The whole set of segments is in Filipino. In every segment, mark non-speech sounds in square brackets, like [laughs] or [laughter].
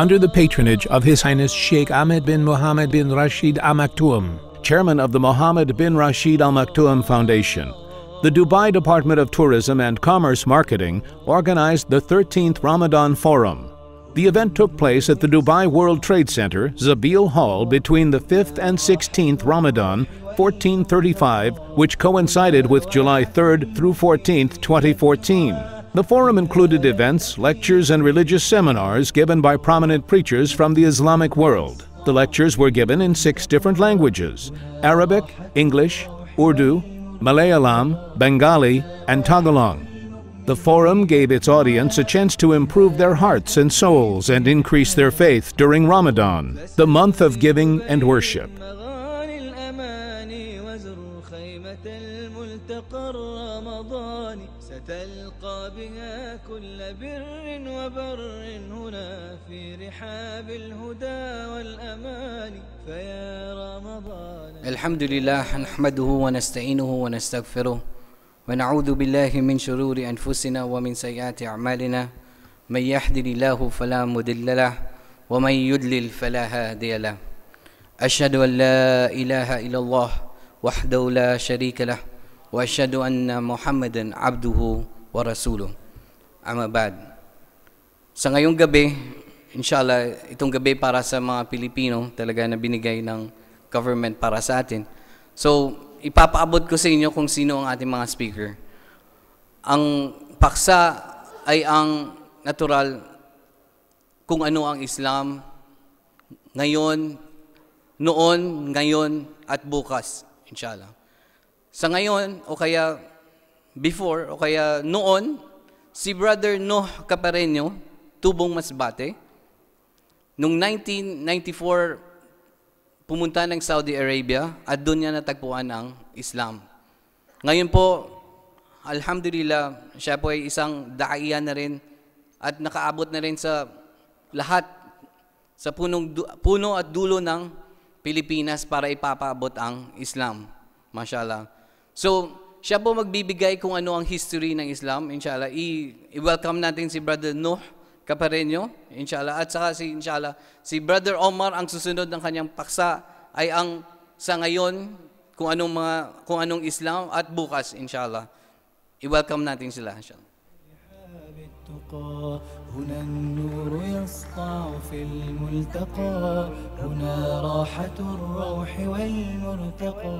under the patronage of His Highness Sheikh Ahmed bin Mohammed bin Rashid Al Maktoum, chairman of the Mohammed bin Rashid Al Maktoum Foundation. The Dubai Department of Tourism and Commerce Marketing organized the 13th Ramadan Forum. The event took place at the Dubai World Trade Center, Zabil Hall, between the 5th and 16th Ramadan, 1435, which coincided with July 3rd through 14th, 2014. The forum included events, lectures, and religious seminars given by prominent preachers from the Islamic world. The lectures were given in six different languages Arabic, English, Urdu, Malayalam, Bengali, and Tagalog. The forum gave its audience a chance to improve their hearts and souls and increase their faith during Ramadan, the month of giving and worship. بها كل بر وبر هنا في رحاب الهدى والأمان فيا رمضان الحمد لله نحمده ونستعينه ونستغفره ونعوذ بالله من شرور أنفسنا ومن سيئات أعمالنا من يهدي الله فلا مدل له ومن يدلل فلا هادي له أشهد أن لا إله إلا الله وحده لا شريك له وأشهد أن محمدا عبده wa rasuluh. Amma bad. Sa ngayong gabi, inshallah, itong gabi para sa mga Pilipino talaga na binigay ng government para sa atin. So, ipapaabot ko sa inyo kung sino ang ating mga speaker. Ang paksa ay ang natural kung ano ang Islam ngayon, noon, ngayon, at bukas, inshallah. Sa ngayon, o kaya before, o kaya noon, si Brother Noh Capareño, tubong masbate, nung 1994, pumunta ng Saudi Arabia at doon niya natagpuan ang Islam. Ngayon po, alhamdulillah, siya po ay isang daiya na rin at nakaabot na rin sa lahat sa punong, puno at dulo ng Pilipinas para ipapaabot ang Islam. Mashallah. So, siya po magbibigay kung ano ang history ng Islam, inshallah. I- welcome natin si Brother Nuh Capareño, inshallah. At saka si, inshallah, si Brother Omar, ang susunod ng kanyang paksa ay ang sa ngayon, kung anong, mga, kung anong Islam at bukas, inshallah. I-welcome natin sila, inshallah. هنا النور يسطع في الملتقى هنا راحة الروح والمرتقى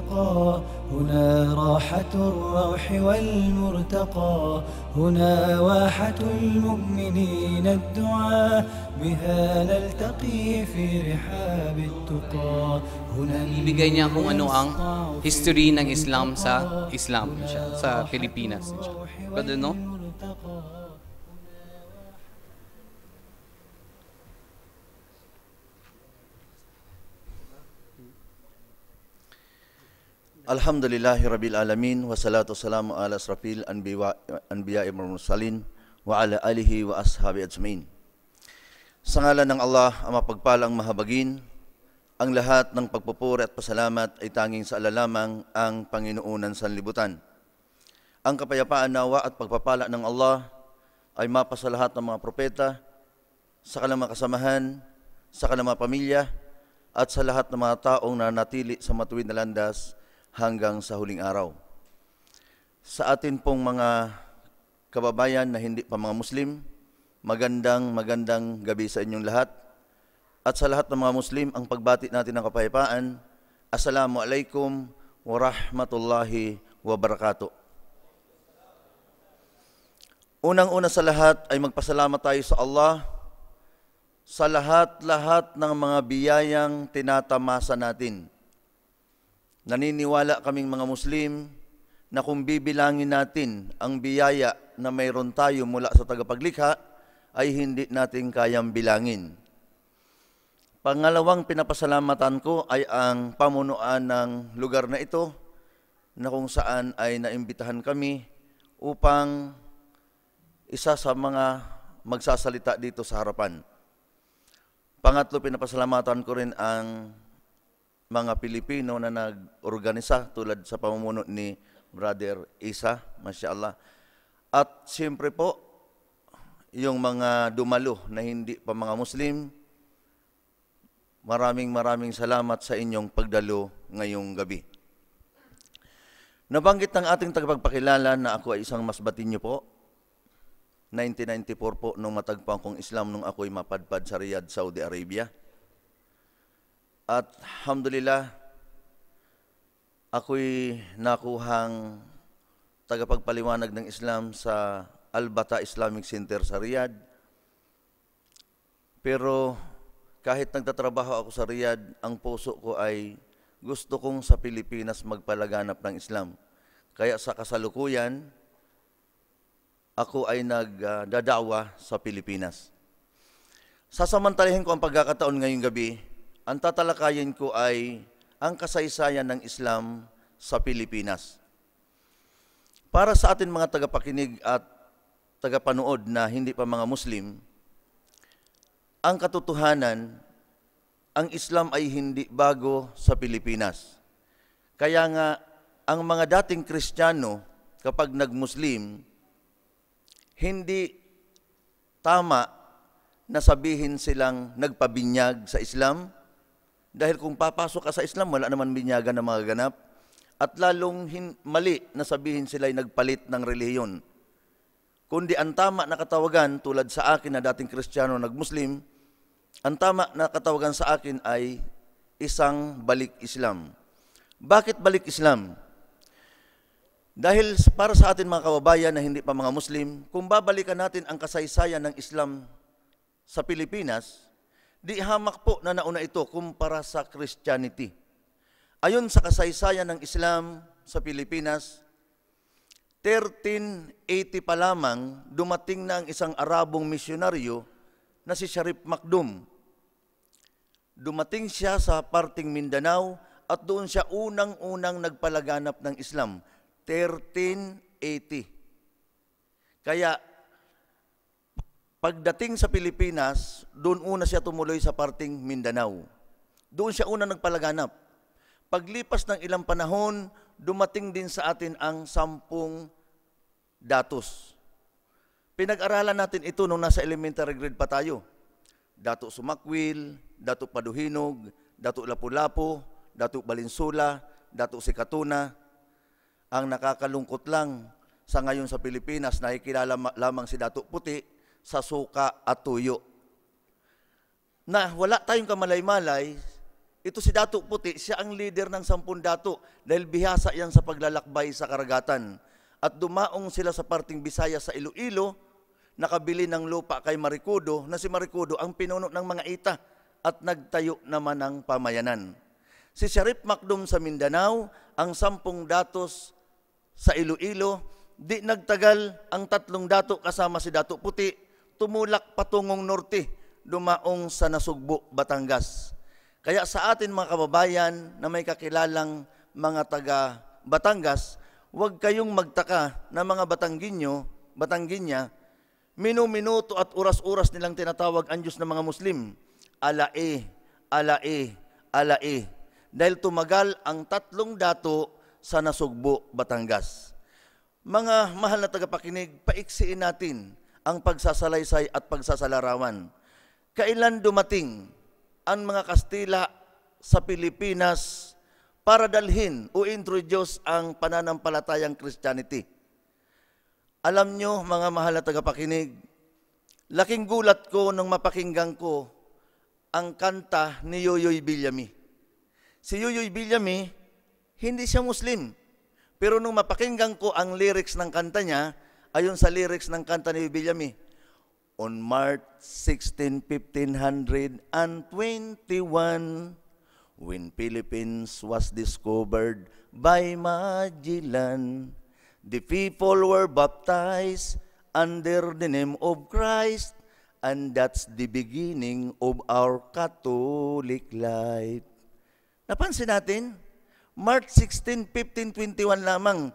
المرتقى هنا راحة الروح والمرتقى هنا واحة المؤمنين الدعاء بها نلتقي في رحاب التقى هنا Ibigay niya kung ano ang history ng Islam sa Islam, sa Pilipinas. Brother, no? Alhamdulillahi Rabbil Alamin wa salatu salamu ala asrafil anbiya imam mursalin wa ala alihi wa ashabi ajmain. Sa ngalan ng Allah, ang mapagpalang mahabagin, ang lahat ng pagpupuri at pasalamat ay tanging sa alalamang ang Panginoonan sa libutan. Ang kapayapaan nawa at pagpapala ng Allah ay mapasalahat ng mga propeta, sa kanilang kasamahan, sa kanilang pamilya, at sa lahat ng mga taong nanatili sa matuwid na landas hanggang sa huling araw. Sa atin pong mga kababayan na hindi pa mga Muslim, magandang magandang gabi sa inyong lahat. At sa lahat ng mga Muslim, ang pagbati natin ng kapayapaan, Assalamu alaikum wa rahmatullahi wa barakatuh. Unang-una sa lahat ay magpasalamat tayo sa Allah sa lahat-lahat ng mga biyayang tinatamasa natin Naniniwala kaming mga Muslim na kung bibilangin natin ang biyaya na mayroon tayo mula sa tagapaglikha, ay hindi natin kayang bilangin. Pangalawang pinapasalamatan ko ay ang pamunuan ng lugar na ito na kung saan ay naimbitahan kami upang isa sa mga magsasalita dito sa harapan. Pangatlo, pinapasalamatan ko rin ang mga Pilipino na nag-organisa tulad sa pamumuno ni Brother Isa, mashallah. At siyempre po, yung mga dumalo na hindi pa mga Muslim, maraming maraming salamat sa inyong pagdalo ngayong gabi. Nabanggit ng ating tagapagpakilala na ako ay isang masbatin niyo po. 1994 po nung matagpuan kong Islam nung ako ay mapadpad sa Riyadh, Saudi Arabia. At alhamdulillah, ako'y nakuhang tagapagpaliwanag ng Islam sa Albata Islamic Center sa Riyadh. Pero kahit nagtatrabaho ako sa Riyadh, ang puso ko ay gusto kong sa Pilipinas magpalaganap ng Islam. Kaya sa kasalukuyan, ako ay nagdadawa sa Pilipinas. Sasamantalahin ko ang pagkakataon ngayong gabi ang tatalakayin ko ay ang kasaysayan ng Islam sa Pilipinas. Para sa atin mga tagapakinig at tagapanood na hindi pa mga Muslim, ang katotohanan, ang Islam ay hindi bago sa Pilipinas. Kaya nga, ang mga dating Kristiyano, kapag nag-Muslim, hindi tama na sabihin silang nagpabinyag sa Islam, dahil kung papasok ka sa Islam, wala naman binyaga na mga ganap. At lalong hin- mali na sabihin sila'y nagpalit ng reliyon. Kundi ang tama na katawagan tulad sa akin na dating Kristiyano nagmuslim, ang tama na katawagan sa akin ay isang balik Islam. Bakit balik Islam? Dahil para sa atin mga kababayan na hindi pa mga Muslim, kung babalikan natin ang kasaysayan ng Islam sa Pilipinas, Di hamak po na nauna ito kumpara sa Christianity. Ayon sa kasaysayan ng Islam sa Pilipinas, 1380 pa lamang dumating na ang isang Arabong misyonaryo na si Sharif Makdum. Dumating siya sa parting Mindanao at doon siya unang-unang nagpalaganap ng Islam, 1380. Kaya Pagdating sa Pilipinas, doon una siya tumuloy sa parting Mindanao. Doon siya una nagpalaganap. Paglipas ng ilang panahon, dumating din sa atin ang sampung datos. Pinag-aralan natin ito nung nasa elementary grade pa tayo. Dato Sumakwil, Dato Paduhinog, Dato Lapu-Lapu, Dato Balinsula, Dato Sikatuna. Ang nakakalungkot lang sa ngayon sa Pilipinas, nakikilala lamang si Dato Puti, sa suka at tuyo. Na wala tayong kamalay-malay, ito si Dato Puti, siya ang leader ng sampun dato dahil bihasa yan sa paglalakbay sa karagatan. At dumaong sila sa parting Bisaya sa Iloilo, nakabili ng lupa kay Maricudo, na si Maricudo ang pinuno ng mga ita at nagtayo naman ng pamayanan. Si Sharif Macdum sa Mindanao, ang sampung datos sa Iloilo, di nagtagal ang tatlong dato kasama si Dato Puti tumulak patungong norte, dumaong sa Nasugbo, Batangas. Kaya sa atin mga kababayan na may kakilalang mga taga Batangas, huwag kayong magtaka na mga Batangginyo, Batangginya, minuminuto at oras-oras nilang tinatawag ang Diyos ng mga Muslim. Alae, alae, alae. Dahil tumagal ang tatlong dato sa Nasugbo, Batangas. Mga mahal na tagapakinig, paiksiin natin ang pagsasalaysay at pagsasalarawan. Kailan dumating ang mga Kastila sa Pilipinas para dalhin o introduce ang pananampalatayang Christianity? Alam nyo, mga mahal na tagapakinig, laking gulat ko nung mapakinggan ko ang kanta ni Yoyoy Bilyami. Si Yoyoy Bilyami, hindi siya Muslim. Pero nung mapakinggan ko ang lyrics ng kanta niya, Ayon sa lyrics ng kanta ni William eh. On March 16, 1521, when Philippines was discovered by Magellan, the people were baptized under the name of Christ, and that's the beginning of our Catholic life. Napansin natin, March 16, 1521 lamang,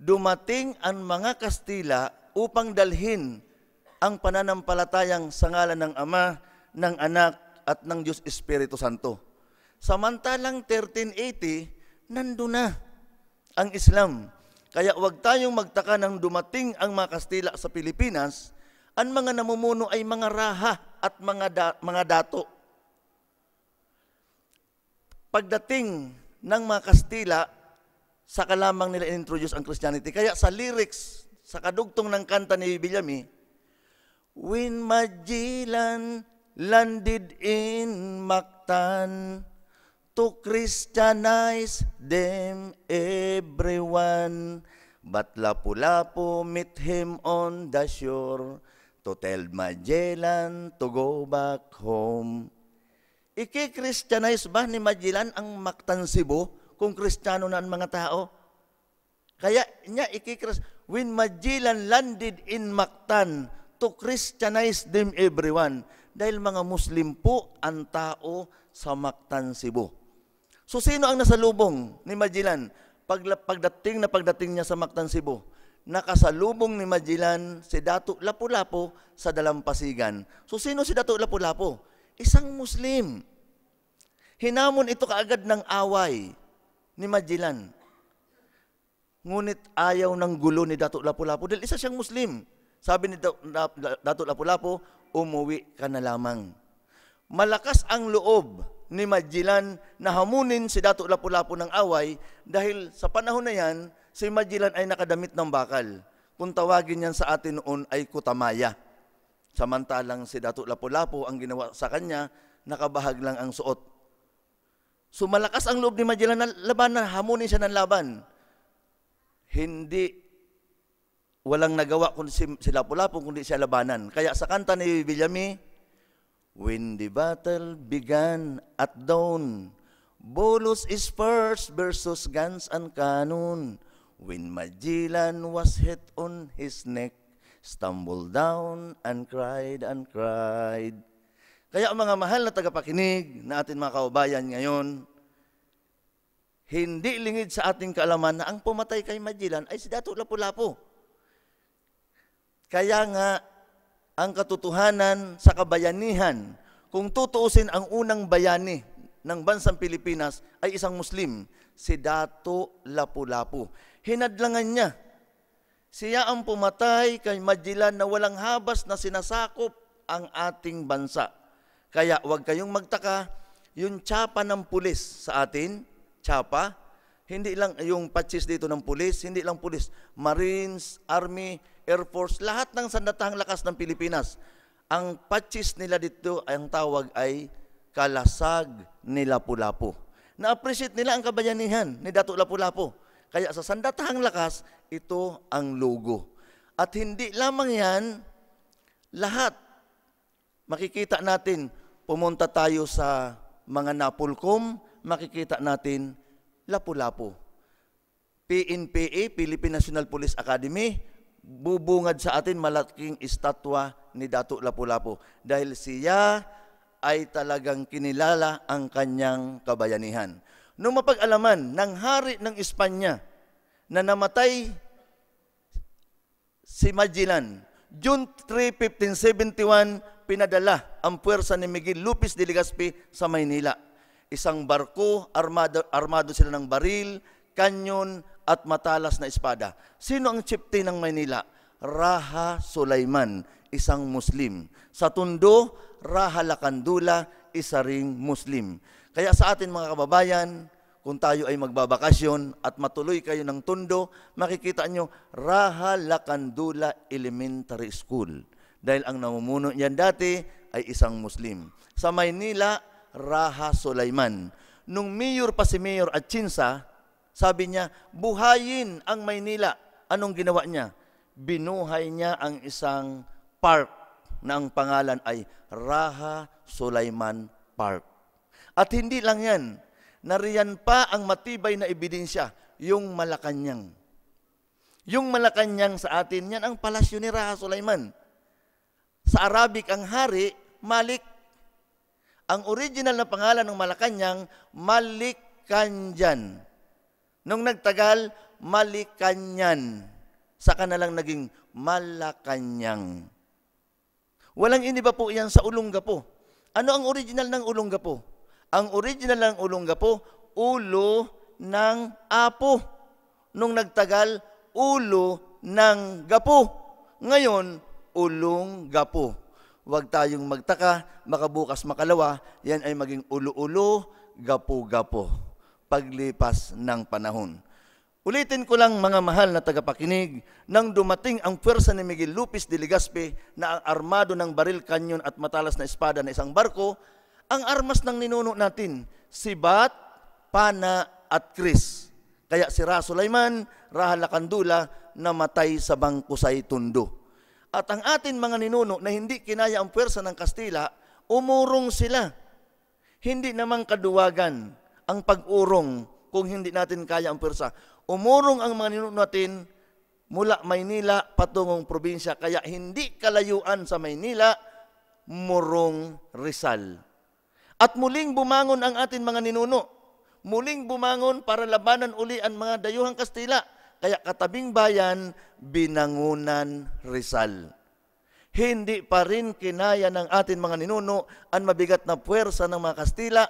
dumating ang mga Kastila upang dalhin ang pananampalatayang sa ngalan ng Ama, ng Anak, at ng Diyos Espiritu Santo. Samantalang 1380, nando na ang Islam. Kaya huwag tayong magtaka nang dumating ang mga Kastila sa Pilipinas, ang mga namumuno ay mga raha at mga, da- mga dato. Pagdating ng mga Kastila sa kalamang nila inintroduce ang Christianity. Kaya sa lyrics, sa kadugtong ng kanta ni Bilyami, When Magellan landed in Mactan to Christianize them everyone, but Lapu-Lapu met him on the shore to tell Magellan to go back home. Iki-Christianize ba ni Magellan ang Mactan Cebu? kung kristyano na ang mga tao. Kaya niya ikikris, when Magellan landed in Mactan to Christianize them everyone, dahil mga Muslim po ang tao sa Mactan, Cebu. So sino ang nasalubong ni Magellan? Pag, pagdating na pagdating niya sa Mactan, Cebu, nakasalubong ni Magellan si Dato Lapu-Lapu sa Dalampasigan. So sino si Dato Lapu-Lapu? Isang Muslim. Hinamon ito kaagad ng away ni Magellan. Ngunit ayaw ng gulo ni Dato Lapu-Lapu dahil isa siyang Muslim. Sabi ni Dato Lapu-Lapu, umuwi ka na lamang. Malakas ang loob ni Magellan na hamunin si Dato Lapu-Lapu ng away dahil sa panahon na yan, si Magellan ay nakadamit ng bakal. Kung tawagin yan sa atin noon ay kutamaya. Samantalang si Dato Lapu-Lapu ang ginawa sa kanya, nakabahag lang ang suot. So malakas ang loob ni Magellan na labanan, hamunin siya ng laban. Hindi walang nagawa kundi si Lapu-Lapu kundi siya labanan. Kaya sa kanta ni Villami, When the battle began at dawn, Bolus is first versus guns and cannon. When Magellan was hit on his neck, stumbled down and cried and cried. Kaya mga mahal na tagapakinig na atin mga kaubayan ngayon, hindi lingid sa ating kaalaman na ang pumatay kay Magellan ay si Dato Lapu-Lapu. Kaya nga, ang katotohanan sa kabayanihan, kung tutuusin ang unang bayani ng bansang Pilipinas ay isang Muslim, si Dato Lapu-Lapu. Hinadlangan niya. Siya ang pumatay kay Magellan na walang habas na sinasakop ang ating bansa. Kaya huwag kayong magtaka, yung tsapa ng pulis sa atin, tsapa, hindi lang yung patches dito ng pulis, hindi lang pulis, Marines, Army, Air Force, lahat ng sandatang lakas ng Pilipinas. Ang patches nila dito, ang tawag ay kalasag ni Lapu-Lapu. Na-appreciate nila ang kabayanihan ni Dato Lapu-Lapu. Kaya sa sandatang lakas, ito ang logo. At hindi lamang yan, lahat makikita natin, pumunta tayo sa mga Napulcom, makikita natin Lapu-Lapu. PNPA, Philippine National Police Academy, bubungad sa atin malaking estatwa ni Dato Lapu-Lapu dahil siya ay talagang kinilala ang kanyang kabayanihan. Nung mapag-alaman ng hari ng Espanya na namatay si Magellan, June 3, 1571, pinadala ang puwersa ni Miguel Lupis de Legazpi sa Maynila. Isang barko, armado, armado sila ng baril, kanyon at matalas na espada. Sino ang chieftain ng Maynila? Raha Sulaiman, isang Muslim. Sa Tundo, Raha Lakandula, isa ring Muslim. Kaya sa atin mga kababayan, kung tayo ay magbabakasyon at matuloy kayo ng tundo, makikita nyo, Raha Lakandula Elementary School dahil ang namumuno niyan dati ay isang Muslim. Sa Maynila, Raha Sulaiman. Nung mayor pa si Mayor Atchinsa, sabi niya, buhayin ang Maynila. Anong ginawa niya? Binuhay niya ang isang park na ang pangalan ay Raha Sulaiman Park. At hindi lang yan, nariyan pa ang matibay na ebidensya, yung Malacanang. Yung Malacanang sa atin, yan ang palasyo ni Raha Sulaiman. Sa Arabic ang hari, Malik. Ang original na pangalan ng Malacanang, Malik Kanjan. Nung nagtagal, Malikanyan. Saka na lang naging Malakanyang. Walang iniba po yan sa po. Ano ang original ng po? Ang original ng po, ulo ng apo. Nung nagtagal, ulo ng gapo. Ngayon, ulong gapo. Huwag tayong magtaka, makabukas makalawa, yan ay maging ulo-ulo, gapo-gapo. Paglipas ng panahon. Ulitin ko lang mga mahal na tagapakinig, nang dumating ang pwersa ni Miguel Lupis de Ligaspe na ang armado ng baril kanyon at matalas na espada na isang barko, ang armas ng ninuno natin, si Bat, Pana at Chris. Kaya si Ra Sulaiman, Lakandula, namatay sa bangko Bangkusay Tundo. At ang atin mga ninuno na hindi kinaya ang pwersa ng Kastila, umurong sila. Hindi naman kaduwagan ang pag-urong kung hindi natin kaya ang pwersa. Umurong ang mga ninuno natin mula Maynila patungong probinsya. Kaya hindi kalayuan sa Maynila, Murong Rizal. At muling bumangon ang atin mga ninuno. Muling bumangon para labanan uli ang mga dayuhang Kastila kaya katabing bayan, Binangunan, Rizal. Hindi pa rin kinaya ng atin mga ninuno ang mabigat na puwersa ng mga Kastila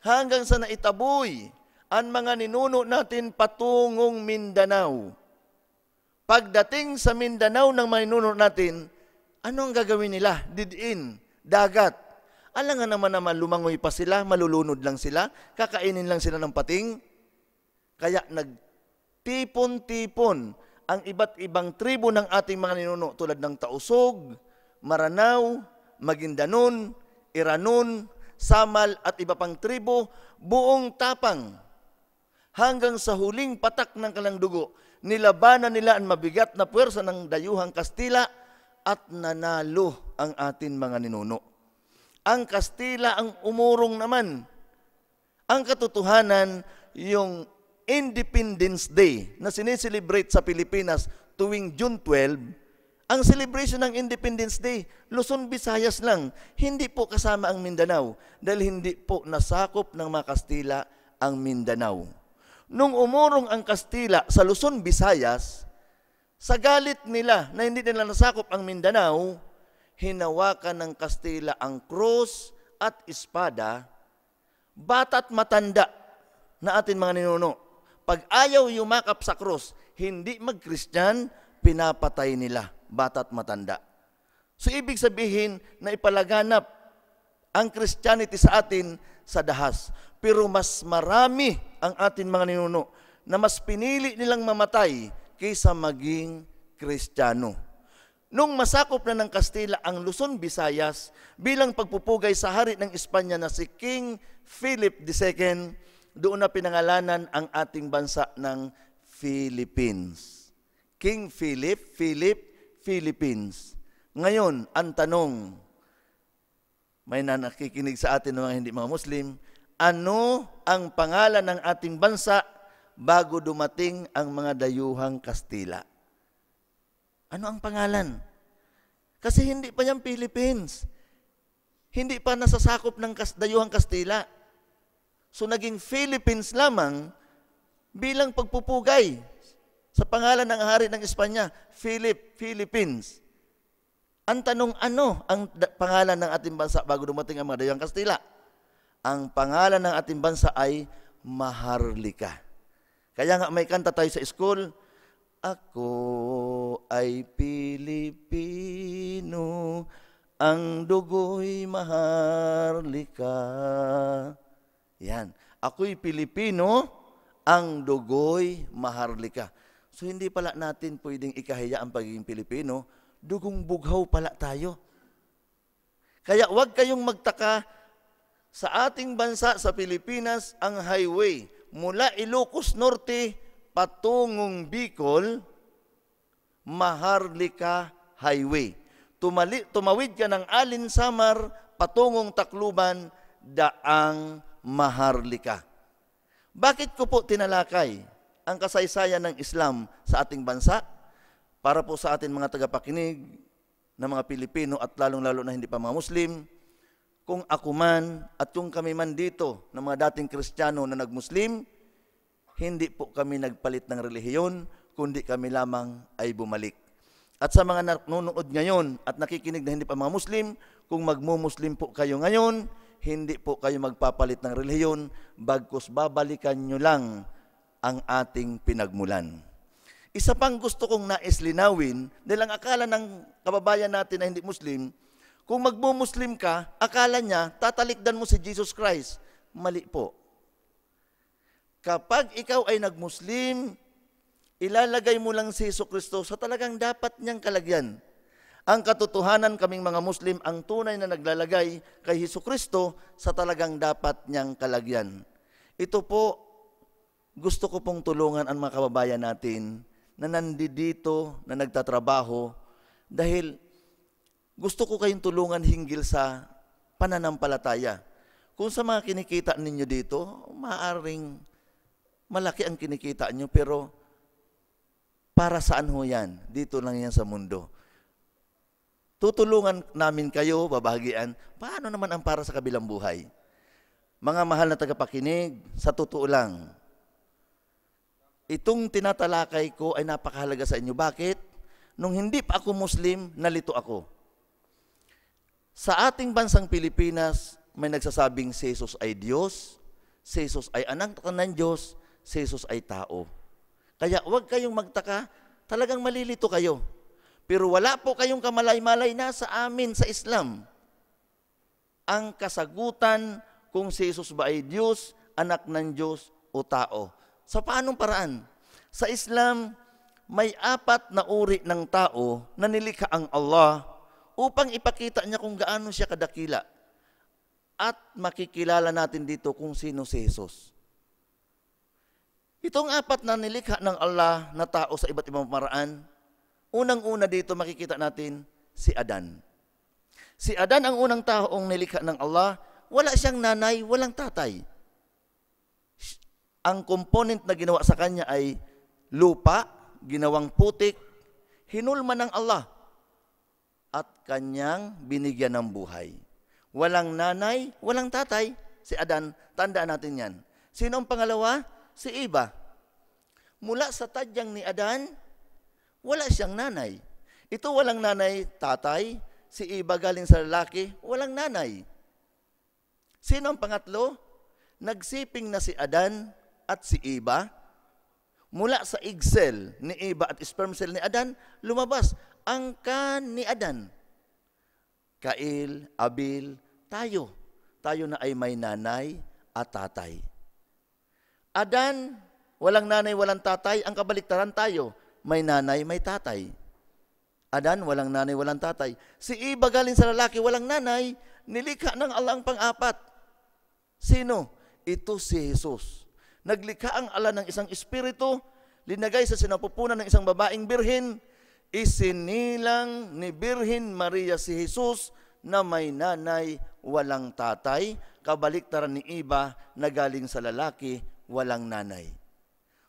hanggang sa naitaboy ang mga ninuno natin patungong Mindanao. Pagdating sa Mindanao ng mga ninuno natin, ano ang gagawin nila? Didin, dagat. Alam nga naman naman, lumangoy pa sila, malulunod lang sila, kakainin lang sila ng pating. Kaya nag tipon-tipon ang iba't ibang tribo ng ating mga ninuno tulad ng Tausog, Maranao, Maguindanon, Iranon, Samal at iba pang tribo, buong tapang hanggang sa huling patak ng kalang dugo, nilabanan nila ang mabigat na puwersa ng dayuhang Kastila at nanalo ang atin mga ninuno. Ang Kastila ang umurong naman. Ang katotohanan, yung Independence Day na sineselebrate sa Pilipinas tuwing June 12, ang celebration ng Independence Day, Luzon, Visayas lang, hindi po kasama ang Mindanao dahil hindi po nasakop ng mga Kastila ang Mindanao. Nung umurong ang Kastila sa Luzon, Visayas, sa galit nila na hindi nila nasakop ang Mindanao, hinawakan ng Kastila ang krus at espada, bata't matanda na atin mga ninuno pag ayaw yumakap sa krus, hindi mag-Christian, pinapatay nila, bata't matanda. So ibig sabihin na ipalaganap ang Christianity sa atin sa dahas. Pero mas marami ang atin mga ninuno na mas pinili nilang mamatay kaysa maging Kristiyano. Nung masakop na ng Kastila ang Luzon, Visayas bilang pagpupugay sa hari ng Espanya na si King Philip II, doon na pinangalanan ang ating bansa ng Philippines. King Philip, Philip, Philippines. Ngayon, ang tanong, may na nakikinig sa atin ng mga hindi mga Muslim, ano ang pangalan ng ating bansa bago dumating ang mga dayuhang Kastila? Ano ang pangalan? Kasi hindi pa niyang Philippines. Hindi pa nasasakop ng kas- dayuhang Kastila So naging Philippines lamang bilang pagpupugay sa pangalan ng hari ng Espanya, Philip, Philippines. Ang tanong ano ang pangalan ng ating bansa bago dumating ang mga dayang Kastila? Ang pangalan ng ating bansa ay Maharlika. Kaya nga may kanta tayo sa school, Ako ay Pilipino, ang dugo'y Maharlika. Yan. Ako'y Pilipino, ang dugoy maharlika. So hindi pala natin pwedeng ikahiya ang pagiging Pilipino, dugong bughaw pala tayo. Kaya huwag kayong magtaka sa ating bansa sa Pilipinas ang highway mula Ilocos Norte patungong Bicol, Maharlika Highway. Tumali, tumawid ka ng Alin Samar patungong Tacloban, daang maharlika. Bakit ko po tinalakay ang kasaysayan ng Islam sa ating bansa para po sa ating mga tagapakinig na mga Pilipino at lalong-lalo na hindi pa mga Muslim, kung ako man at kung kami man dito na mga dating Kristiyano na nag-Muslim, hindi po kami nagpalit ng relihiyon, kundi kami lamang ay bumalik. At sa mga nanonood ngayon at nakikinig na hindi pa mga Muslim, kung magmumuslim po kayo ngayon, hindi po kayo magpapalit ng relihiyon, bagkus babalikan nyo lang ang ating pinagmulan. Isa pang gusto kong nais linawin, dahil ang akala ng kababayan natin na hindi Muslim, kung magbumuslim ka, akala niya, tatalikdan mo si Jesus Christ. Mali po. Kapag ikaw ay nagmuslim, ilalagay mo lang si Yeso Kristo sa talagang dapat niyang kalagyan ang katotohanan kaming mga Muslim ang tunay na naglalagay kay Heso Kristo sa talagang dapat niyang kalagyan. Ito po, gusto ko pong tulungan ang mga kababayan natin na nandito, na nagtatrabaho, dahil gusto ko kayong tulungan hinggil sa pananampalataya. Kung sa mga kinikita ninyo dito, maaring malaki ang kinikita nyo, pero para saan ho yan? Dito lang yan sa mundo. Tutulungan namin kayo, babahagian, paano naman ang para sa kabilang buhay? Mga mahal na tagapakinig, sa totoo lang, itong tinatalakay ko ay napakahalaga sa inyo. Bakit? Nung hindi pa ako Muslim, nalito ako. Sa ating bansang Pilipinas, may nagsasabing si Jesus ay Diyos, si Jesus ay anak ng Diyos, si Jesus ay tao. Kaya huwag kayong magtaka, talagang malilito kayo. Pero wala po kayong kamalay-malay na sa amin sa Islam. Ang kasagutan kung si Jesus ba ay Diyos, anak ng Diyos o tao. Sa paanong paraan? Sa Islam, may apat na uri ng tao na nilikha ang Allah upang ipakita niya kung gaano siya kadakila. At makikilala natin dito kung sino si Jesus. Itong apat na nilikha ng Allah na tao sa iba't ibang paraan, Unang-una dito makikita natin si Adan. Si Adan ang unang taong nilikha ng Allah, wala siyang nanay, walang tatay. Ang component na ginawa sa kanya ay lupa, ginawang putik, hinulma ng Allah at kanyang binigyan ng buhay. Walang nanay, walang tatay, si Adan, tandaan natin yan. Sino ang pangalawa? Si Iba. Mula sa tadyang ni Adan, wala siyang nanay. Ito walang nanay, tatay. Si Iba galing sa lalaki, walang nanay. Sino ang pangatlo? Nagsiping na si Adan at si Iba. Mula sa egg cell ni Iba at sperm cell ni Adan, lumabas ang kan ni Adan. Kail, Abil, tayo. Tayo na ay may nanay at tatay. Adan, walang nanay, walang tatay, ang kabaliktaran tayo may nanay, may tatay. Adan, walang nanay, walang tatay. Si Iba galing sa lalaki, walang nanay, nilikha ng Allah ang pang-apat. Sino? Ito si Jesus. Naglikha ang Allah ng isang espiritu, linagay sa sinapupunan ng isang babaeng birhen, isinilang ni Birhen Maria si Jesus na may nanay, walang tatay, kabaliktaran ni Iba na galing sa lalaki, walang nanay.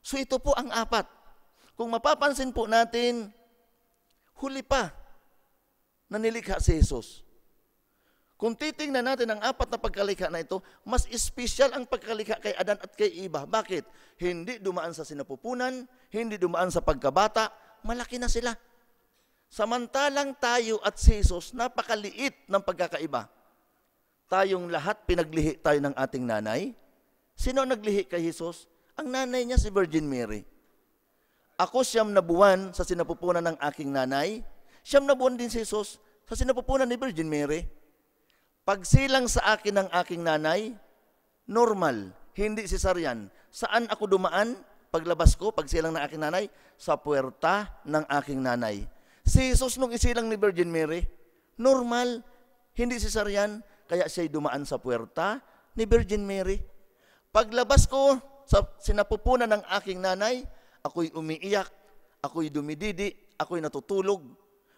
So ito po ang apat. Kung mapapansin po natin, huli pa na nilikha si Jesus. Kung titingnan natin ang apat na pagkalikha na ito, mas espesyal ang pagkalikha kay Adan at kay Iba. Bakit? Hindi dumaan sa sinapupunan, hindi dumaan sa pagkabata, malaki na sila. Samantalang tayo at si Jesus, napakaliit ng pagkakaiba. Tayong lahat pinaglihi tayo ng ating nanay. Sino ang naglihi kay Jesus? Ang nanay niya si Virgin Mary. Ako siyam na buwan sa sinapupunan ng aking nanay, siyam na buwan din si Jesus sa sinapupunan ni Virgin Mary. Pagsilang sa akin ng aking nanay, normal, hindi sesaryan. Saan ako dumaan? Paglabas ko, pagsilang ng aking nanay, sa puwerta ng aking nanay. Si Jesus nung isilang ni Virgin Mary, normal, hindi sesaryan, kaya siya'y dumaan sa puwerta ni Virgin Mary. Paglabas ko sa sinapupunan ng aking nanay, ako'y umiiyak, ako'y dumididi, ako'y natutulog.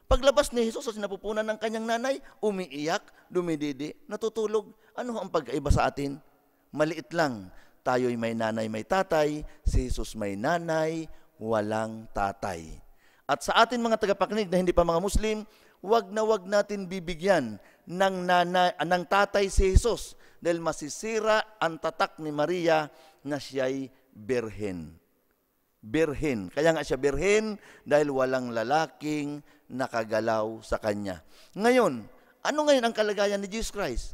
Paglabas ni Jesus sa sinapupunan ng kanyang nanay, umiiyak, dumididi, natutulog. Ano ang pagkaiba sa atin? Maliit lang. Tayo'y may nanay, may tatay. Si Jesus may nanay, walang tatay. At sa atin mga tagapakinig na hindi pa mga Muslim, wag na wag natin bibigyan ng, nanay, ah, ng tatay si Jesus dahil masisira ang tatak ni Maria na siya'y berhen birhen. Kaya nga siya birhen dahil walang lalaking nakagalaw sa kanya. Ngayon, ano ngayon ang kalagayan ni Jesus Christ?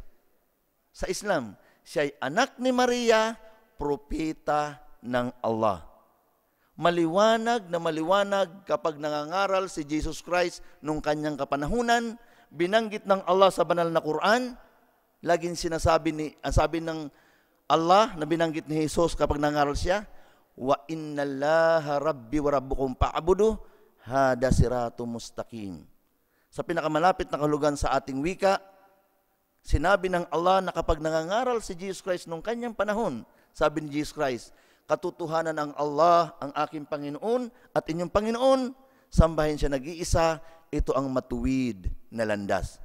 Sa Islam, siya ay anak ni Maria, propeta ng Allah. Maliwanag na maliwanag kapag nangangaral si Jesus Christ nung kanyang kapanahunan, binanggit ng Allah sa banal na Quran, laging sinasabi ni, ang sabi ng Allah na binanggit ni Jesus kapag nangaral siya, wa innallaha rabbi wa rabbukum pa'budu hada siratu mustaqim. Sa pinakamalapit na kahulugan sa ating wika, sinabi ng Allah na kapag nangangaral si Jesus Christ nung kanyang panahon, sabi ni Jesus Christ, katotohanan ang Allah, ang aking Panginoon at inyong Panginoon, sambahin siya nag-iisa, ito ang matuwid na landas.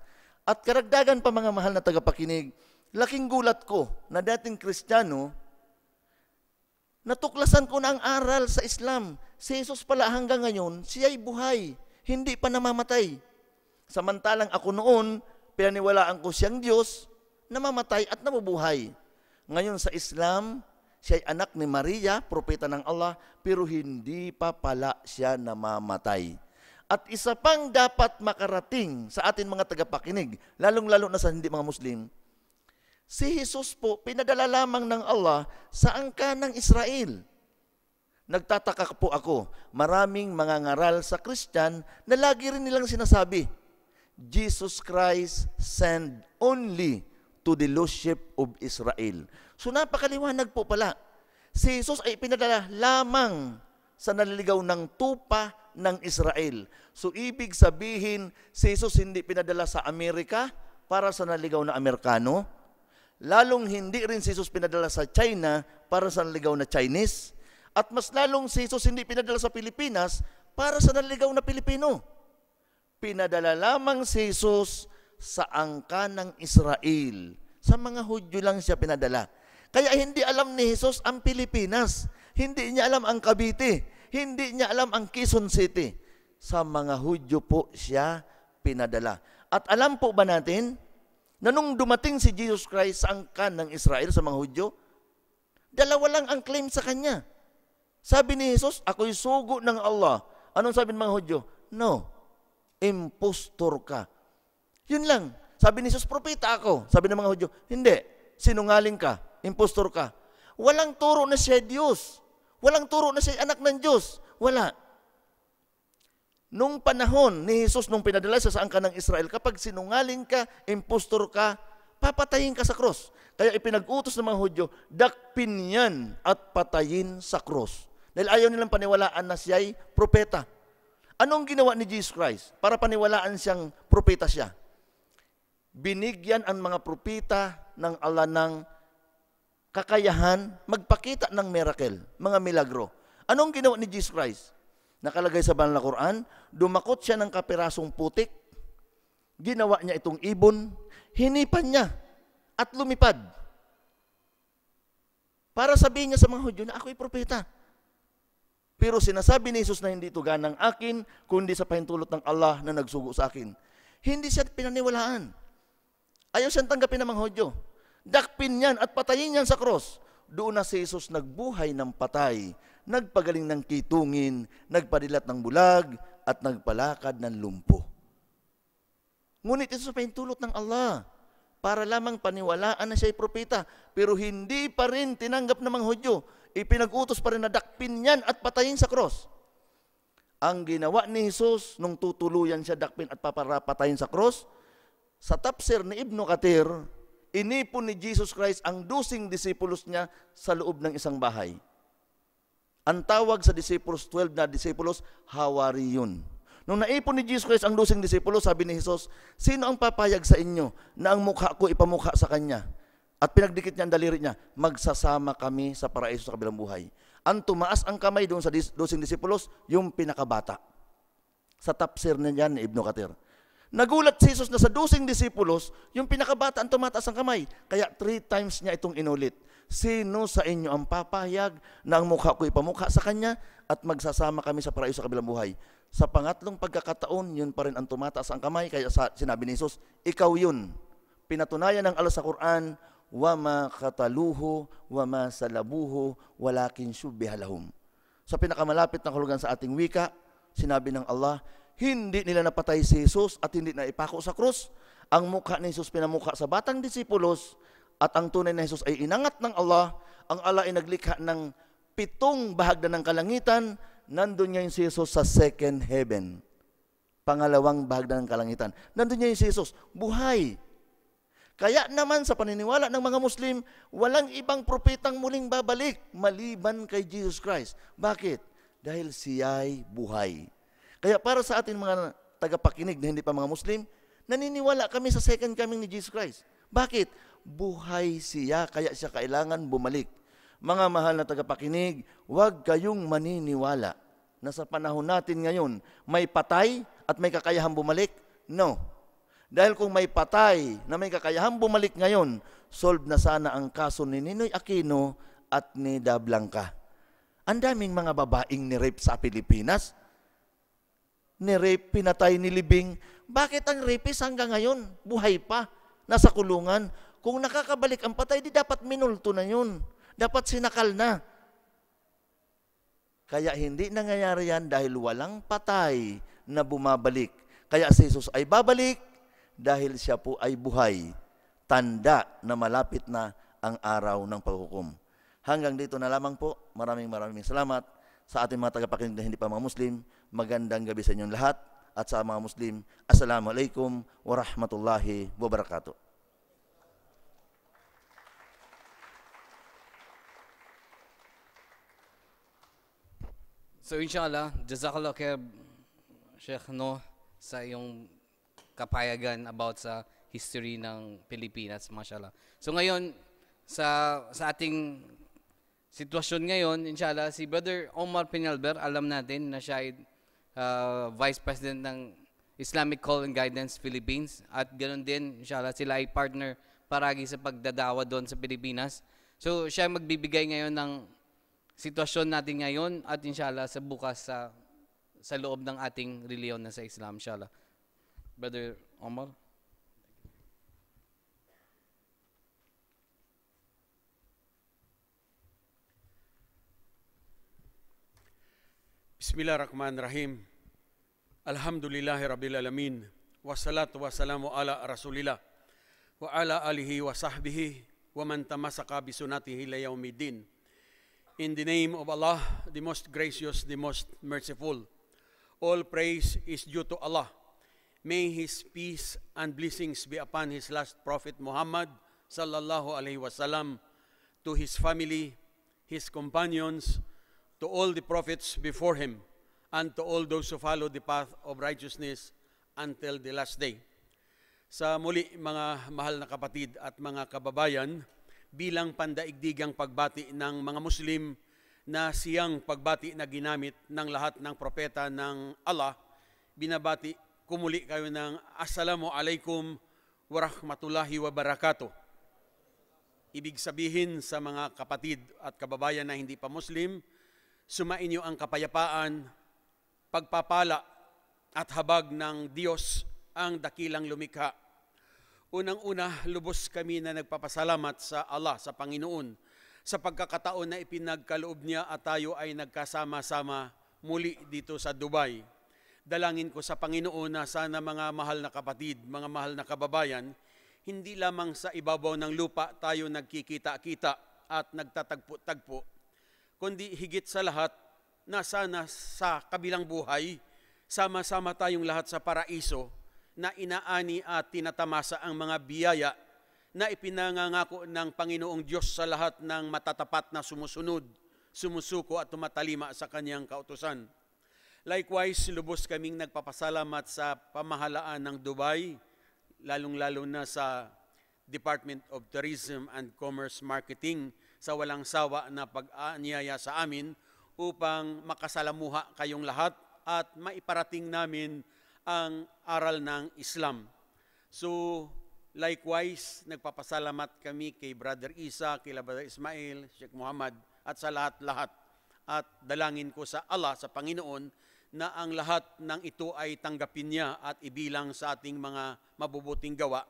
At karagdagan pa mga mahal na tagapakinig, laking gulat ko na dating Kristiyano, Natuklasan ko na ang aral sa Islam. Si Jesus pala hanggang ngayon, siya'y buhay, hindi pa namamatay. Samantalang ako noon, pinaniwalaan ko siyang Diyos, namamatay at nabubuhay. Ngayon sa Islam, siya ay anak ni Maria, propeta ng Allah, pero hindi pa pala siya namamatay. At isa pang dapat makarating sa atin mga tagapakinig, lalong-lalo na sa hindi mga Muslim, Si Jesus po, pinadala lamang ng Allah sa angka ng Israel. Nagtataka po ako, maraming mga ngaral sa Christian na lagi rin nilang sinasabi, Jesus Christ sent only to the lordship of Israel. So napakaliwanag po pala. Si Jesus ay pinadala lamang sa naliligaw ng tupa ng Israel. So ibig sabihin, si Jesus hindi pinadala sa Amerika para sa naligaw na Amerikano, Lalong hindi rin si Jesus pinadala sa China para sa naligaw na Chinese. At mas lalong si Jesus hindi pinadala sa Pilipinas para sa naligaw na Pilipino. Pinadala lamang si Jesus sa angka ng Israel. Sa mga Hudyo lang siya pinadala. Kaya hindi alam ni Jesus ang Pilipinas. Hindi niya alam ang Cavite. Hindi niya alam ang Quezon City. Sa mga Hudyo po siya pinadala. At alam po ba natin na nung dumating si Jesus Christ ang kan ng Israel sa mga Hudyo, dalawa lang ang claim sa kanya. Sabi ni Jesus, ako'y sugo ng Allah. Anong sabi ng mga Hudyo? No, impostor ka. Yun lang. Sabi ni Jesus, propeta ako. Sabi ng mga Hudyo, hindi, sinungaling ka, impostor ka. Walang turo na siya Diyos. Walang turo na siya anak ng Diyos. Wala nung panahon ni Jesus nung pinadala siya sa angka ng Israel, kapag sinungaling ka, impostor ka, papatayin ka sa cross. Kaya ipinag-utos ng mga Hudyo, dakpin yan at patayin sa cross. Dahil ayaw nilang paniwalaan na siya ay propeta. Anong ginawa ni Jesus Christ para paniwalaan siyang propeta siya? Binigyan ang mga propeta ng ala ng kakayahan magpakita ng miracle, mga milagro. Anong ginawa ni Jesus Christ? nakalagay sa banal na Quran, dumakot siya ng kapirasong putik, ginawa niya itong ibon, hinipan niya at lumipad. Para sabihin niya sa mga Hudyo na ako'y propeta. Pero sinasabi ni Jesus na hindi ito ganang akin, kundi sa pahintulot ng Allah na nagsugo sa akin. Hindi siya pinaniwalaan. Ayaw siyang tanggapin ng mga Hudyo. Dakpin niyan at patayin niyan sa cross. Doon na si Jesus nagbuhay ng patay nagpagaling ng kitungin, nagpadilat ng bulag, at nagpalakad ng lumpo. Ngunit ito sa pahintulot ng Allah para lamang paniwalaan na siya'y propeta, pero hindi pa rin tinanggap ng mga Hudyo. Ipinag-utos pa rin na dakpin yan at patayin sa cross. Ang ginawa ni Jesus nung tutuluyan siya dakpin at paparapatayin sa cross, sa tafsir ni Ibn Katir, inipon ni Jesus Christ ang dusing disipulos niya sa loob ng isang bahay. Ang tawag sa disciples, 12 na disciples, Hawariyon. Nung naipon ni Jesus Christ ang lusing disciples, sabi ni Jesus, sino ang papayag sa inyo na ang mukha ko ipamukha sa kanya? At pinagdikit niya ang daliri niya, magsasama kami sa paraiso sa kabilang buhay. Ang tumaas ang kamay doon sa dis- lusing disipulos, yung pinakabata. Sa tafsir na niyan ni Ibn Katir. Nagulat si Jesus na sa dosing disciples, yung pinakabata ang tumataas ang kamay. Kaya three times niya itong inulit sino sa inyo ang papayag na ang mukha ko ipamukha sa kanya at magsasama kami sa paraiso sa kabilang buhay? Sa pangatlong pagkakataon, yun pa rin ang tumataas ang kamay. Kaya sa, sinabi ni Jesus, ikaw yun. Pinatunayan ng Allah sa Quran, wama kataluhu, wama salabuhu, walakin syubbihalahum. Sa pinakamalapit na hulugan sa ating wika, sinabi ng Allah, hindi nila napatay si Jesus at hindi na ipako sa krus. Ang mukha ni Jesus pinamukha sa batang disipulos at ang tunay na Jesus ay inangat ng Allah. Ang Allah ay naglikha ng pitong bahagda ng kalangitan. Nandun ngayon si Jesus sa second heaven. Pangalawang bahagda ng kalangitan. Nandun ngayon si Jesus. Buhay. Kaya naman sa paniniwala ng mga Muslim, walang ibang propetang muling babalik maliban kay Jesus Christ. Bakit? Dahil siya'y buhay. Kaya para sa atin mga tagapakinig na hindi pa mga Muslim, naniniwala kami sa second coming ni Jesus Christ. Bakit? buhay siya, kaya siya kailangan bumalik. Mga mahal na tagapakinig, huwag kayong maniniwala na sa panahon natin ngayon, may patay at may kakayahan bumalik? No. Dahil kung may patay na may kakayahan bumalik ngayon, solve na sana ang kaso ni Ninoy Aquino at ni Blanca. Ang daming mga babaeng ni-rape sa Pilipinas. Ni-rape, pinatay, nilibing. Bakit ang rapist hanggang ngayon buhay pa? Nasa kulungan. Kung nakakabalik ang patay, di dapat minulto na yun. Dapat sinakal na. Kaya hindi nangyayari yan dahil walang patay na bumabalik. Kaya si Jesus ay babalik dahil siya po ay buhay. Tanda na malapit na ang araw ng paghukom. Hanggang dito na lamang po. Maraming maraming salamat sa ating mga tagapakinig na hindi pa mga Muslim. Magandang gabi sa inyong lahat at sa mga Muslim. Assalamualaikum warahmatullahi wabarakatuh. So inshallah, jazakallah khair Sheikh No sa iyong kapayagan about sa history ng Pilipinas, mashallah. So ngayon, sa, sa ating sitwasyon ngayon, inshallah, si Brother Omar Pinalber, alam natin na siya ay uh, Vice President ng Islamic Call and Guidance Philippines at ganoon din, inshallah, sila ay partner paragi sa pagdadawa doon sa Pilipinas. So siya magbibigay ngayon ng sitwasyon natin ngayon at inshallah sa bukas sa sa loob ng ating reliyon na sa Islam inshallah. Brother Omar? Bismillahirrahmanirrahim. Alhamdulillahi Rabbil Alamin. Wassalatu wassalamu ala Rasulillah wa ala alihi wa sahbihi wa man tamasaka bisunatihi la yaumiddin. In the name of Allah, the most gracious, the most merciful. All praise is due to Allah. May His peace and blessings be upon His last Prophet Muhammad sallallahu alaihi wasallam, to his family, his companions, to all the prophets before him, and to all those who follow the path of righteousness until the last day. Sa muli, mga mahal na kapatid at mga kababayan, bilang pandaigdigang pagbati ng mga Muslim na siyang pagbati na ginamit ng lahat ng propeta ng Allah. Binabati, kumuli kayo ng Assalamu alaikum wa rahmatullahi wa barakatuh. Ibig sabihin sa mga kapatid at kababayan na hindi pa Muslim, sumainyo ang kapayapaan, pagpapala at habag ng Diyos ang dakilang lumikha Unang-una, lubos kami na nagpapasalamat sa Allah, sa Panginoon, sa pagkakataon na ipinagkaloob niya at tayo ay nagkasama-sama muli dito sa Dubai. Dalangin ko sa Panginoon na sana mga mahal na kapatid, mga mahal na kababayan, hindi lamang sa ibabaw ng lupa tayo nagkikita-kita at nagtatagpo-tagpo, kundi higit sa lahat na sana sa kabilang buhay, sama-sama tayong lahat sa paraiso na inaani at tinatamasa ang mga biyaya na ipinangangako ng Panginoong Diyos sa lahat ng matatapat na sumusunod, sumusuko at tumatalima sa kanyang kautusan. Likewise, lubos kaming nagpapasalamat sa pamahalaan ng Dubai, lalong-lalo na sa Department of Tourism and Commerce Marketing sa walang sawa na pag-aanyaya sa amin upang makasalamuha kayong lahat at maiparating namin ang aral ng Islam. So, likewise, nagpapasalamat kami kay Brother Isa, kay Brother Ismail, Sheikh Muhammad, at sa lahat-lahat. At dalangin ko sa Allah, sa Panginoon, na ang lahat ng ito ay tanggapin niya at ibilang sa ating mga mabubuting gawa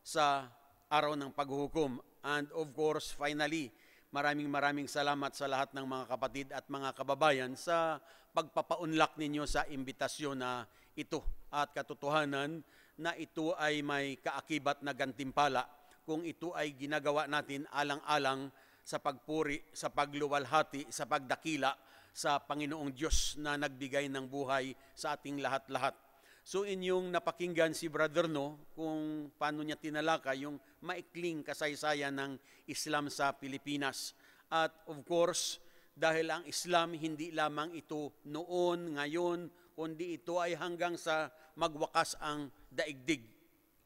sa araw ng paghuhukom. And of course, finally, maraming maraming salamat sa lahat ng mga kapatid at mga kababayan sa pagpapaunlak ninyo sa imbitasyon na ito at katotohanan na ito ay may kaakibat na gantimpala kung ito ay ginagawa natin alang-alang sa pagpuri, sa pagluwalhati, sa pagdakila sa Panginoong Diyos na nagbigay ng buhay sa ating lahat-lahat. So inyong napakinggan si Brother No kung paano niya tinalaka yung maikling kasaysayan ng Islam sa Pilipinas. At of course, dahil ang Islam hindi lamang ito noon, ngayon kundi ito ay hanggang sa magwakas ang daigdig.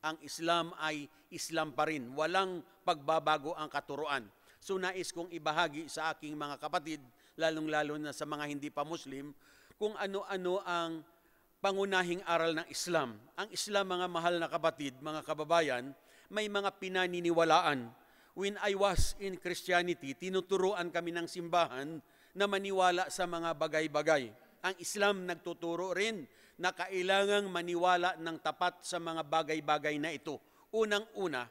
Ang Islam ay Islam pa rin. Walang pagbabago ang katuruan. So nais kong ibahagi sa aking mga kapatid, lalong-lalo na sa mga hindi pa Muslim, kung ano-ano ang pangunahing aral ng Islam. Ang Islam, mga mahal na kapatid, mga kababayan, may mga pinaniniwalaan. When I was in Christianity, tinuturuan kami ng simbahan na maniwala sa mga bagay-bagay ang Islam nagtuturo rin na kailangang maniwala ng tapat sa mga bagay-bagay na ito. Unang-una,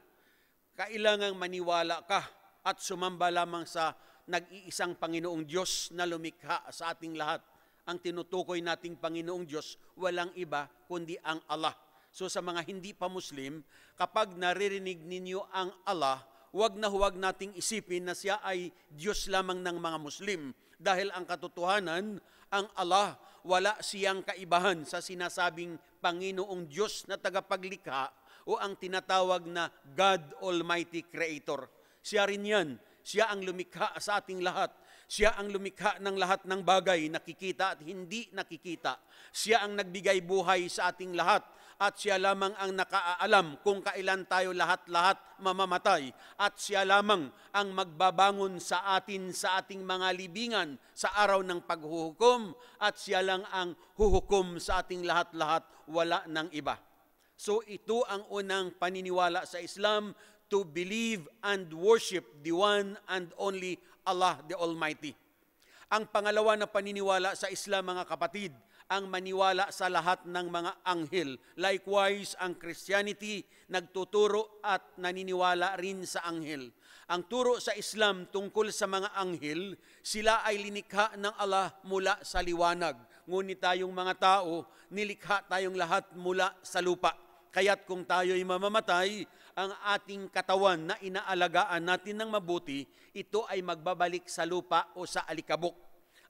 kailangang maniwala ka at sumamba lamang sa nag-iisang Panginoong Diyos na lumikha sa ating lahat. Ang tinutukoy nating Panginoong Diyos, walang iba kundi ang Allah. So sa mga hindi pa Muslim, kapag naririnig ninyo ang Allah, huwag na huwag nating isipin na siya ay Diyos lamang ng mga Muslim dahil ang katotohanan, ang Allah, wala siyang kaibahan sa sinasabing Panginoong Diyos na tagapaglikha o ang tinatawag na God Almighty Creator. Siya rin yan. Siya ang lumikha sa ating lahat. Siya ang lumikha ng lahat ng bagay, nakikita at hindi nakikita. Siya ang nagbigay buhay sa ating lahat at siya lamang ang nakaalam kung kailan tayo lahat-lahat mamamatay at siya lamang ang magbabangon sa atin sa ating mga libingan sa araw ng paghuhukom at siya lang ang huhukom sa ating lahat-lahat wala ng iba. So ito ang unang paniniwala sa Islam to believe and worship the one and only Allah the Almighty. Ang pangalawa na paniniwala sa Islam mga kapatid – ang maniwala sa lahat ng mga anghel. Likewise, ang Christianity nagtuturo at naniniwala rin sa anghel. Ang turo sa Islam tungkol sa mga anghel, sila ay linikha ng Allah mula sa liwanag. Ngunit tayong mga tao, nilikha tayong lahat mula sa lupa. Kaya't kung tayo'y mamamatay, ang ating katawan na inaalagaan natin ng mabuti, ito ay magbabalik sa lupa o sa alikabok.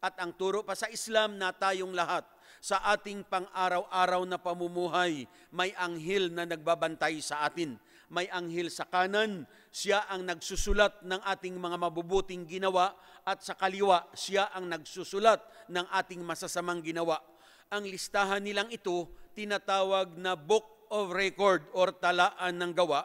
At ang turo pa sa Islam na tayong lahat sa ating pang-araw-araw na pamumuhay, may anghel na nagbabantay sa atin. May anghel sa kanan, siya ang nagsusulat ng ating mga mabubuting ginawa at sa kaliwa, siya ang nagsusulat ng ating masasamang ginawa. Ang listahan nilang ito tinatawag na book of record or talaan ng gawa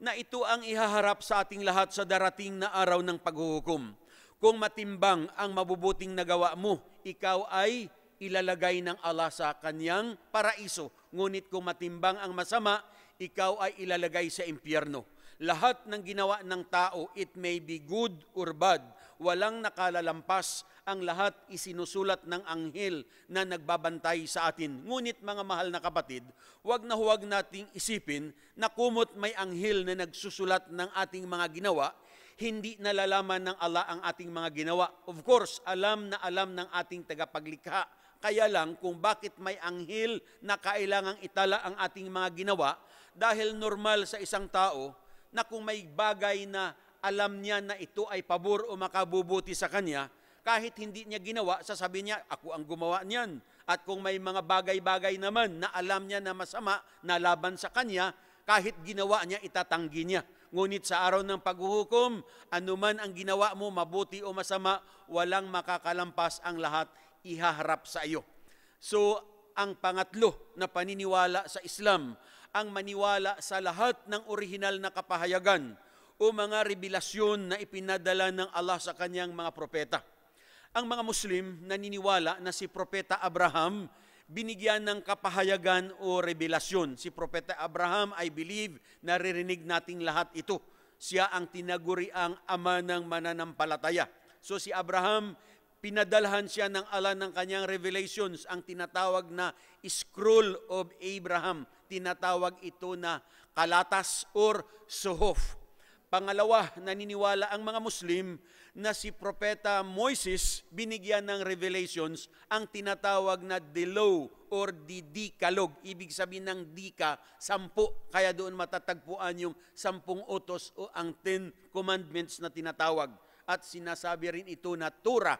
na ito ang ihaharap sa ating lahat sa darating na araw ng paghuhukom. Kung matimbang ang mabubuting nagawa mo, ikaw ay ilalagay ng ala sa kanyang paraiso. Ngunit kung matimbang ang masama, ikaw ay ilalagay sa impyerno. Lahat ng ginawa ng tao, it may be good or bad, walang nakalalampas ang lahat isinusulat ng anghel na nagbabantay sa atin. Ngunit mga mahal na kapatid, huwag na huwag nating isipin na kumot may anghel na nagsusulat ng ating mga ginawa, hindi nalalaman ng ala ang ating mga ginawa. Of course, alam na alam ng ating tagapaglikha. Kaya lang kung bakit may anghel na kailangang itala ang ating mga ginawa, dahil normal sa isang tao na kung may bagay na alam niya na ito ay pabor o makabubuti sa kanya, kahit hindi niya ginawa, sasabihin niya, ako ang gumawa niyan. At kung may mga bagay-bagay naman na alam niya na masama na laban sa kanya, kahit ginawa niya, itatanggi niya. Ngunit sa araw ng paghuhukom, anuman ang ginawa mo, mabuti o masama, walang makakalampas ang lahat, ihaharap sa iyo. So, ang pangatlo na paniniwala sa Islam, ang maniwala sa lahat ng orihinal na kapahayagan o mga revelasyon na ipinadala ng Allah sa kanyang mga propeta. Ang mga Muslim naniniwala na si Propeta Abraham binigyan ng kapahayagan o revelasyon. Si Propeta Abraham, I believe, naririnig nating lahat ito. Siya ang tinaguriang ama ng mananampalataya. So si Abraham, pinadalhan siya ng ala ng kanyang revelations, ang tinatawag na scroll of Abraham. Tinatawag ito na kalatas or sohof. Pangalawa, naniniwala ang mga Muslim na si Propeta Moises binigyan ng revelations ang tinatawag na Dilo or Didikalog. Ibig sabihin ng Dika, sampu. Kaya doon matatagpuan yung sampung otos o ang Ten Commandments na tinatawag. At sinasabi rin ito na Tura.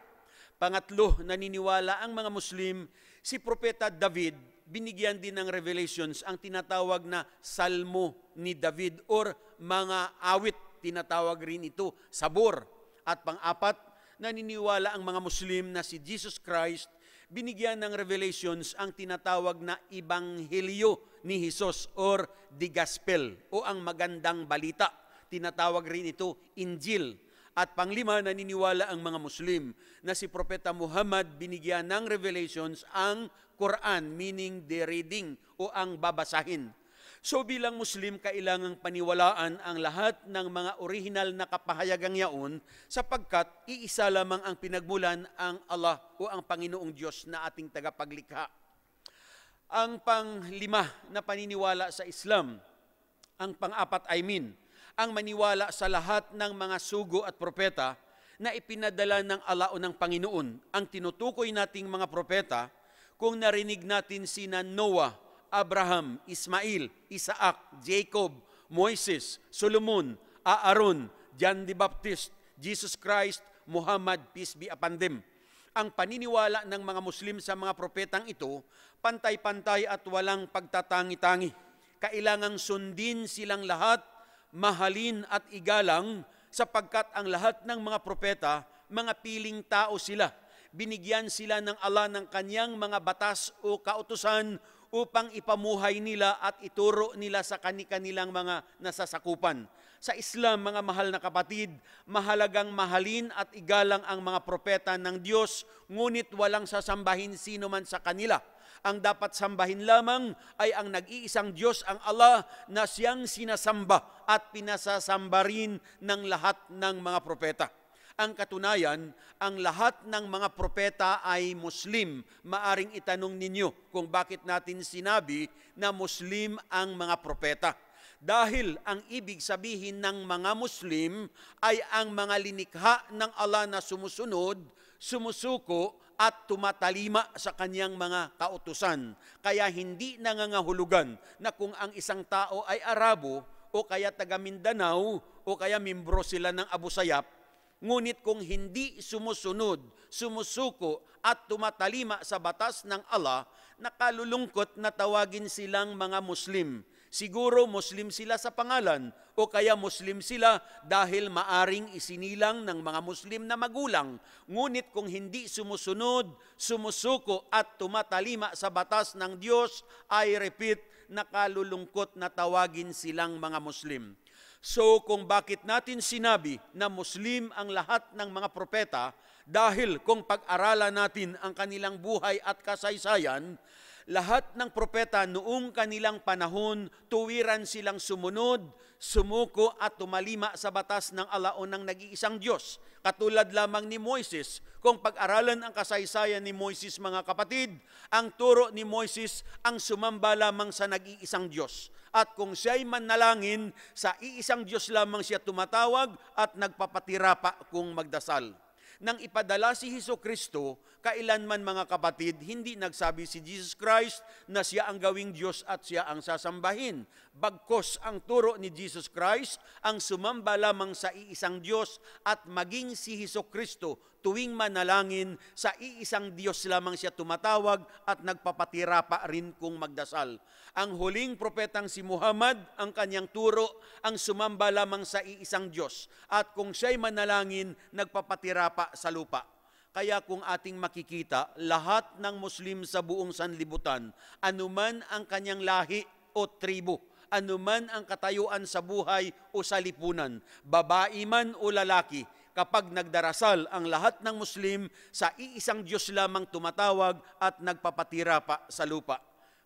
Pangatlo, naniniwala ang mga Muslim, si Propeta David binigyan din ng revelations ang tinatawag na Salmo ni David or mga awit. Tinatawag rin ito, sabor. At pang-apat, naniniwala ang mga Muslim na si Jesus Christ binigyan ng revelations ang tinatawag na Ibanghelyo ni Jesus or the Gospel o ang magandang balita. Tinatawag rin ito Injil. At panglima, naniniwala ang mga Muslim na si Propeta Muhammad binigyan ng revelations ang Quran, meaning the reading o ang babasahin. So bilang Muslim, kailangang paniwalaan ang lahat ng mga orihinal na kapahayagang yaon sapagkat iisa lamang ang pinagmulan ang Allah o ang Panginoong Diyos na ating tagapaglikha. Ang panglima na paniniwala sa Islam, ang pang-apat I mean, ang maniwala sa lahat ng mga sugo at propeta na ipinadala ng Allah o ng Panginoon, ang tinutukoy nating mga propeta, kung narinig natin sina Noah, Abraham, Ismail, Isaac, Jacob, Moises, Solomon, Aaron, John the Baptist, Jesus Christ, Muhammad, peace be upon them. Ang paniniwala ng mga Muslim sa mga propetang ito, pantay-pantay at walang pagtatangi-tangi. Kailangang sundin silang lahat, mahalin at igalang sapagkat ang lahat ng mga propeta, mga piling tao sila. Binigyan sila ng ala ng kanyang mga batas o kautusan upang ipamuhay nila at ituro nila sa kanilang mga nasasakupan. Sa Islam, mga mahal na kapatid, mahalagang mahalin at igalang ang mga propeta ng Diyos, ngunit walang sasambahin sino man sa kanila. Ang dapat sambahin lamang ay ang nag-iisang Diyos, ang Allah, na siyang sinasamba at pinasasamba rin ng lahat ng mga propeta. Ang katunayan, ang lahat ng mga propeta ay Muslim. Maaring itanong ninyo kung bakit natin sinabi na Muslim ang mga propeta. Dahil ang ibig sabihin ng mga Muslim ay ang mga linikha ng Allah na sumusunod, sumusuko, at tumatalima sa kanyang mga kautusan. Kaya hindi nangangahulugan na kung ang isang tao ay Arabo o kaya taga Mindanao o kaya membro sila ng Abu Sayyaf, Ngunit kung hindi sumusunod, sumusuko at tumatalima sa batas ng Allah, nakalulungkot na tawagin silang mga Muslim. Siguro Muslim sila sa pangalan o kaya Muslim sila dahil maaring isinilang ng mga Muslim na magulang. Ngunit kung hindi sumusunod, sumusuko at tumatalima sa batas ng Diyos, I repeat, nakalulungkot na tawagin silang mga Muslim. So kung bakit natin sinabi na Muslim ang lahat ng mga propeta, dahil kung pag-aralan natin ang kanilang buhay at kasaysayan, lahat ng propeta noong kanilang panahon, tuwiran silang sumunod, sumuko at tumalima sa batas ng alaon ng nag-iisang Diyos. Katulad lamang ni Moises, kung pag-aralan ang kasaysayan ni Moises mga kapatid, ang turo ni Moises ang sumamba lamang sa nag-iisang Diyos. At kung siya'y manalangin, sa iisang Diyos lamang siya tumatawag at nagpapatirapa kung magdasal nang ipadala si Hesus Kristo, kailanman mga kapatid, hindi nagsabi si Jesus Christ na siya ang gawing Diyos at siya ang sasambahin bagkos ang turo ni Jesus Christ ang sumamba lamang sa iisang Diyos at maging si Hesus Kristo tuwing manalangin sa iisang Diyos lamang siya tumatawag at nagpapatira pa rin kung magdasal. Ang huling propetang si Muhammad, ang kanyang turo, ang sumamba lamang sa iisang Diyos at kung siya'y manalangin, nagpapatira pa sa lupa. Kaya kung ating makikita, lahat ng Muslim sa buong sanlibutan, anuman ang kanyang lahi o tribo, anuman ang katayuan sa buhay o sa lipunan, babae man o lalaki, kapag nagdarasal ang lahat ng Muslim sa iisang Diyos lamang tumatawag at nagpapatira pa sa lupa.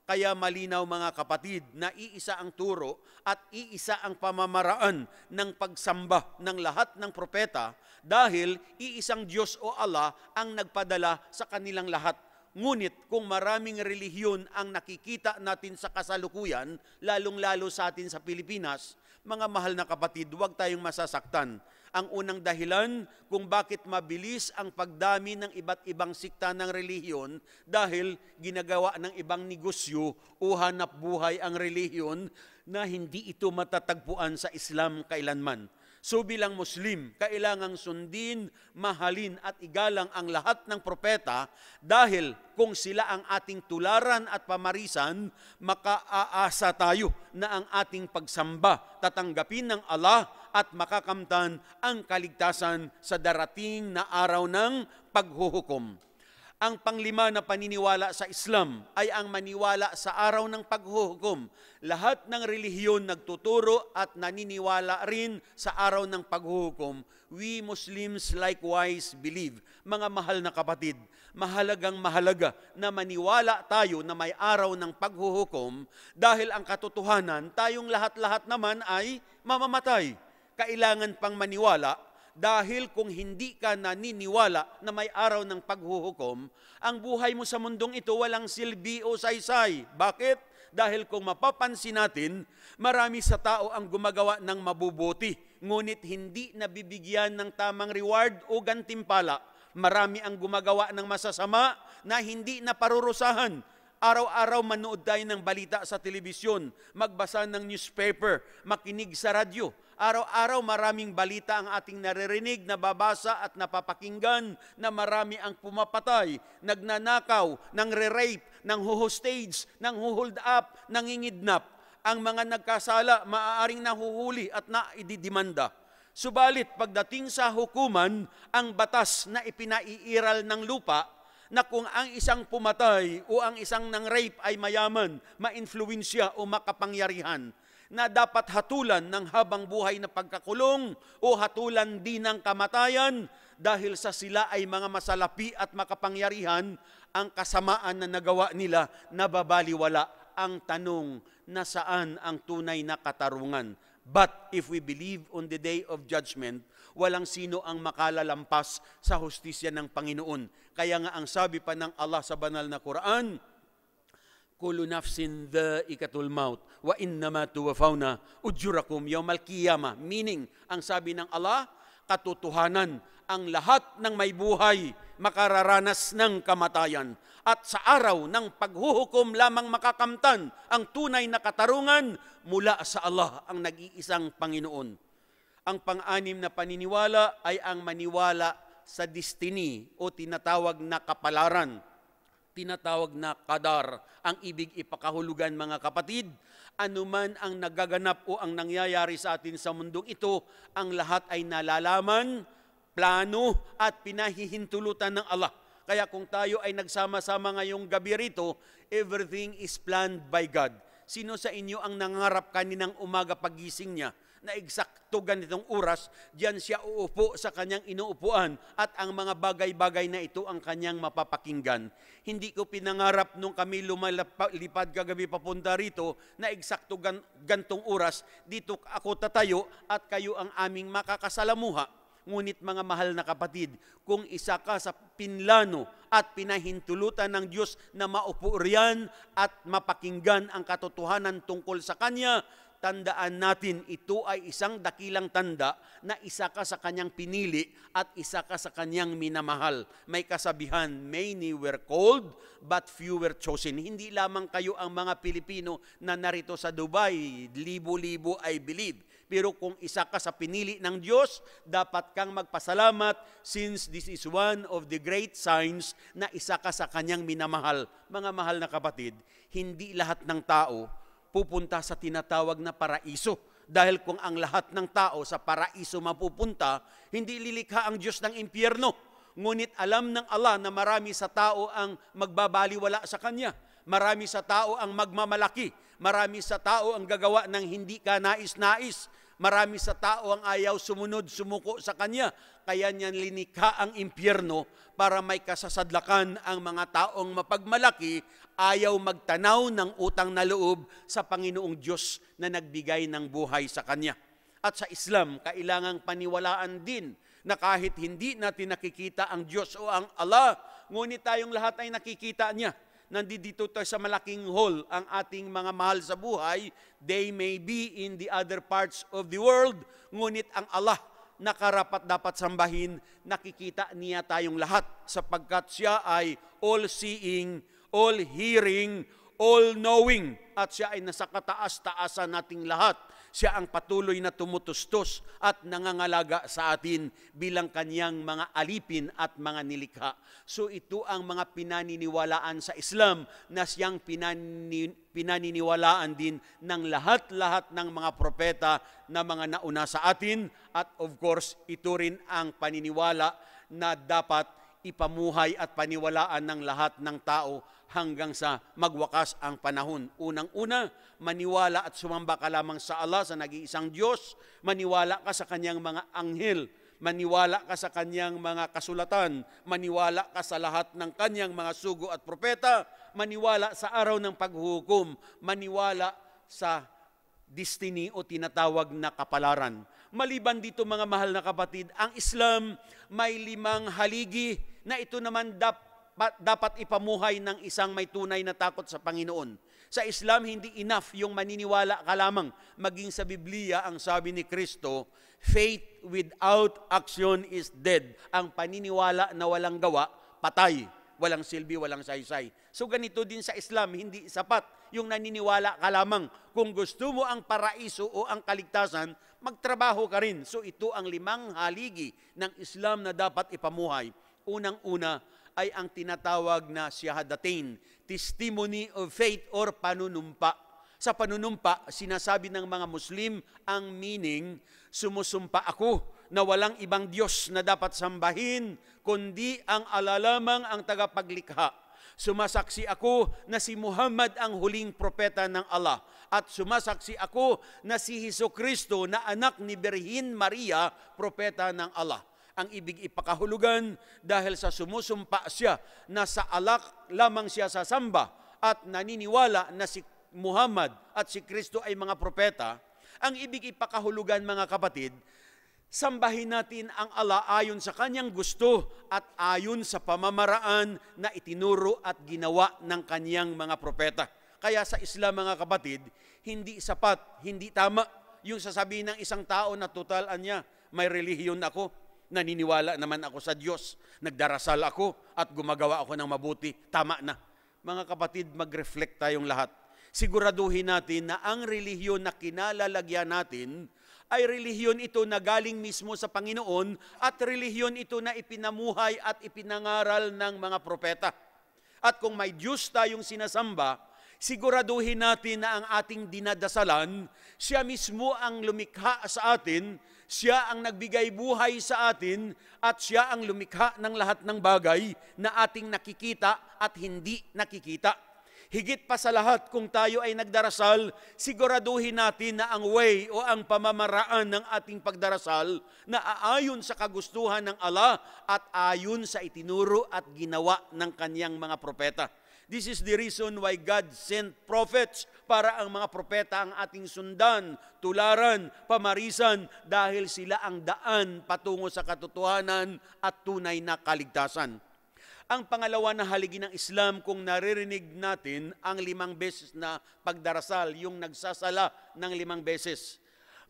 Kaya malinaw mga kapatid na iisa ang turo at iisa ang pamamaraan ng pagsamba ng lahat ng propeta dahil iisang Diyos o Allah ang nagpadala sa kanilang lahat Ngunit kung maraming relihiyon ang nakikita natin sa kasalukuyan, lalong-lalo sa atin sa Pilipinas, mga mahal na kapatid, huwag tayong masasaktan. Ang unang dahilan kung bakit mabilis ang pagdami ng iba't ibang sikta ng relihiyon dahil ginagawa ng ibang negosyo o hanap buhay ang relihiyon na hindi ito matatagpuan sa Islam kailanman So bilang Muslim, kailangang sundin, mahalin at igalang ang lahat ng propeta dahil kung sila ang ating tularan at pamarisan, makaaasa tayo na ang ating pagsamba tatanggapin ng Allah at makakamtan ang kaligtasan sa darating na araw ng paghuhukom. Ang panglima na paniniwala sa Islam ay ang maniwala sa araw ng paghuhukom. Lahat ng relihiyon nagtuturo at naniniwala rin sa araw ng paghuhukom. We Muslims likewise believe, mga mahal na kapatid, mahalagang mahalaga na maniwala tayo na may araw ng paghuhukom dahil ang katotohanan tayong lahat-lahat naman ay mamamatay. Kailangan pang maniwala dahil kung hindi ka naniniwala na may araw ng paghuhukom, ang buhay mo sa mundong ito walang silbi o saysay. Bakit? Dahil kung mapapansin natin, marami sa tao ang gumagawa ng mabubuti, ngunit hindi nabibigyan ng tamang reward o gantimpala. Marami ang gumagawa ng masasama na hindi naparurusahan Araw-araw manood tayo ng balita sa telebisyon, magbasa ng newspaper, makinig sa radyo. Araw-araw maraming balita ang ating naririnig, nababasa at napapakinggan na marami ang pumapatay, nagnanakaw, nang re-rape, nang hostage, nang hold up, nangingidnap. Ang mga nagkasala maaaring nahuhuli at naididimanda. Subalit pagdating sa hukuman, ang batas na ipinaiiral ng lupa na kung ang isang pumatay o ang isang nang rape ay mayaman, mainfluensya o makapangyarihan, na dapat hatulan ng habang buhay na pagkakulong o hatulan din ng kamatayan dahil sa sila ay mga masalapi at makapangyarihan, ang kasamaan na nagawa nila nababaliwala ang tanong na saan ang tunay na katarungan. But if we believe on the day of judgment, walang sino ang makalalampas sa hustisya ng Panginoon. Kaya nga ang sabi pa ng Allah sa banal na Quran, kullu nafsin the ikatul maut wa innama tuwafawna ujurakum yawmal kiyama. meaning ang sabi ng Allah katotohanan ang lahat ng may buhay makararanas ng kamatayan at sa araw ng paghuhukom lamang makakamtan ang tunay na katarungan mula sa Allah ang nag-iisang Panginoon ang pang-anim na paniniwala ay ang maniwala sa destiny o tinatawag na kapalaran, tinatawag na kadar. Ang ibig ipakahulugan mga kapatid, anuman ang nagaganap o ang nangyayari sa atin sa mundong ito, ang lahat ay nalalaman, plano at pinahihintulutan ng Allah. Kaya kung tayo ay nagsama-sama ngayong gabi rito, everything is planned by God. Sino sa inyo ang nangarap kaninang umaga pagising niya? na eksakto ganitong oras, diyan siya uupo sa kanyang inuupuan at ang mga bagay-bagay na ito ang kanyang mapapakinggan. Hindi ko pinangarap nung kami lumalipad kagabi papunta rito na eksakto gan- gantong oras, dito ako tatayo at kayo ang aming makakasalamuha. Ngunit mga mahal na kapatid, kung isa ka sa pinlano at pinahintulutan ng Diyos na maupo riyan at mapakinggan ang katotohanan tungkol sa Kanya, tandaan natin ito ay isang dakilang tanda na isa ka sa kanyang pinili at isa ka sa kanyang minamahal. May kasabihan, many were called but few were chosen. Hindi lamang kayo ang mga Pilipino na narito sa Dubai, libo-libo I believe. Pero kung isa ka sa pinili ng Diyos, dapat kang magpasalamat since this is one of the great signs na isa ka sa kanyang minamahal. Mga mahal na kapatid, hindi lahat ng tao pupunta sa tinatawag na paraiso. Dahil kung ang lahat ng tao sa paraiso mapupunta, hindi lilikha ang Diyos ng impyerno. Ngunit alam ng Allah na marami sa tao ang magbabaliwala sa Kanya. Marami sa tao ang magmamalaki. Marami sa tao ang gagawa ng hindi ka nais-nais. Marami sa tao ang ayaw sumunod, sumuko sa Kanya. Kaya niyan linika ang impyerno para may kasasadlakan ang mga taong mapagmalaki, ayaw magtanaw ng utang na loob sa Panginoong Diyos na nagbigay ng buhay sa Kanya. At sa Islam, kailangang paniwalaan din na kahit hindi natin nakikita ang Diyos o ang Allah, ngunit tayong lahat ay nakikita niya nandito tayo sa malaking hall ang ating mga mahal sa buhay. They may be in the other parts of the world, ngunit ang Allah na karapat dapat sambahin, nakikita niya tayong lahat sapagkat siya ay all-seeing, all-hearing, all-knowing at siya ay nasa kataas-taasan nating lahat siya ang patuloy na tumutustos at nangangalaga sa atin bilang kanyang mga alipin at mga nilikha. So ito ang mga pinaniniwalaan sa Islam na siyang pinani, pinaniniwalaan din ng lahat-lahat ng mga propeta na mga nauna sa atin at of course ito rin ang paniniwala na dapat ipamuhay at paniwalaan ng lahat ng tao hanggang sa magwakas ang panahon. Unang-una, maniwala at sumamba ka lamang sa Allah, sa nag-iisang Diyos. Maniwala ka sa kanyang mga anghel. Maniwala ka sa kanyang mga kasulatan. Maniwala ka sa lahat ng kanyang mga sugo at propeta. Maniwala sa araw ng paghukom. Maniwala sa destiny o tinatawag na kapalaran Maliban dito mga mahal na kapatid, ang Islam may limang haligi na ito naman dapat, dapat ipamuhay ng isang may tunay na takot sa Panginoon. Sa Islam, hindi enough yung maniniwala ka lamang. Maging sa Biblia, ang sabi ni Kristo, faith without action is dead. Ang paniniwala na walang gawa, patay. Walang silbi, walang saysay. So ganito din sa Islam, hindi sapat yung naniniwala ka lamang. Kung gusto mo ang paraiso o ang kaligtasan, magtrabaho ka rin. So ito ang limang haligi ng Islam na dapat ipamuhay. Unang-una ay ang tinatawag na shahadatain, testimony of faith or panunumpa sa panunumpa, sinasabi ng mga Muslim ang meaning, sumusumpa ako na walang ibang Diyos na dapat sambahin, kundi ang alalamang ang tagapaglikha Sumasaksi ako na si Muhammad ang huling propeta ng Allah at sumasaksi ako na si Hesus Kristo na anak ni Birhen Maria, propeta ng Allah. Ang ibig ipakahulugan dahil sa sumusumpa siya na sa alak lamang siya sasamba at naniniwala na si Muhammad at si Kristo ay mga propeta, ang ibig ipakahulugan mga kapatid Sambahin natin ang ala ayon sa kanyang gusto at ayon sa pamamaraan na itinuro at ginawa ng kanyang mga propeta. Kaya sa Islam mga kapatid, hindi sapat, hindi tama yung sasabihin ng isang tao na total niya, may relihiyon ako, naniniwala naman ako sa Diyos, nagdarasal ako at gumagawa ako ng mabuti, tama na. Mga kapatid, mag-reflect tayong lahat. Siguraduhin natin na ang relihiyon na kinalalagyan natin ay relihiyon ito na galing mismo sa Panginoon at relihiyon ito na ipinamuhay at ipinangaral ng mga propeta. At kung may Diyos tayong sinasamba, siguraduhin natin na ang ating dinadasalan, siya mismo ang lumikha sa atin, siya ang nagbigay buhay sa atin, at siya ang lumikha ng lahat ng bagay na ating nakikita at hindi nakikita. Higit pa sa lahat kung tayo ay nagdarasal, siguraduhin natin na ang way o ang pamamaraan ng ating pagdarasal na aayon sa kagustuhan ng ala at ayon sa itinuro at ginawa ng kaniyang mga propeta. This is the reason why God sent prophets para ang mga propeta ang ating sundan, tularan, pamarisan dahil sila ang daan patungo sa katotohanan at tunay na kaligtasan. Ang pangalawa na haligi ng Islam kung naririnig natin ang limang beses na pagdarasal, yung nagsasala ng limang beses.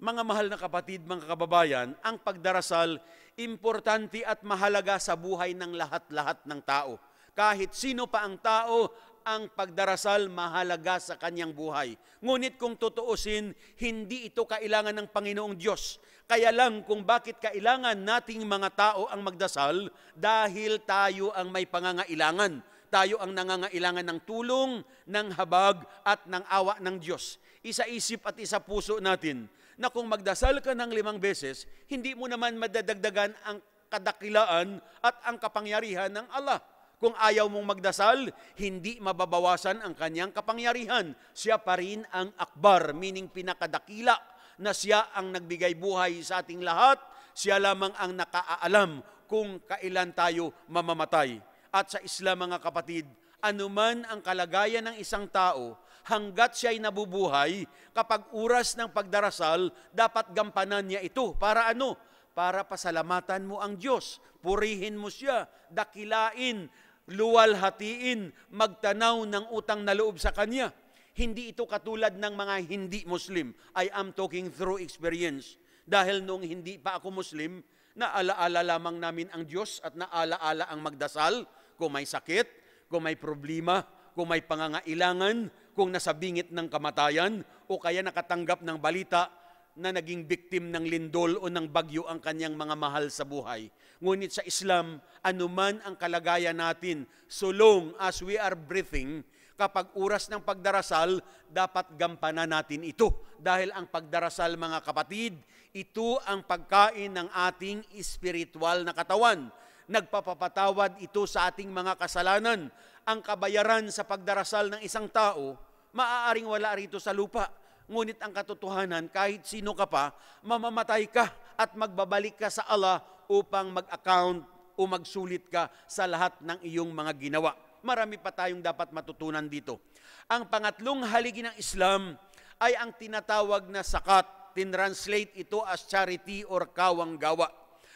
Mga mahal na kapatid, mga kababayan, ang pagdarasal importante at mahalaga sa buhay ng lahat-lahat ng tao. Kahit sino pa ang tao, ang pagdarasal mahalaga sa kanyang buhay. Ngunit kung tutuusin, hindi ito kailangan ng Panginoong Diyos kaya lang kung bakit kailangan nating mga tao ang magdasal dahil tayo ang may pangangailangan. Tayo ang nangangailangan ng tulong, ng habag at ng awa ng Diyos. Isa-isip at isa puso natin na kung magdasal ka ng limang beses, hindi mo naman madadagdagan ang kadakilaan at ang kapangyarihan ng Allah. Kung ayaw mong magdasal, hindi mababawasan ang kanyang kapangyarihan. Siya pa rin ang akbar, meaning pinakadakila na siya ang nagbigay buhay sa ating lahat, siya lamang ang nakaaalam kung kailan tayo mamamatay. At sa Islam mga kapatid, anuman ang kalagayan ng isang tao, hanggat siya ay nabubuhay, kapag oras ng pagdarasal, dapat gampanan niya ito. Para ano? Para pasalamatan mo ang Diyos, purihin mo siya, dakilain, luwalhatiin, magtanaw ng utang na loob sa Kanya. Hindi ito katulad ng mga hindi Muslim. I am talking through experience. Dahil nung hindi pa ako Muslim, naalaala lamang namin ang Diyos at naalaala ang magdasal kung may sakit, kung may problema, kung may pangangailangan, kung nasa bingit ng kamatayan, o kaya nakatanggap ng balita na naging biktim ng lindol o ng bagyo ang kanyang mga mahal sa buhay. Ngunit sa Islam, anuman ang kalagayan natin, so long as we are breathing, kapag oras ng pagdarasal, dapat gampanan natin ito. Dahil ang pagdarasal, mga kapatid, ito ang pagkain ng ating espiritual na katawan. Nagpapapatawad ito sa ating mga kasalanan. Ang kabayaran sa pagdarasal ng isang tao, maaaring wala rito sa lupa. Ngunit ang katotohanan, kahit sino ka pa, mamamatay ka at magbabalik ka sa Allah upang mag-account o magsulit ka sa lahat ng iyong mga ginawa marami pa tayong dapat matutunan dito. Ang pangatlong haligi ng Islam ay ang tinatawag na sakat. Tinranslate ito as charity or kawang gawa.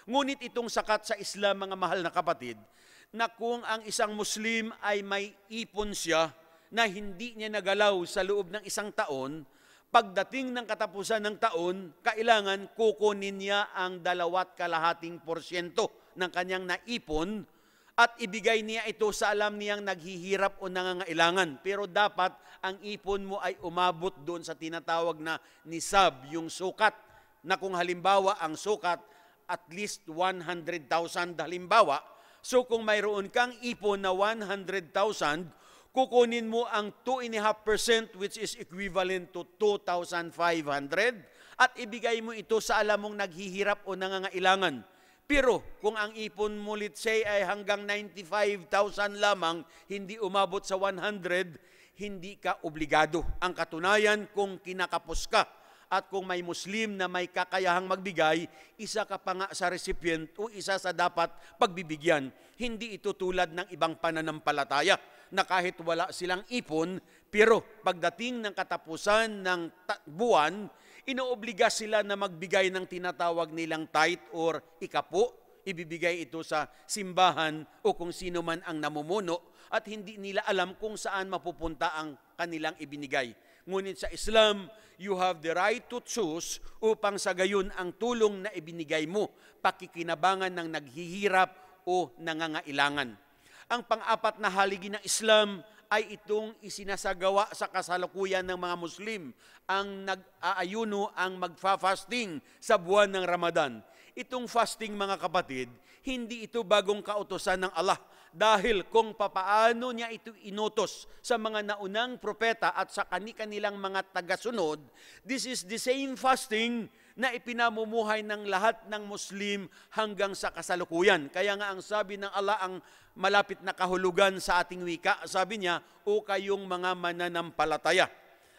Ngunit itong sakat sa Islam, mga mahal na kapatid, na kung ang isang Muslim ay may ipon siya na hindi niya nagalaw sa loob ng isang taon, pagdating ng katapusan ng taon, kailangan kukunin niya ang dalawat kalahating porsyento ng kanyang naipon at ibigay niya ito sa alam niyang naghihirap o nangangailangan. Pero dapat ang ipon mo ay umabot doon sa tinatawag na nisab, yung sukat, na kung halimbawa ang sukat at least 100,000 halimbawa, so kung mayroon kang ipon na 100,000, kukunin mo ang 2.5% which is equivalent to 2,500 at ibigay mo ito sa alam mong naghihirap o nangangailangan. Pero kung ang ipon mo, let's say, ay hanggang 95,000 lamang, hindi umabot sa 100, hindi ka obligado. Ang katunayan, kung kinakapos ka at kung may Muslim na may kakayahang magbigay, isa ka pa nga sa recipient o isa sa dapat pagbibigyan. Hindi ito tulad ng ibang pananampalataya na kahit wala silang ipon, pero pagdating ng katapusan ng buwan, inoobliga sila na magbigay ng tinatawag nilang tithe or ikapo. Ibibigay ito sa simbahan o kung sino man ang namumuno at hindi nila alam kung saan mapupunta ang kanilang ibinigay. Ngunit sa Islam, you have the right to choose upang sa gayon ang tulong na ibinigay mo, pakikinabangan ng naghihirap o nangangailangan. Ang pang-apat na haligi ng Islam ay itong isinasagawa sa kasalukuyan ng mga Muslim, ang nag-aayuno, ang magfa-fasting sa buwan ng Ramadan. Itong fasting mga kapatid, hindi ito bagong kautosan ng Allah dahil kung papaano niya ito inutos sa mga naunang propeta at sa kanilang mga tagasunod, this is the same fasting na ipinamumuhay ng lahat ng Muslim hanggang sa kasalukuyan. Kaya nga ang sabi ng Allah ang malapit na kahulugan sa ating wika, sabi niya, o kayong mga mananampalataya.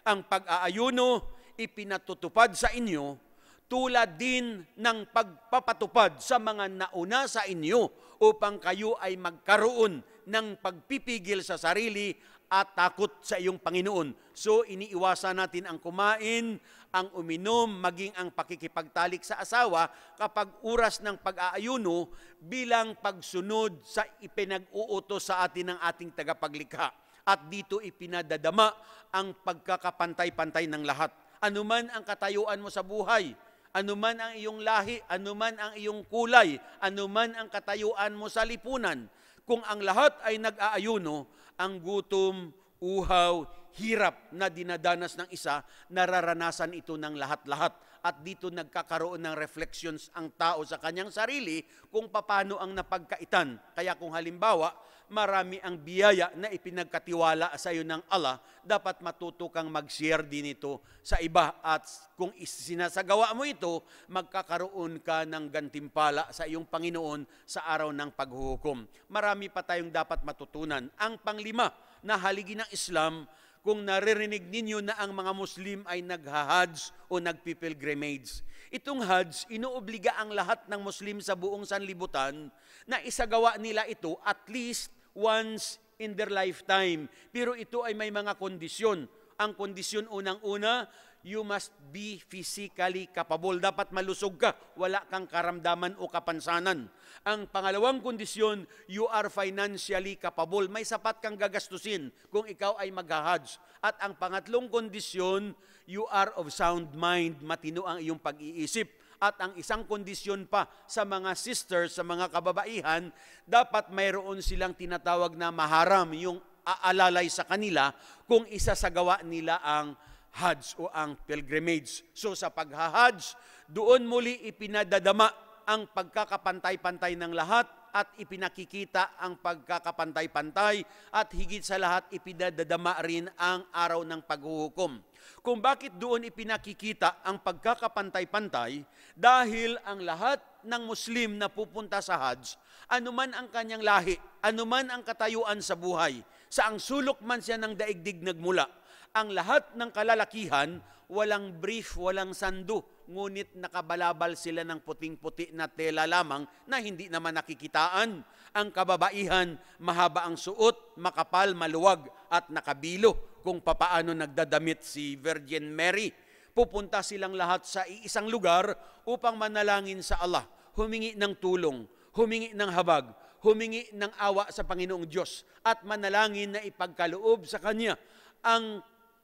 Ang pag-aayuno, ipinatutupad sa inyo, tulad din ng pagpapatupad sa mga nauna sa inyo upang kayo ay magkaroon ng pagpipigil sa sarili at takot sa iyong Panginoon. So iniiwasan natin ang kumain, ang uminom, maging ang pakikipagtalik sa asawa kapag oras ng pag-aayuno bilang pagsunod sa ipinag-uuto sa atin ng ating tagapaglikha. At dito ipinadadama ang pagkakapantay-pantay ng lahat. Anuman ang katayuan mo sa buhay, anuman ang iyong lahi, anuman ang iyong kulay, anuman ang katayuan mo sa lipunan, kung ang lahat ay nag-aayuno, ang gutom, uhaw, hirap na dinadanas ng isa, nararanasan ito ng lahat-lahat. At dito nagkakaroon ng reflections ang tao sa kanyang sarili kung paano ang napagkaitan. Kaya kung halimbawa, marami ang biyaya na ipinagkatiwala sa iyo ng Allah, dapat matuto kang mag-share din ito sa iba. At kung sinasagawa mo ito, magkakaroon ka ng gantimpala sa iyong Panginoon sa araw ng paghuhukom. Marami pa tayong dapat matutunan. Ang panglima na haligi ng Islam kung naririnig ninyo na ang mga Muslim ay nagha-Hajj o nagpipilgrimage. Itong Hajj, inuobliga ang lahat ng Muslim sa buong sanlibutan na isagawa nila ito at least once in their lifetime. Pero ito ay may mga kondisyon. Ang kondisyon unang-una, you must be physically capable. Dapat malusog ka, wala kang karamdaman o kapansanan. Ang pangalawang kondisyon, you are financially capable. May sapat kang gagastusin kung ikaw ay maghahadj. At ang pangatlong kondisyon, you are of sound mind. Matino ang iyong pag-iisip. At ang isang kondisyon pa sa mga sisters, sa mga kababaihan, dapat mayroon silang tinatawag na maharam, yung aalalay sa kanila kung isa sa gawa nila ang Hajj o ang pilgrimage. So sa pagha-Hajj, doon muli ipinadadama ang pagkakapantay-pantay ng lahat at ipinakikita ang pagkakapantay-pantay at higit sa lahat ipinadadama rin ang araw ng paghuhukom. Kung bakit doon ipinakikita ang pagkakapantay-pantay dahil ang lahat ng Muslim na pupunta sa Hajj, anuman ang kanyang lahi, anuman ang katayuan sa buhay, sa ang sulok man siya ng daigdig nagmula, ang lahat ng kalalakihan, walang brief, walang sando, ngunit nakabalabal sila ng puting-puti na tela lamang na hindi naman nakikitaan. Ang kababaihan, mahaba ang suot, makapal, maluwag, at nakabilo kung papaano nagdadamit si Virgin Mary. Pupunta silang lahat sa iisang lugar upang manalangin sa Allah, humingi ng tulong, humingi ng habag, humingi ng awa sa Panginoong Diyos at manalangin na ipagkaloob sa Kanya ang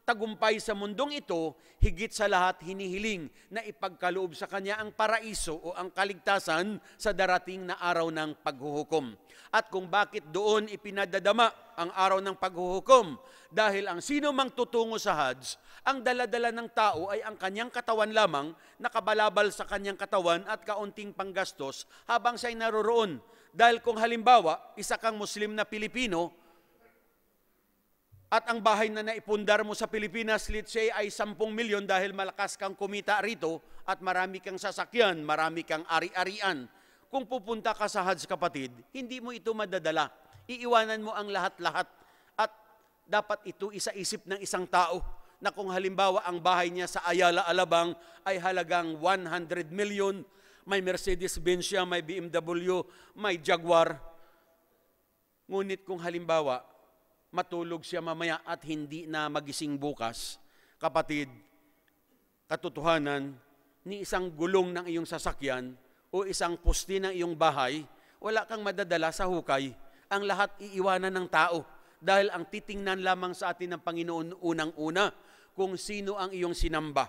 tagumpay sa mundong ito, higit sa lahat hinihiling na ipagkaloob sa kanya ang paraiso o ang kaligtasan sa darating na araw ng paghuhukom. At kung bakit doon ipinadadama ang araw ng paghuhukom, dahil ang sino mang tutungo sa Hajj, ang daladala ng tao ay ang kanyang katawan lamang, nakabalabal sa kanyang katawan at kaunting panggastos habang siya'y naroroon. Dahil kung halimbawa, isa kang Muslim na Pilipino, at ang bahay na naipundar mo sa Pilipinas, let's say, ay 10 milyon dahil malakas kang kumita rito at marami kang sasakyan, marami kang ari-arian. Kung pupunta ka sa Hajj, kapatid, hindi mo ito madadala. Iiwanan mo ang lahat-lahat. At dapat ito isaisip ng isang tao na kung halimbawa ang bahay niya sa Ayala Alabang ay halagang 100 million, may Mercedes-Benz siya, may BMW, may Jaguar. Ngunit kung halimbawa matulog siya mamaya at hindi na magising bukas, kapatid, katotohanan, ni isang gulong ng iyong sasakyan o isang poste ng iyong bahay, wala kang madadala sa hukay. Ang lahat iiwanan ng tao dahil ang titingnan lamang sa atin ng Panginoon unang-una kung sino ang iyong sinamba.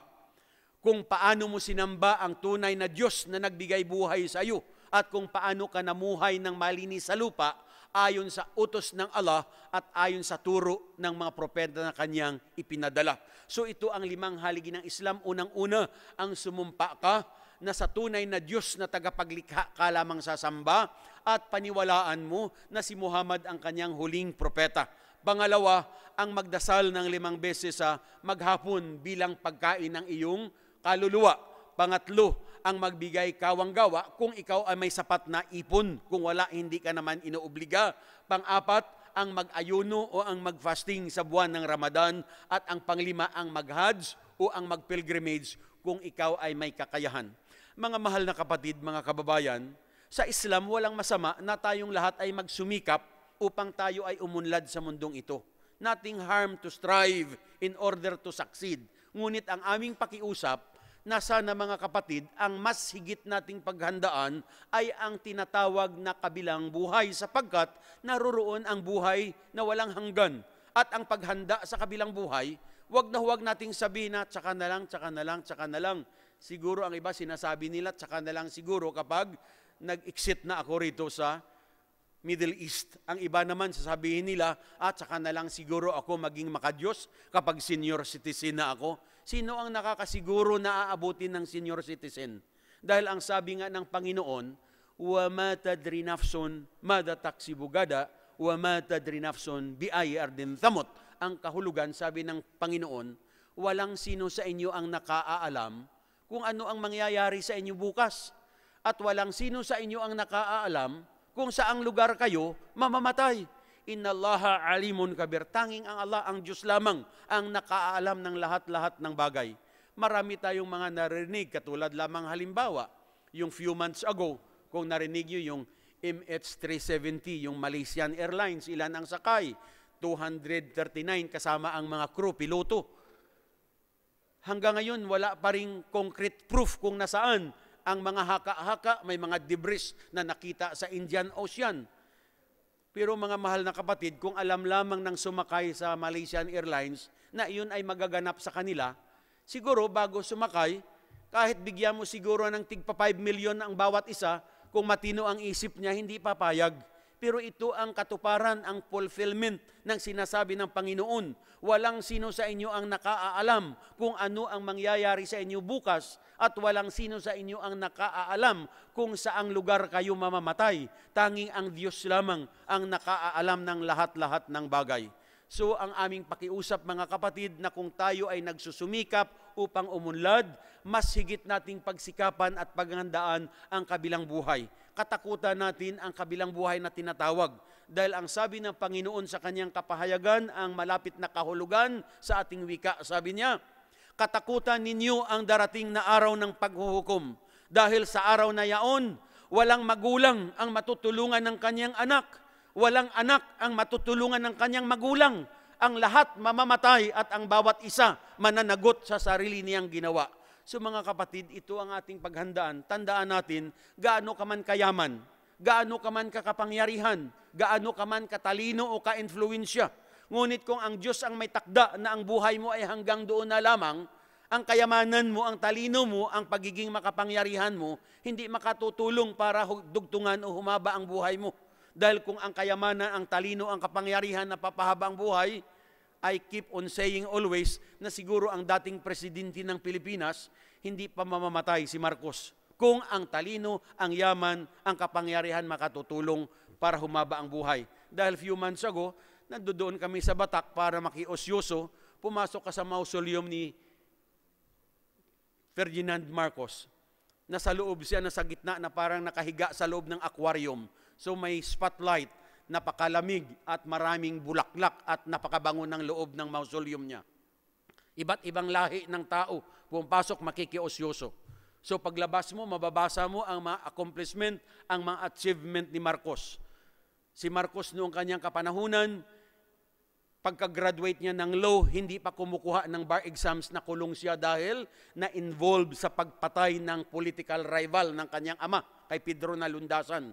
Kung paano mo sinamba ang tunay na Diyos na nagbigay buhay sa iyo at kung paano ka namuhay ng malinis sa lupa ayon sa utos ng Allah at ayon sa turo ng mga propeta na kanyang ipinadala. So ito ang limang haligi ng Islam. Unang-una, ang sumumpa ka na sa tunay na Diyos na tagapaglikha ka lamang sasamba at paniwalaan mo na si Muhammad ang kanyang huling propeta. Pangalawa, ang magdasal ng limang beses sa maghapon bilang pagkain ng iyong kaluluwa. Pangatlo, ang magbigay kawanggawa kung ikaw ay may sapat na ipon. Kung wala, hindi ka naman inoobliga. Pang-apat, ang mag-ayuno o ang mag-fasting sa buwan ng Ramadan. At ang panglima, ang mag-hajj o ang mag-pilgrimage kung ikaw ay may kakayahan. Mga mahal na kapatid, mga kababayan, sa Islam walang masama na tayong lahat ay magsumikap upang tayo ay umunlad sa mundong ito. Nothing harm to strive in order to succeed. Ngunit ang aming pakiusap na sana mga kapatid, ang mas higit nating paghandaan ay ang tinatawag na kabilang buhay sapagkat naroroon ang buhay na walang hanggan. At ang paghanda sa kabilang buhay, wag na huwag nating sabihin na tsaka na lang, tsaka na lang, tsaka na lang. Siguro ang iba sinasabi nila tsaka na lang siguro kapag nag-exit na ako rito sa Middle East. Ang iba naman sasabihin nila, at ah, saka na lang siguro ako maging makadiyos kapag senior citizen na ako sino ang nakakasiguro na aabutin ng senior citizen? Dahil ang sabi nga ng Panginoon, wa ma tadri nafsun madha taksibugada wa ma tadri nafsun bi ardin thamot. Ang kahulugan, sabi ng Panginoon, walang sino sa inyo ang nakaaalam kung ano ang mangyayari sa inyo bukas. At walang sino sa inyo ang nakaaalam kung saang lugar kayo mamamatay. Innallaha alimun kabir. Tanging ang Allah, ang Diyos lamang, ang nakaalam ng lahat-lahat ng bagay. Marami tayong mga narinig, katulad lamang halimbawa, yung few months ago, kung narinig nyo yung MH370, yung Malaysian Airlines, ilan ang sakay? 239 kasama ang mga crew, piloto. Hanggang ngayon, wala pa rin concrete proof kung nasaan ang mga haka-haka, may mga debris na nakita sa Indian Ocean pero mga mahal na kapatid, kung alam lamang ng sumakay sa Malaysian Airlines na iyon ay magaganap sa kanila, siguro bago sumakay, kahit bigyan mo siguro ng tigpa 5 million ang bawat isa, kung matino ang isip niya, hindi papayag pero ito ang katuparan, ang fulfillment ng sinasabi ng Panginoon. Walang sino sa inyo ang nakaaalam kung ano ang mangyayari sa inyo bukas at walang sino sa inyo ang nakaaalam kung saang lugar kayo mamamatay. Tanging ang Diyos lamang ang nakaaalam ng lahat-lahat ng bagay. So ang aming pakiusap mga kapatid na kung tayo ay nagsusumikap upang umunlad, mas higit nating pagsikapan at paghandaan ang kabilang buhay katakutan natin ang kabilang buhay na tinatawag. Dahil ang sabi ng Panginoon sa kanyang kapahayagan, ang malapit na kahulugan sa ating wika, sabi niya, Katakutan ninyo ang darating na araw ng paghuhukom. Dahil sa araw na yaon, walang magulang ang matutulungan ng kanyang anak. Walang anak ang matutulungan ng kanyang magulang. Ang lahat mamamatay at ang bawat isa mananagot sa sarili niyang ginawa. So mga kapatid, ito ang ating paghandaan. Tandaan natin, gaano ka man kayaman, gaano ka man kakapangyarihan, gaano ka man katalino o ka kainfluensya. Ngunit kung ang Diyos ang may takda na ang buhay mo ay hanggang doon na lamang, ang kayamanan mo, ang talino mo, ang pagiging makapangyarihan mo, hindi makatutulong para dugtungan o humaba ang buhay mo. Dahil kung ang kayamanan, ang talino, ang kapangyarihan na papahaba ang buhay, I keep on saying always na siguro ang dating presidente ng Pilipinas hindi pa mamamatay si Marcos kung ang talino, ang yaman, ang kapangyarihan makatutulong para humaba ang buhay. Dahil few months ago, nandoon kami sa Batak para makiosyoso, pumasok ka sa mausoleum ni Ferdinand Marcos. Nasa loob siya, nasa gitna na parang nakahiga sa loob ng aquarium. So may spotlight napakalamig at maraming bulaklak at napakabango ng loob ng mausoleum niya. Iba't ibang lahi ng tao, pumapasok makikiosyoso. So paglabas mo, mababasa mo ang mga accomplishment, ang mga achievement ni Marcos. Si Marcos noong kanyang kapanahunan, pagka-graduate niya ng law, hindi pa kumukuha ng bar exams na kulong siya dahil na-involved sa pagpatay ng political rival ng kanyang ama, kay Pedro Nalundasan.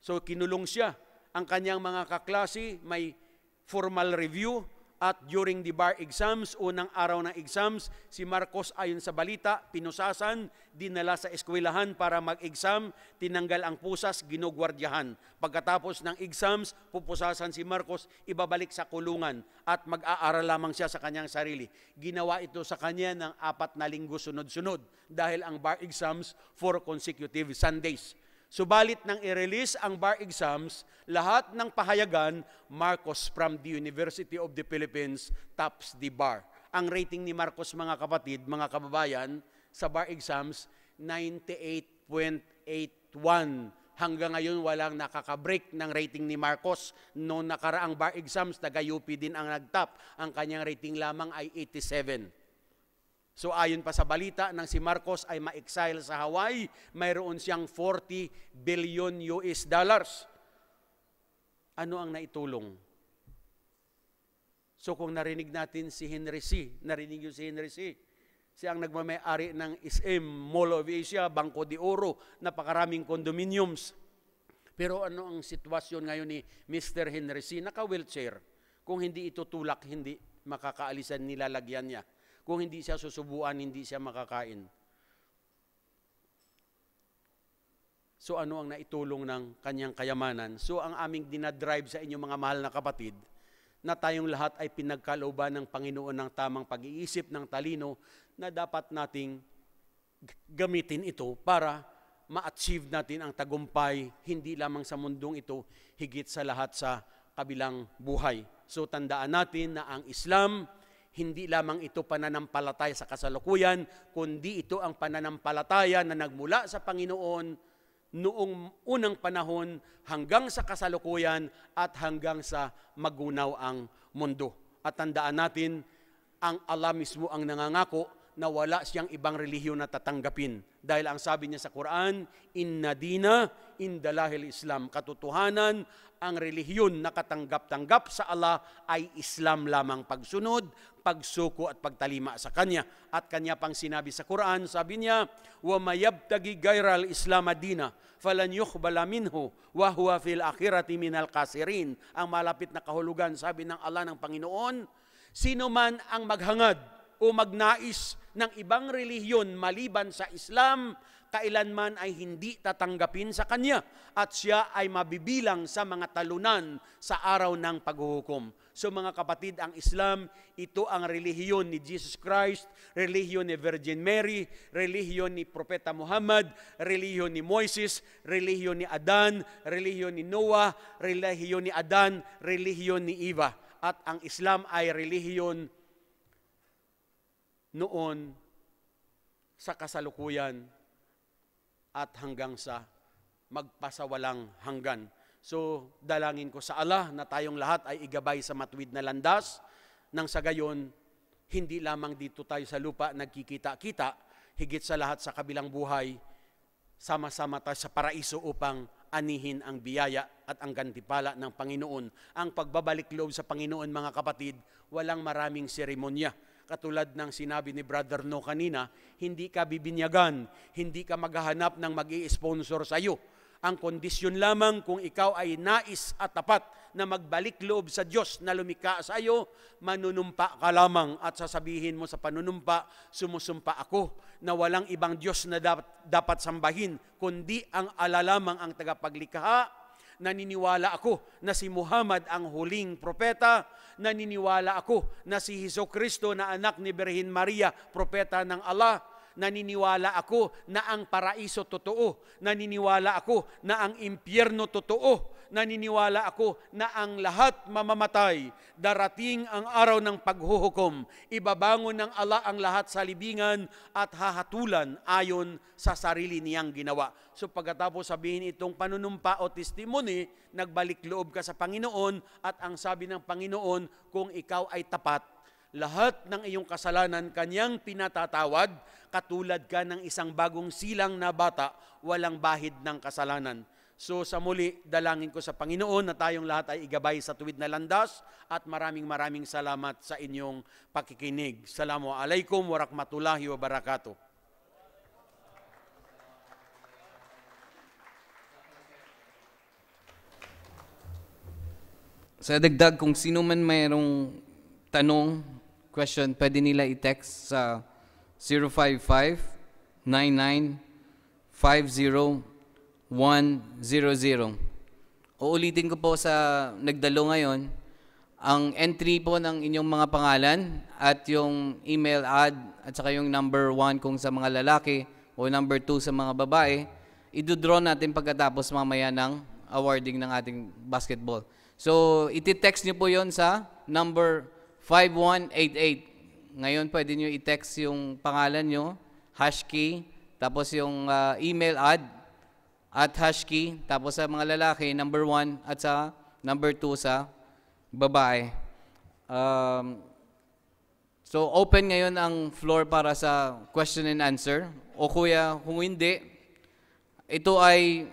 So kinulong siya ang kanyang mga kaklase, may formal review at during the bar exams, unang araw ng exams, si Marcos ayon sa balita, pinusasan, dinala sa eskwelahan para mag-exam, tinanggal ang pusas, ginugwardyahan. Pagkatapos ng exams, pupusasan si Marcos, ibabalik sa kulungan at mag-aaral lamang siya sa kanyang sarili. Ginawa ito sa kanya ng apat na linggo sunod-sunod dahil ang bar exams for consecutive Sundays. Subalit nang i-release ang bar exams, lahat ng pahayagan, Marcos from the University of the Philippines tops the bar. Ang rating ni Marcos mga kapatid, mga kababayan, sa bar exams, 98.81 hanggang ngayon walang nakaka-break ng rating ni Marcos. No nakaraang bar exams, taga-UP din ang nagtap. Ang kanyang rating lamang ay 87. So ayon pa sa balita nang si Marcos ay ma-exile sa Hawaii, mayroon siyang 40 billion US dollars. Ano ang naitulong? So kung narinig natin si Henry C., narinig niyo si Henry C., siya ang nagmamayari ng SM, Mall of Asia, Bangko de Oro, napakaraming condominiums. Pero ano ang sitwasyon ngayon ni Mr. Henry C.? Naka-wheelchair. Kung hindi ito tulak, hindi makakaalisan nilalagyan niya. Kung hindi siya susubuan, hindi siya makakain. So ano ang naitulong ng kanyang kayamanan? So ang aming dinadrive sa inyo mga mahal na kapatid, na tayong lahat ay pinagkalooban ng Panginoon ng tamang pag-iisip ng talino na dapat nating gamitin ito para ma-achieve natin ang tagumpay hindi lamang sa mundong ito, higit sa lahat sa kabilang buhay. So tandaan natin na ang Islam, hindi lamang ito pananampalataya sa kasalukuyan, kundi ito ang pananampalataya na nagmula sa Panginoon noong unang panahon hanggang sa kasalukuyan at hanggang sa magunaw ang mundo. At tandaan natin, ang Allah mismo ang nangangako na wala siyang ibang relihiyon na tatanggapin. Dahil ang sabi niya sa Quran, Inna dina indalahil Islam. Katotohanan, ang relihiyon na katanggap-tanggap sa Allah ay Islam lamang pagsunod, pagsuko at pagtalima sa Kanya. At Kanya pang sinabi sa Quran, sabi niya, وَمَيَبْتَغِ غَيْرَ الْإِسْلَامَ دِينَ فَلَنْ يُقْبَلَ مِنْهُ وَهُوَ فِي الْأَخِرَةِ مِنَ الْقَاسِرِينَ Ang malapit na kahulugan, sabi ng Allah ng Panginoon, sino man ang maghangad o magnais ng ibang relihiyon maliban sa Islam, kailanman ay hindi tatanggapin sa kanya at siya ay mabibilang sa mga talunan sa araw ng paghuhukom. So mga kapatid, ang Islam, ito ang relihiyon ni Jesus Christ, relihiyon ni Virgin Mary, relihiyon ni Propeta Muhammad, relihiyon ni Moises, relihiyon ni Adan, relihiyon ni Noah, relihiyon ni Adan, relihiyon ni Eva. At ang Islam ay relihiyon noon sa kasalukuyan at hanggang sa magpasawalang hanggan. So, dalangin ko sa Allah na tayong lahat ay igabay sa matwid na landas nang sa gayon hindi lamang dito tayo sa lupa nagkikita-kita, higit sa lahat sa kabilang buhay, sama-sama tayo sa paraiso upang anihin ang biyaya at ang gantipala ng Panginoon. Ang pagbabalik loob sa Panginoon, mga kapatid, walang maraming seremonya katulad ng sinabi ni Brother No kanina, hindi ka bibinyagan, hindi ka maghahanap ng mag sponsor sa iyo. Ang kondisyon lamang kung ikaw ay nais at tapat na magbalik loob sa Diyos na lumika sa iyo, manunumpa ka lamang at sasabihin mo sa panunumpa, sumusumpa ako na walang ibang Diyos na dapat, dapat sambahin, kundi ang ala ang tagapaglikha naniniwala ako na si Muhammad ang huling propeta, naniniwala ako na si Hesus Kristo na anak ni Birhen Maria, propeta ng Allah, naniniwala ako na ang paraiso totoo, naniniwala ako na ang impyerno totoo, naniniwala ako na ang lahat mamamatay. Darating ang araw ng paghuhukom. Ibabangon ng ala ang lahat sa libingan at hahatulan ayon sa sarili niyang ginawa. So pagkatapos sabihin itong panunumpa o testimony, nagbalik loob ka sa Panginoon at ang sabi ng Panginoon, kung ikaw ay tapat, lahat ng iyong kasalanan kanyang pinatatawad, katulad ka ng isang bagong silang na bata, walang bahid ng kasalanan. So sa muli, dalangin ko sa Panginoon na tayong lahat ay igabay sa tuwid na landas at maraming maraming salamat sa inyong pakikinig. Salamu alaikum warahmatullahi wabarakatuh. wa barakatuh. Sa dagdag, kung sino man mayroong tanong, question, pwede nila i-text sa 055 99 50 Uulitin ko po sa nagdalo ngayon, ang entry po ng inyong mga pangalan at yung email ad at saka yung number 1 kung sa mga lalaki o number 2 sa mga babae, idodraw natin pagkatapos mamaya ng awarding ng ating basketball. So, iti-text nyo po yon sa number 5188. Ngayon, pwede nyo i-text yung pangalan nyo, hash key, tapos yung uh, email ad, at hashki, tapos sa mga lalaki, number one, at sa number two sa babae. Um, so, open ngayon ang floor para sa question and answer. O kuya, kung hindi, ito ay,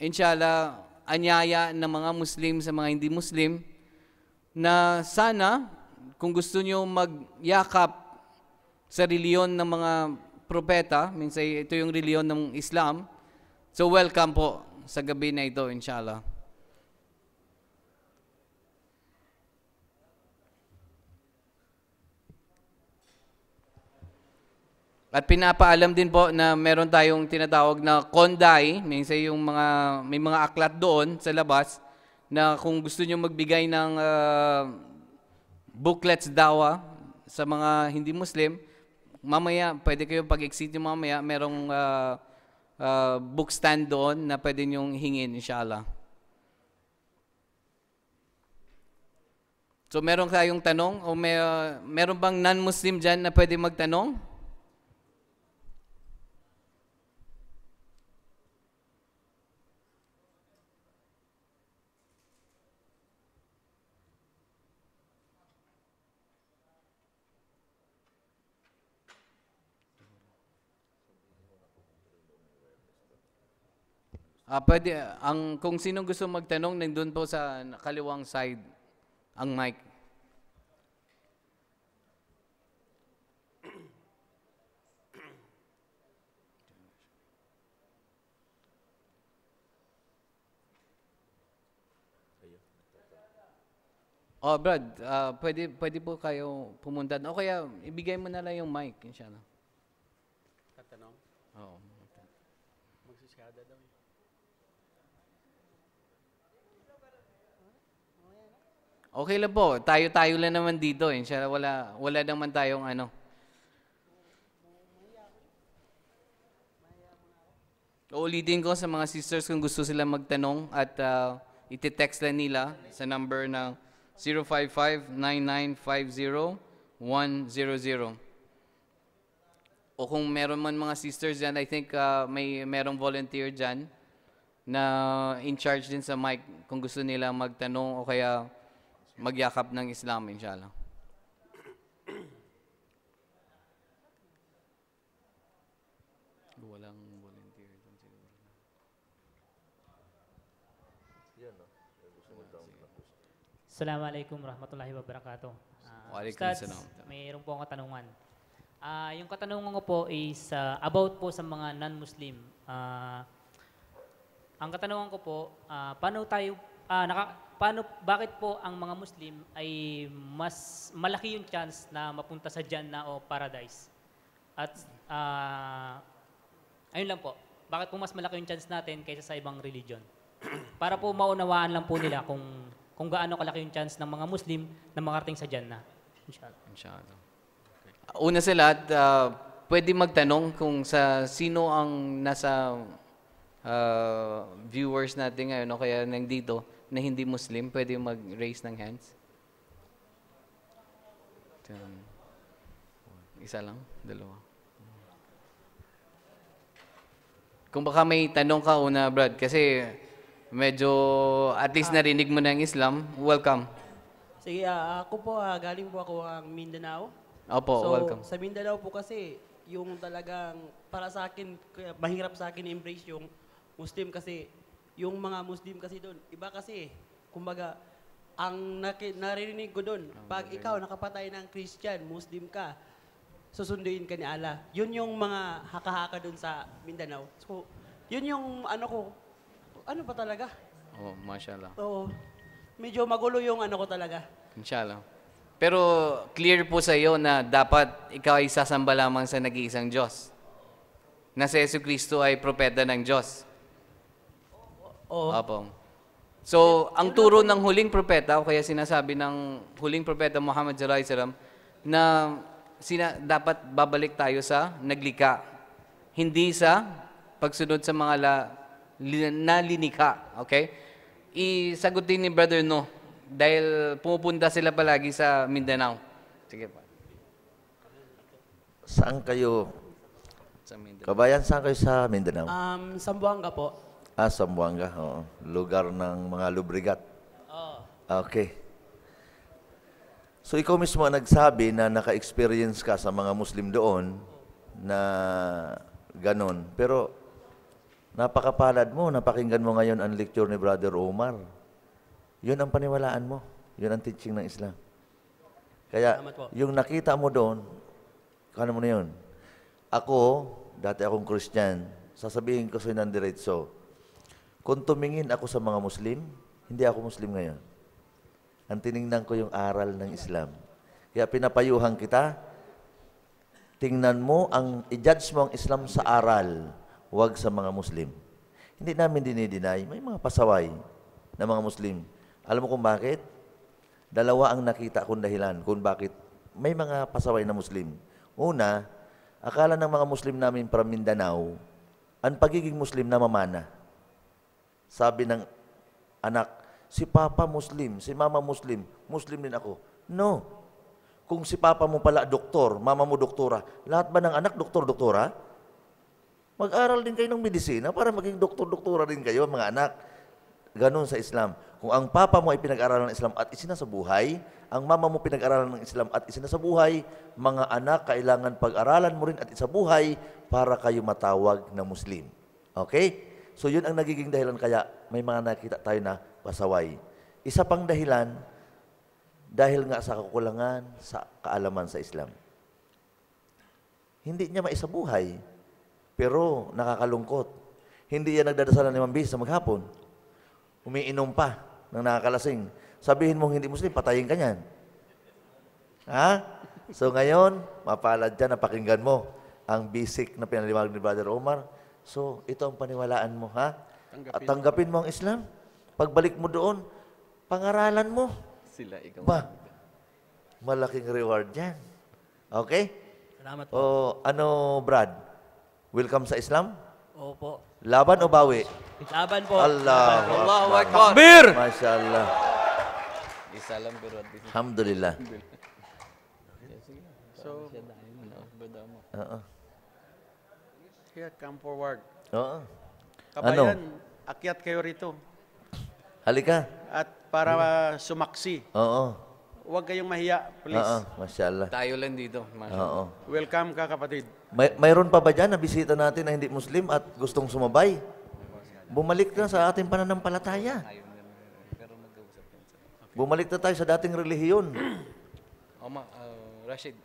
inshallah, anyaya ng mga Muslim sa mga hindi Muslim na sana, kung gusto nyo magyakap sa reliyon ng mga propeta, minsan ito yung reliyon ng Islam, So welcome po sa gabi na ito, inshallah. At pinapaalam din po na meron tayong tinatawag na konday, minsan yung mga may mga aklat doon sa labas na kung gusto niyo magbigay ng uh, booklets dawa sa mga hindi Muslim, mamaya pwede kayo pag-exit niyo mamaya merong uh, uh, book stand doon na pwede niyong hingin, inshallah. So meron tayong tanong o may, uh, meron bang non-Muslim dyan na pwede magtanong? Ah, pwede, ang, kung sino gusto magtanong, nandun po sa kaliwang side ang mic. Oh, Brad, uh, pwede, pwede po kayo pumunta. O kaya, ibigay mo na lang yung mic, inshallah. Tatanong? Oo. Okay lang po. Tayo-tayo lang naman dito. Eh. Insya wala, wala naman tayong ano. Uulitin ko sa mga sisters kung gusto sila magtanong at uh, ah, iti-text lang nila sa number na 055-9950-100. O kung meron man mga sisters dyan, I think uh, may merong volunteer dyan na in charge din sa mic kung gusto nila magtanong o kaya magyakap ng Islam, inshallah. Walang volunteer. Assalamualaikum warahmatullahi wabarakatuh. Uh, ah, Waalaikumsalam. Mayroon po ang katanungan. Uh, yung katanungan ko po is uh, about po sa mga non-Muslim. Uh, ang katanungan ko po, uh, paano tayo, uh, naka, paano, bakit po ang mga Muslim ay mas malaki yung chance na mapunta sa Jannah o Paradise? At uh, ayun lang po, bakit po mas malaki yung chance natin kaysa sa ibang religion? [clears throat] Para po maunawaan lang po nila kung kung gaano kalaki yung chance ng mga Muslim na makarating sa Jannah. Inshallah. Inshallah. Okay. Una sa lahat, uh, pwede magtanong kung sa sino ang nasa uh, viewers natin ngayon o kaya nandito na hindi Muslim pwede mag-raise ng hands? Isa lang? Dalawa? Kung baka may tanong ka una, Brad, kasi medyo at least ah. narinig mo na ang Islam, welcome. Sige, uh, ako po, uh, galing po ako ang Mindanao. Opo, so, welcome. Sa Mindanao po kasi, yung talagang para sa akin, mahirap sa akin embrace yung Muslim kasi yung mga Muslim kasi doon, iba kasi, kumbaga, ang naki, naririnig ko doon, pag ikaw nakapatay ng Christian, Muslim ka, susunduin ka ni Allah. Yun yung mga haka-haka doon sa Mindanao. So, yun yung ano ko, ano ba talaga? Oh, mashallah. Oo. Medyo magulo yung ano ko talaga. Inshallah. Pero clear po sa iyo na dapat ikaw ay sasamba lamang sa nag-iisang Diyos. Na si Yesu Kristo ay propeta ng Diyos. Oo. Opo. So, ang turo ng huling propeta, o kaya sinasabi ng huling propeta Muhammad Sallallahu na sina, dapat babalik tayo sa naglika. Hindi sa pagsunod sa mga la, li, nalinika. Okay? Isagutin ni Brother No dahil pumupunta sila palagi sa Mindanao. Sige pa. Saan kayo? Sa Mindanao. Kabayan, saan kayo sa Mindanao? Um, Sambuanga po. Ah, Sambuanga. Oo. Lugar ng mga lubrigat. Oh. Okay. So ikaw mismo ang nagsabi na naka-experience ka sa mga Muslim doon na ganon. Pero napakapalad mo, napakinggan mo ngayon ang lecture ni Brother Omar. Yun ang paniwalaan mo. Yun ang teaching ng Islam. Kaya yung nakita mo doon, kano mo na yun? Ako, dati akong Christian, sasabihin ko sa'yo ng diretso, kung tumingin ako sa mga Muslim, hindi ako Muslim ngayon. Ang tiningnan ko yung aral ng Islam. Kaya pinapayuhan kita, tingnan mo, ang, i-judge mo ang Islam sa aral, wag sa mga Muslim. Hindi namin dinideny, may mga pasaway na mga Muslim. Alam mo kung bakit? Dalawa ang nakita kong dahilan kung bakit may mga pasaway na Muslim. Una, akala ng mga Muslim namin from Mindanao, ang pagiging Muslim na mamana. Sabi ng anak, si Papa Muslim, si Mama Muslim, Muslim din ako. No. Kung si Papa mo pala doktor, Mama mo doktora, lahat ba ng anak doktor-doktora? Mag-aral din kayo ng medisina para maging doktor-doktora din kayo, mga anak. Ganun sa Islam. Kung ang papa mo ay pinag-aralan ng Islam at isinasabuhay, ang mama mo pinag-aralan ng Islam at isinasabuhay, mga anak, kailangan pag-aralan mo rin at isabuhay para kayo matawag na Muslim. Okay? So yun ang nagiging dahilan kaya may mga nakita tayo na pasaway. Isa pang dahilan, dahil nga sa kakulangan sa kaalaman sa Islam. Hindi niya maisabuhay, pero nakakalungkot. Hindi yan nagdadasalan ng mambis sa maghapon. Umiinom pa ng nakakalasing. Sabihin mong hindi Muslim, patayin ka niyan. Ha? So ngayon, mapalad dyan napakinggan mo ang basic na pinaliwanag ni Brother Omar So, ito ang paniwalaan mo, ha? Tanggapin, At tanggapin mo ang Islam. Pagbalik mo doon, pangaralan mo. Sila ikaw. Ba, malaking reward yan. Okay? Salamat po. O, oh, ano, Brad? Welcome sa Islam? Opo. Laban o bawi? Laban po. Allah. Allahu Akbar. Takbir! Masyaallah. Isa lang pero at least. Alhamdulillah. so, uh -uh here, come forward. Oo. Kabayan, ano? akyat kayo rito. Halika. At para hmm. sumaksi. Oo. Huwag kayong mahiya, please. Oo, masyaallah. Tayo lang dito. Masyallah. Oo. Welcome ka, kapatid. May, mayroon pa ba dyan na bisita natin na hindi Muslim at gustong sumabay? Bumalik na sa ating pananampalataya. Bumalik na tayo sa dating relihiyon. Oma, uh, Rashid.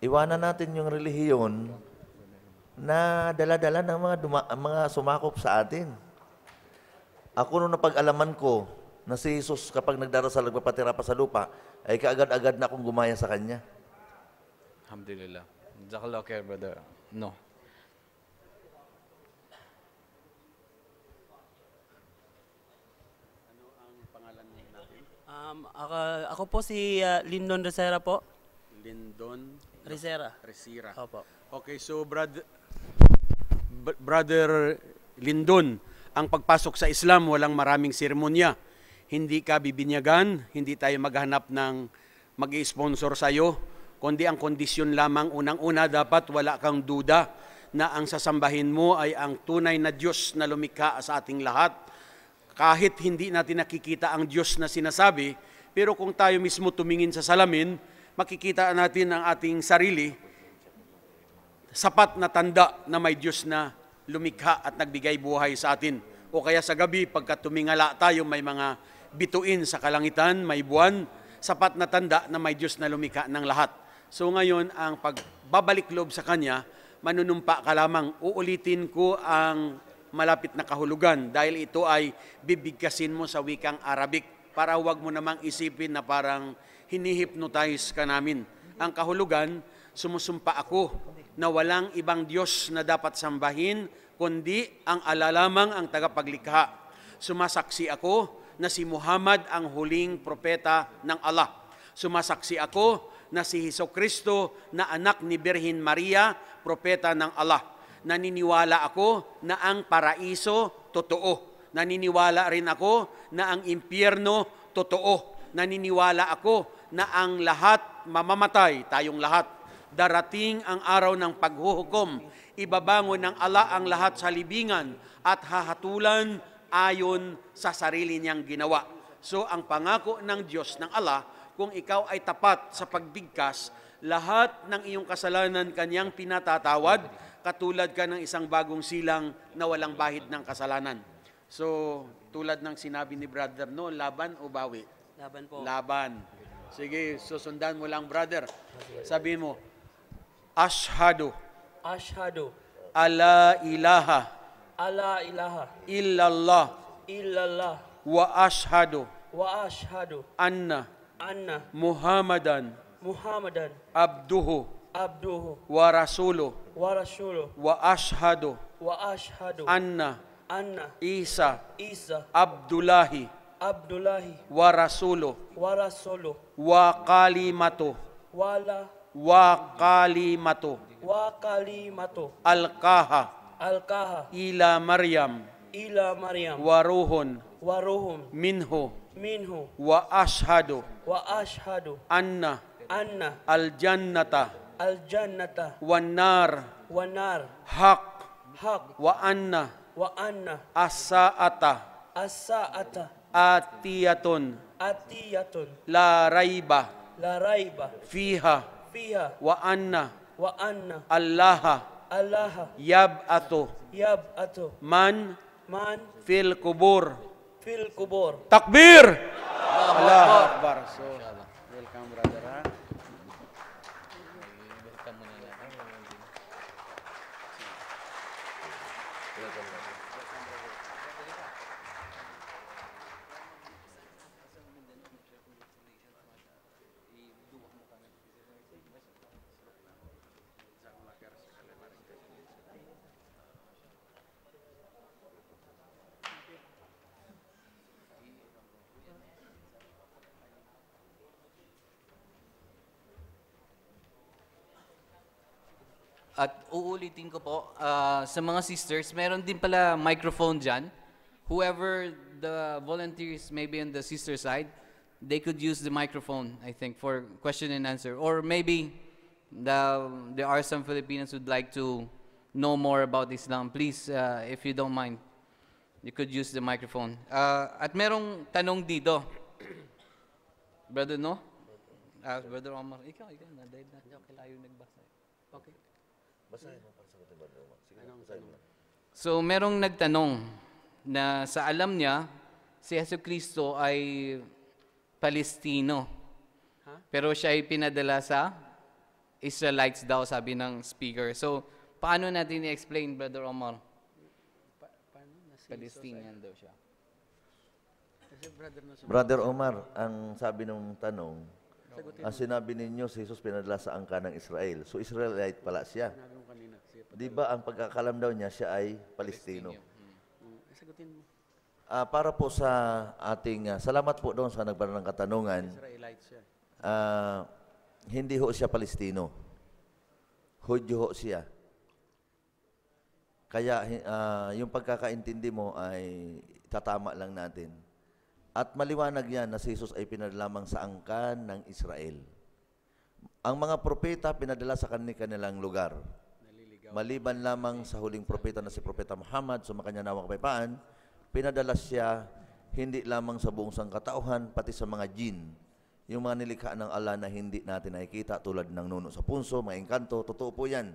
Iwanan natin yung relihiyon na dala-dala ng mga, duma- mga sumakop sa atin. Ako nung napag-alaman ko na si Jesus kapag nagdarasal, nagpapatira pa sa lupa, ay kaagad-agad na akong gumaya sa Kanya. Alhamdulillah. Jazakallah khair, brother. No. Ano ang pangalan natin? Um, ako, ako po si uh, Lindon Resera po. Lindon Resera. Resera. Opo. Okay, so brother, Brother Lindon, ang pagpasok sa Islam, walang maraming seremonya. Hindi ka bibinyagan, hindi tayo maghanap ng mag sponsor sa iyo, kundi ang kondisyon lamang unang-una dapat wala kang duda na ang sasambahin mo ay ang tunay na Diyos na lumikha sa ating lahat. Kahit hindi natin nakikita ang Diyos na sinasabi, pero kung tayo mismo tumingin sa salamin, makikita natin ang ating sarili sapat na tanda na may Diyos na lumikha at nagbigay buhay sa atin. O kaya sa gabi, pagka tumingala tayo, may mga bituin sa kalangitan, may buwan, sapat na tanda na may Diyos na lumikha ng lahat. So ngayon, ang pagbabalik loob sa Kanya, manunumpa ka lamang. Uulitin ko ang malapit na kahulugan dahil ito ay bibigkasin mo sa wikang Arabic para huwag mo namang isipin na parang hinihipnotize ka namin. Ang kahulugan, sumusumpa ako na walang ibang Diyos na dapat sambahin kundi ang alalamang ang tagapaglikha. Sumasaksi ako na si Muhammad ang huling propeta ng Allah. Sumasaksi ako na si Heso Kristo na anak ni Birhen Maria, propeta ng Allah. Naniniwala ako na ang paraiso totoo. Naniniwala rin ako na ang impyerno totoo. Naniniwala ako na ang lahat mamamatay, tayong lahat darating ang araw ng paghuhukom. Ibabangon ng ala ang lahat sa libingan at hahatulan ayon sa sarili niyang ginawa. So ang pangako ng Diyos ng ala, kung ikaw ay tapat sa pagbigkas, lahat ng iyong kasalanan kanyang pinatatawad, katulad ka ng isang bagong silang na walang bahid ng kasalanan. So, tulad ng sinabi ni brother, no, laban o bawi? Laban po. Laban. Sige, susundan mo lang, brother. Sabi mo, أشهد أشهد ألا إله ألا إله إلا الله إلا الله وأشهد وأشهد أن أن محمدا محمدا عبده عبده ورسوله ورسوله وأشهد وأشهد أن أن عيسى عيسى عبد الله عبد الله ورسوله ورسوله وكلمته ولا wa kalimatu wa kalimatu alkaha alkaha ila maryam ila maryam wa ruhun wa ruhun minhu minhu wa ashadu wa ashadu anna anna al jannata al jannata wan nar wan nar haq haq wa anna wa anna as-sa'ata as-sa'ata atiyatun atiyatun la raiba la raiba fiha فيها وأن وأن الله الله يبعث يبعث من من في القبور في القبور تكبير الله أكبر الله أكبر At uulitin ko po, uh, sa mga sisters, meron din pala microphone dyan. Whoever the volunteers maybe on the sister side, they could use the microphone, I think, for question and answer. Or maybe the, there are some Filipinos who'd like to know more about Islam. Please, uh, if you don't mind, you could use the microphone. Uh, at merong tanong dito. Brother, no? Uh, Brother Omar, ikaw, ikaw, na-dive na. Tayo nagbasa. Eh. Okay. Basahin mo para sagutin ba luma? Sige, basahin mo. So, merong nagtanong na sa alam niya, si Yesu Kristo ay Palestino. Huh? Pero siya ay pinadala sa Israelites daw, sabi ng speaker. So, paano natin i-explain, Brother Omar? Pa- paano? Palestinian daw siya. Kasi Brother brother Omar, ang sabi ng tanong, ang sinabi ninyo si Jesus pinadala sa angka ng Israel. So Israelite pala siya. Di ba ang pagkakalam daw niya siya ay Palestino? Hmm. hmm. Sagutin mo. Uh, para po sa ating, uh, salamat po doon sa nagbarang ng katanungan. Israelite siya. Uh, hindi ho siya Palestino. Hudyo ho siya. Kaya uh, yung pagkakaintindi mo ay tatama lang natin. At maliwanag yan na si Jesus ay pinadlamang sa angkan ng Israel. Ang mga propeta pinadala sa kanilang lugar maliban lamang sa huling propeta na si Propeta Muhammad, sumakanya nawa kapayapaan, pinadala siya hindi lamang sa buong sangkatauhan, pati sa mga jin. Yung mga nilikha ng Allah na hindi natin nakikita tulad ng nuno sa punso, mga engkanto, totoo po yan.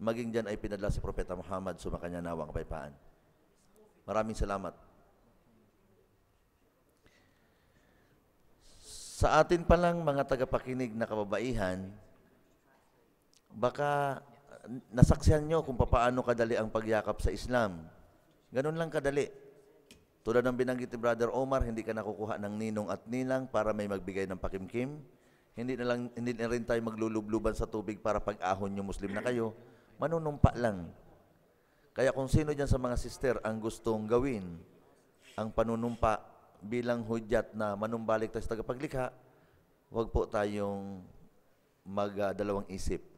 Maging dyan ay pinadala si Propeta Muhammad, sumakanya nawa kapayapaan. Maraming salamat. Sa atin palang mga tagapakinig na kababaihan, baka nasaksihan nyo kung paano kadali ang pagyakap sa Islam. Ganun lang kadali. Tulad ng binanggit ni Brother Omar, hindi ka nakukuha ng ninong at ninang para may magbigay ng pakimkim. Hindi na, lang, hindi na rin tayo maglulubluban sa tubig para pag-ahon nyo Muslim na kayo. Manunumpa lang. Kaya kung sino dyan sa mga sister ang gustong gawin ang panunumpa bilang hudyat na manumbalik tayo sa tagapaglikha, huwag po tayong magdalawang ah, uh, isip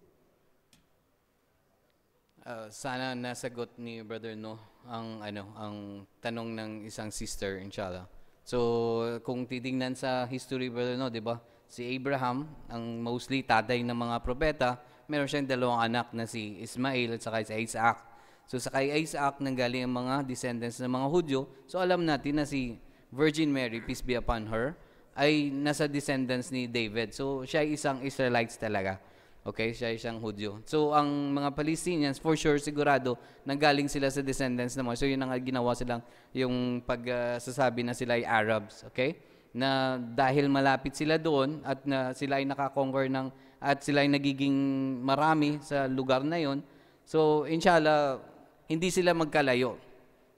Uh, sana nasagot ni brother no ang ano ang tanong ng isang sister inshallah. So kung titingnan sa history brother no, 'di ba? Si Abraham ang mostly tatay ng mga propeta, meron siyang dalawang anak na si Ismail at saka si Isaac. So sa kay Isaac nanggaling ang mga descendants ng mga Hudyo. So alam natin na si Virgin Mary, peace be upon her, ay nasa descendants ni David. So siya ay isang Israelites talaga. Okay, siya ay siyang Hudyo. So, ang mga Palestinians, for sure, sigurado, nanggaling sila sa descendants naman. So, yun ang ginawa silang yung pagsasabi uh, na sila ay Arabs. Okay? Na dahil malapit sila doon at na sila ay nakakonquer ng, at sila ay nagiging marami sa lugar na yon. So, inshallah, hindi sila magkalayo.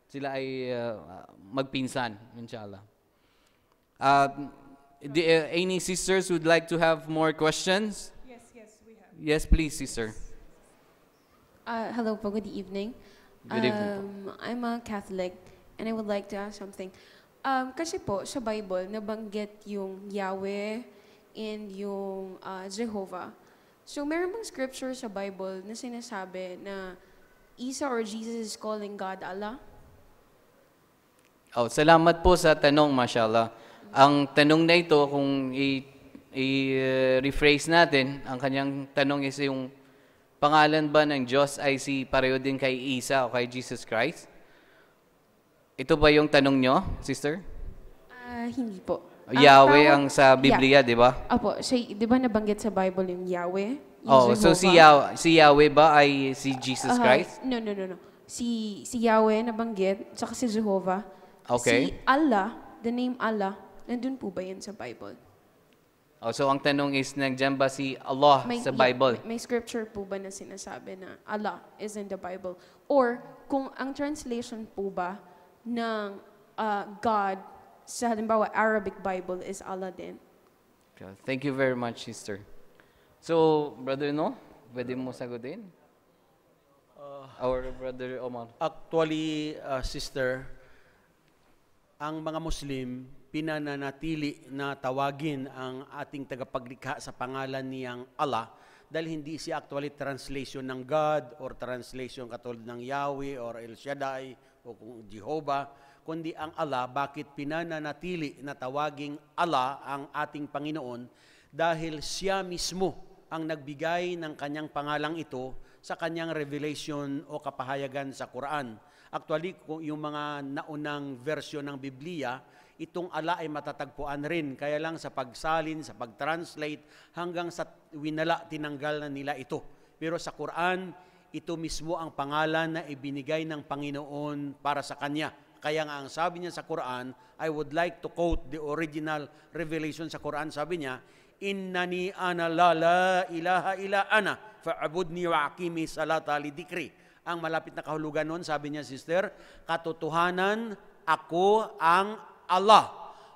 Sila ay uh, magpinsan, inshallah. Uh, the, uh, any sisters would like to have more questions? Yes, please, sister. Uh, hello po, good evening. Good evening Um, I'm a Catholic and I would like to ask something. Um, kasi po, sa Bible, nabanggit yung Yahweh and yung uh, Jehovah. So, meron bang scripture sa Bible na sinasabi na Isa or Jesus is calling God Allah? Oh, salamat po sa tanong, mashallah. Ang tanong na ito, kung i i-rephrase natin, ang kanyang tanong is yung pangalan ba ng Diyos ay si pareho din kay Isa o kay Jesus Christ? Ito ba yung tanong nyo, sister? Uh, hindi po. Ah, Yahweh ang, ang sa Biblia, yeah. di ba? Opo. So, di ba nabanggit sa Bible yung Yahweh? Yung oh, Jehovah? so si, Yah si Yahweh ba ay si Jesus uh, Christ? No, no, no, no. Si, si Yahweh nabanggit, saka si Jehovah. Okay. Si Allah, the name Allah, nandun po ba yan sa Bible? Oh, so ang tanong is, nandiyan ba si Allah may, sa Bible? May, may scripture po ba na sinasabi na Allah is in the Bible? Or kung ang translation po ba ng uh, God sa halimbawa Arabic Bible is Allah din? Thank you very much, sister. So, brother, no? Pwede mo sagutin? Uh, Our brother Omar. Actually, uh, sister, ang mga Muslim, pinananatili na tawagin ang ating tagapaglikha sa pangalan niyang Allah dahil hindi siya actually translation ng God or translation katulad ng Yahweh or El Shaddai o kung Jehovah, kundi ang Allah, bakit pinananatili na tawaging Allah ang ating Panginoon dahil siya mismo ang nagbigay ng kanyang pangalang ito sa kanyang revelation o kapahayagan sa Quran. Actually, yung mga naunang version ng Biblia, itong ala ay matatagpuan rin. Kaya lang sa pagsalin, sa pagtranslate, hanggang sa winala, tinanggal na nila ito. Pero sa Quran, ito mismo ang pangalan na ibinigay ng Panginoon para sa Kanya. Kaya nga ang sabi niya sa Quran, I would like to quote the original revelation sa Quran. Sabi niya, Innani ana la la ilaha ila ana fa'budni wa aqimi salata li dikri. Ang malapit na kahulugan noon, sabi niya, sister, katotohanan, ako ang Allah.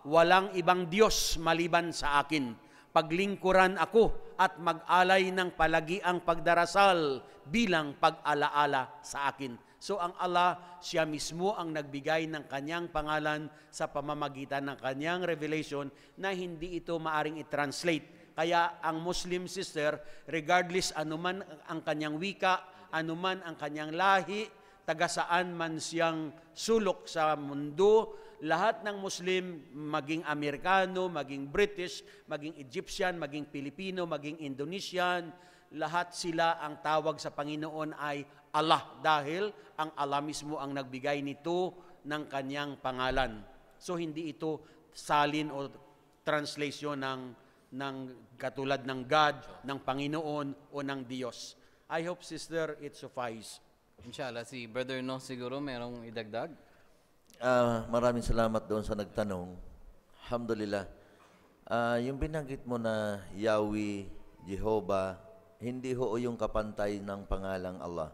Walang ibang Diyos maliban sa akin. Paglingkuran ako at mag-alay ng palagiang pagdarasal bilang pag-alaala sa akin. So ang Allah, siya mismo ang nagbigay ng kanyang pangalan sa pamamagitan ng kanyang revelation na hindi ito maaring i-translate. Kaya ang Muslim sister, regardless anuman ang kanyang wika, anuman ang kanyang lahi, taga saan man siyang sulok sa mundo, lahat ng Muslim, maging Amerikano, maging British, maging Egyptian, maging Pilipino, maging Indonesian, lahat sila ang tawag sa Panginoon ay Allah dahil ang Allah mismo ang nagbigay nito ng kanyang pangalan. So hindi ito salin o translation ng ng katulad ng God, ng Panginoon o ng Diyos. I hope sister it suffice. Inshallah si brother no siguro merong idagdag. Uh, maraming salamat doon sa nagtanong. Alhamdulillah. Uh, yung binanggit mo na Yahweh, Jehovah, hindi ho yung kapantay ng pangalang Allah.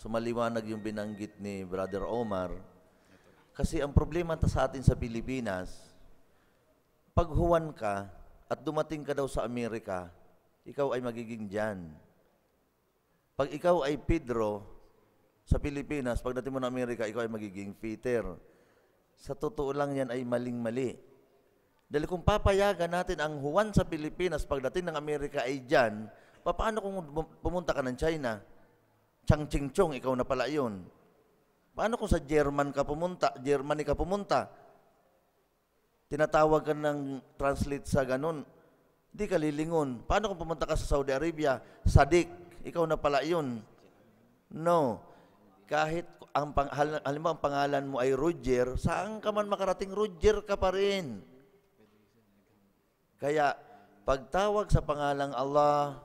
Sumaliwanag so, yung binanggit ni Brother Omar. Kasi ang problema ta sa atin sa Pilipinas, pag huwan ka at dumating ka daw sa Amerika, ikaw ay magiging Jan. Pag ikaw ay Pedro, sa Pilipinas, pagdating mo na Amerika, ikaw ay magiging fitter. Sa totoo lang yan ay maling-mali. Dahil kung papayagan natin ang Juan sa Pilipinas pagdating ng Amerika ay dyan, paano kung pumunta ka ng China? Chang Ching Chong, ikaw na pala yun. Paano kung sa German ka pumunta, Germany ka pumunta? Tinatawag ka ng translate sa ganun, di ka lilingon. Paano kung pumunta ka sa Saudi Arabia? Sadik, ikaw na pala yun. No kahit ang pang, halimbawa ang pangalan mo ay Roger, saan ka man makarating, Roger ka pa rin. Kaya, pagtawag sa pangalang Allah,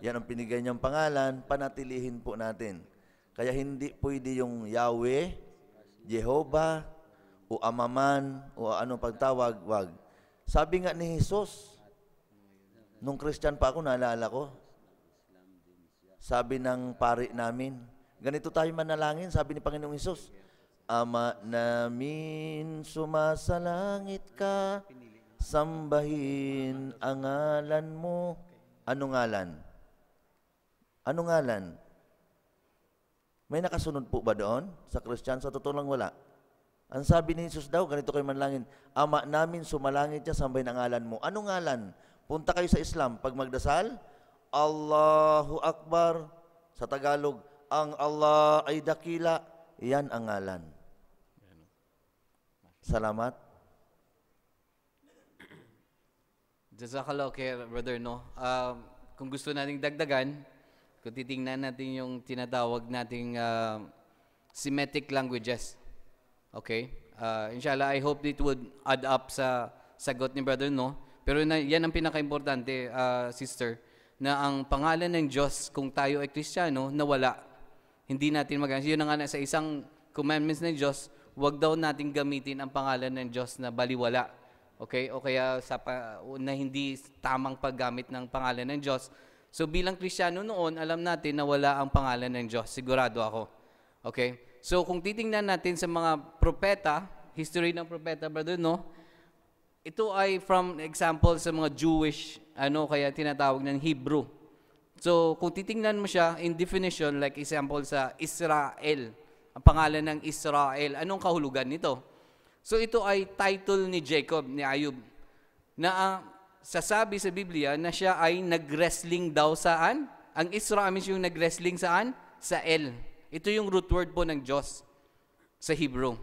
yan ang pinigay niyang pangalan, panatilihin po natin. Kaya hindi pwede yung Yahweh, Jehovah, o Amaman, o ano pagtawag, wag. Sabi nga ni Jesus, nung Christian pa ako, naalala ko, sabi ng pari namin, Ganito tayo manalangin, sabi ni Panginoong Isus. Ama namin, sumasalangit ka, sambahin ang ngalan mo. Anong ngalan? Anong ngalan? May nakasunod po ba doon sa Christian? Sa totoo lang wala. Ang sabi ni Jesus daw, ganito kayo manalangin, Ama namin, sumalangit niya, sambahin ang ngalan mo. Anong ngalan? Punta kayo sa Islam. Pag magdasal, Allahu Akbar. Sa Tagalog, ang Allah ay dakila, yan ang ngalan. Salamat. Jazakallah okay, brother, no? Uh, kung gusto nating dagdagan, kung titingnan natin yung tinatawag nating uh, Semitic languages. Okay? Uh, inshallah, I hope it would add up sa sagot ni brother, no? Pero na, yan ang pinaka-importante, uh, sister, na ang pangalan ng Diyos, kung tayo ay Kristiyano, nawala hindi natin magagawa. Yun ang sa isang commandments ng Diyos, huwag daw natin gamitin ang pangalan ng Diyos na baliwala. Okay? O kaya sa pa, na hindi tamang paggamit ng pangalan ng Diyos. So bilang Kristiyano noon, alam natin na wala ang pangalan ng Diyos. Sigurado ako. Okay? So kung titingnan natin sa mga propeta, history ng propeta, brother, no? Ito ay from example sa mga Jewish, ano, kaya tinatawag ng Hebrew. So, kung titingnan mo siya in definition, like example sa Israel, ang pangalan ng Israel, anong kahulugan nito? So, ito ay title ni Jacob, ni Ayub, na uh, sasabi sa Biblia na siya ay nag-wrestling daw saan? Ang Israel means yung nag-wrestling saan? Sa El. Ito yung root word po ng Diyos sa Hebrew.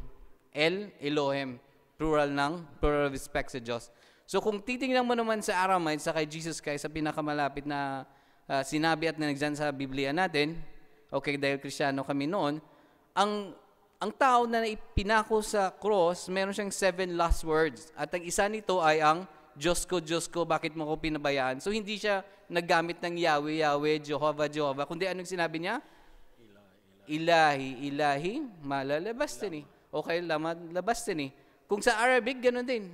El, Elohim, plural ng, plural respect sa Diyos. So kung titingnan mo naman sa Aramite, sa kay Jesus Christ, sa pinakamalapit na Ah, sinabi at nanagsan sa Biblia natin, okay, dahil Kristiyano kami noon, ang ang tao na ipinako sa cross, meron siyang seven last words. At ang isa nito ay ang, Diyos ko, Diyos ko, bakit mo ko pinabayaan? So hindi siya naggamit ng Yahweh, Yahweh, Jehovah, Jehovah, kundi anong sinabi niya? Ilahi, ilahi, malalabas din eh. Okay, lamad, labas din eh. Kung sa Arabic, ganun din.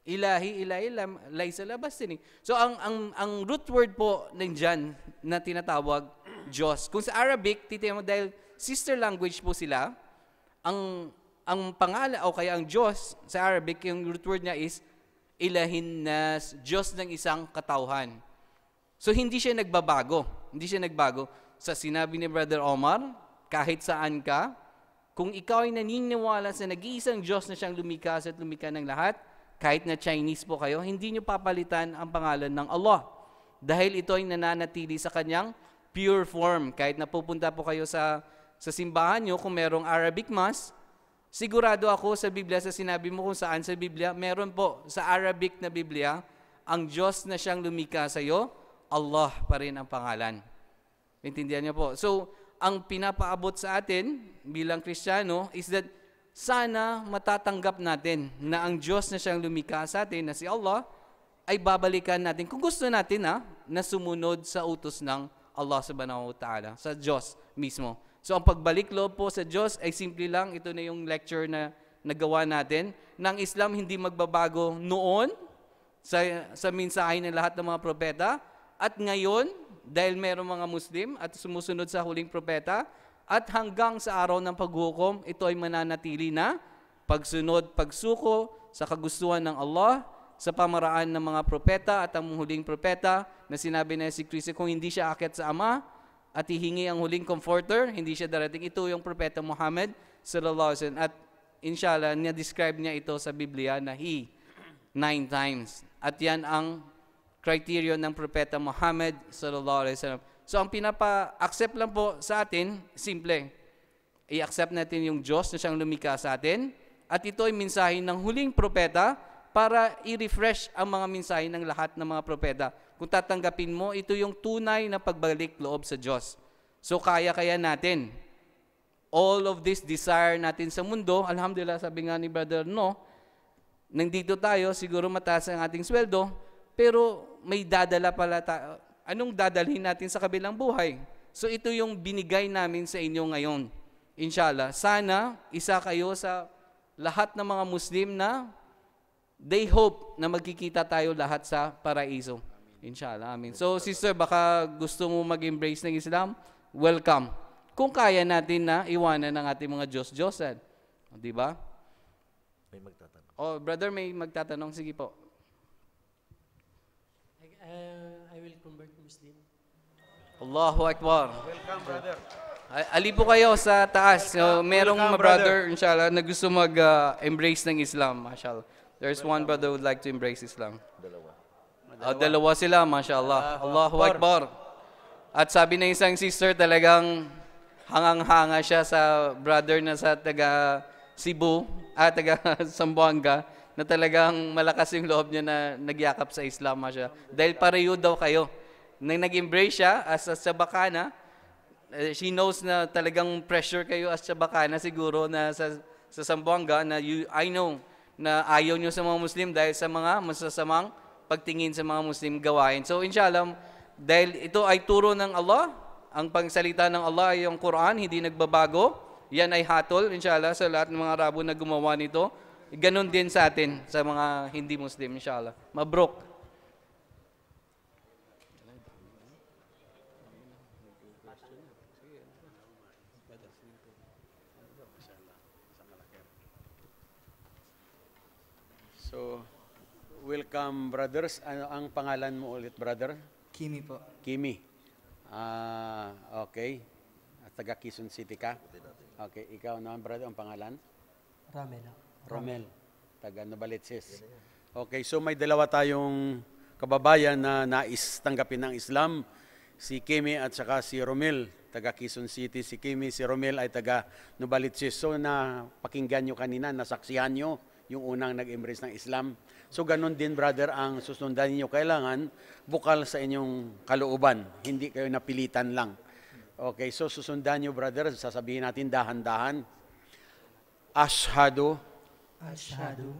Ilahi, ila, ilam, laysa labas din eh. So ang, ang, ang root word po ng dyan na tinatawag Diyos. Kung sa Arabic, titingnan mo dahil sister language po sila, ang, ang pangala o kaya ang Diyos sa Arabic, yung root word niya is ilahin nas, Diyos ng isang katauhan. So hindi siya nagbabago. Hindi siya nagbago. Sa sinabi ni Brother Omar, kahit saan ka, kung ikaw ay naniniwala sa nag-iisang Diyos na siyang lumikha at lumikha ng lahat, kahit na Chinese po kayo, hindi nyo papalitan ang pangalan ng Allah. Dahil ito ay nananatili sa kanyang pure form. Kahit napupunta po kayo sa, sa simbahan nyo, kung merong Arabic Mass, sigurado ako sa Biblia, sa sinabi mo kung saan sa Biblia, meron po sa Arabic na Biblia, ang Diyos na siyang lumika sa iyo, Allah pa rin ang pangalan. Intindihan niyo po. So, ang pinapaabot sa atin bilang Kristiyano is that sana matatanggap natin na ang Diyos na siyang lumikha sa atin, na si Allah, ay babalikan natin kung gusto natin ha, na sumunod sa utos ng Allah subhanahu wa ta'ala, sa Diyos mismo. So ang pagbalik loob po sa Diyos ay simple lang, ito na yung lecture na nagawa natin, ng Islam hindi magbabago noon sa, sa minsahe ng lahat ng mga propeta, at ngayon, dahil merong mga Muslim at sumusunod sa huling propeta, at hanggang sa araw ng paghukom, ito ay mananatili na pagsunod, pagsuko sa kagustuhan ng Allah, sa pamaraan ng mga propeta at ang huling propeta na sinabi na si Kristo kung hindi siya akit sa Ama at hihingi ang huling comforter, hindi siya darating. Ito yung propeta Muhammad sallallahu alaihi wasallam at inshallah niya describe niya ito sa Biblia na he nine times. At yan ang criteria ng propeta Muhammad sallallahu alaihi wasallam. So ang pinapa-accept lang po sa atin, simple. I-accept natin yung Diyos na siyang lumika sa atin. At ito ay mensahe ng huling propeta para i-refresh ang mga mensahe ng lahat ng mga propeta. Kung tatanggapin mo, ito yung tunay na pagbalik loob sa Diyos. So kaya-kaya natin. All of this desire natin sa mundo, alhamdulillah sabi nga ni Brother No, nandito tayo, siguro mataas ang ating sweldo, pero may dadala pala tayo, anong dadalhin natin sa kabilang buhay? So ito yung binigay namin sa inyo ngayon. Inshallah, sana isa kayo sa lahat ng mga Muslim na they hope na magkikita tayo lahat sa paraiso. Inshallah, amin. So sister, baka gusto mo mag-embrace ng Islam? Welcome. Kung kaya natin na iwanan ng ating mga Diyos-Diyosan. Di ba? May magtatanong. Oh, brother, may magtatanong. Sige po. Uh, I will convert Muslim. Allahu Akbar. Welcome, brother. Ali po kayo sa taas. So, merong Welcome, brother, brother, inshallah, na gusto mag-embrace uh, ng Islam, mashallah. There's Welcome. one brother who would like to embrace Islam. Dalawa. Uh, dalawa sila, mashallah. Allahu, Allahu Akbar. Akbar. At sabi ng isang sister, talagang hangang-hanga siya sa brother na sa taga Cebu, at ah, taga Sambuanga, [laughs] na talagang malakas yung loob niya na nagyakap sa Islam, mashallah. Dahil pareho daw kayo. Nang nag-embrace siya as a sabakana, eh, she knows na talagang pressure kayo as sabakana siguro na sa, sa Sambuanga na you, I know na ayaw nyo sa mga Muslim dahil sa mga masasamang pagtingin sa mga Muslim gawain. So inshallah, dahil ito ay turo ng Allah, ang pangsalita ng Allah ay yung Quran, hindi nagbabago. Yan ay hatol, inshallah, sa lahat ng mga rabo na gumawa nito. Ganon din sa atin, sa mga hindi Muslim, inshallah. Mabrok. So, welcome brothers. Ano ang pangalan mo ulit, brother? Kimi po. Kimi. Ah, uh, okay. At taga Quezon City ka? Okay, ikaw naman brother, ang pangalan? Romel. Romel. Taga Novaliches. Okay, so may dalawa tayong kababayan na nais tanggapin ng Islam, si Kimi at saka si Romel, taga Quezon City. Si Kimi, si Romel ay taga Novaliches. So na pakinggan nyo kanina, nasaksihan nyo yung unang nag-embrace ng Islam. So ganun din brother ang susundan niyo kailangan bukal sa inyong kalooban. Hindi kayo napilitan lang. Okay, so susundan niyo brother, sasabihin natin dahan-dahan. Ashhadu Ashhadu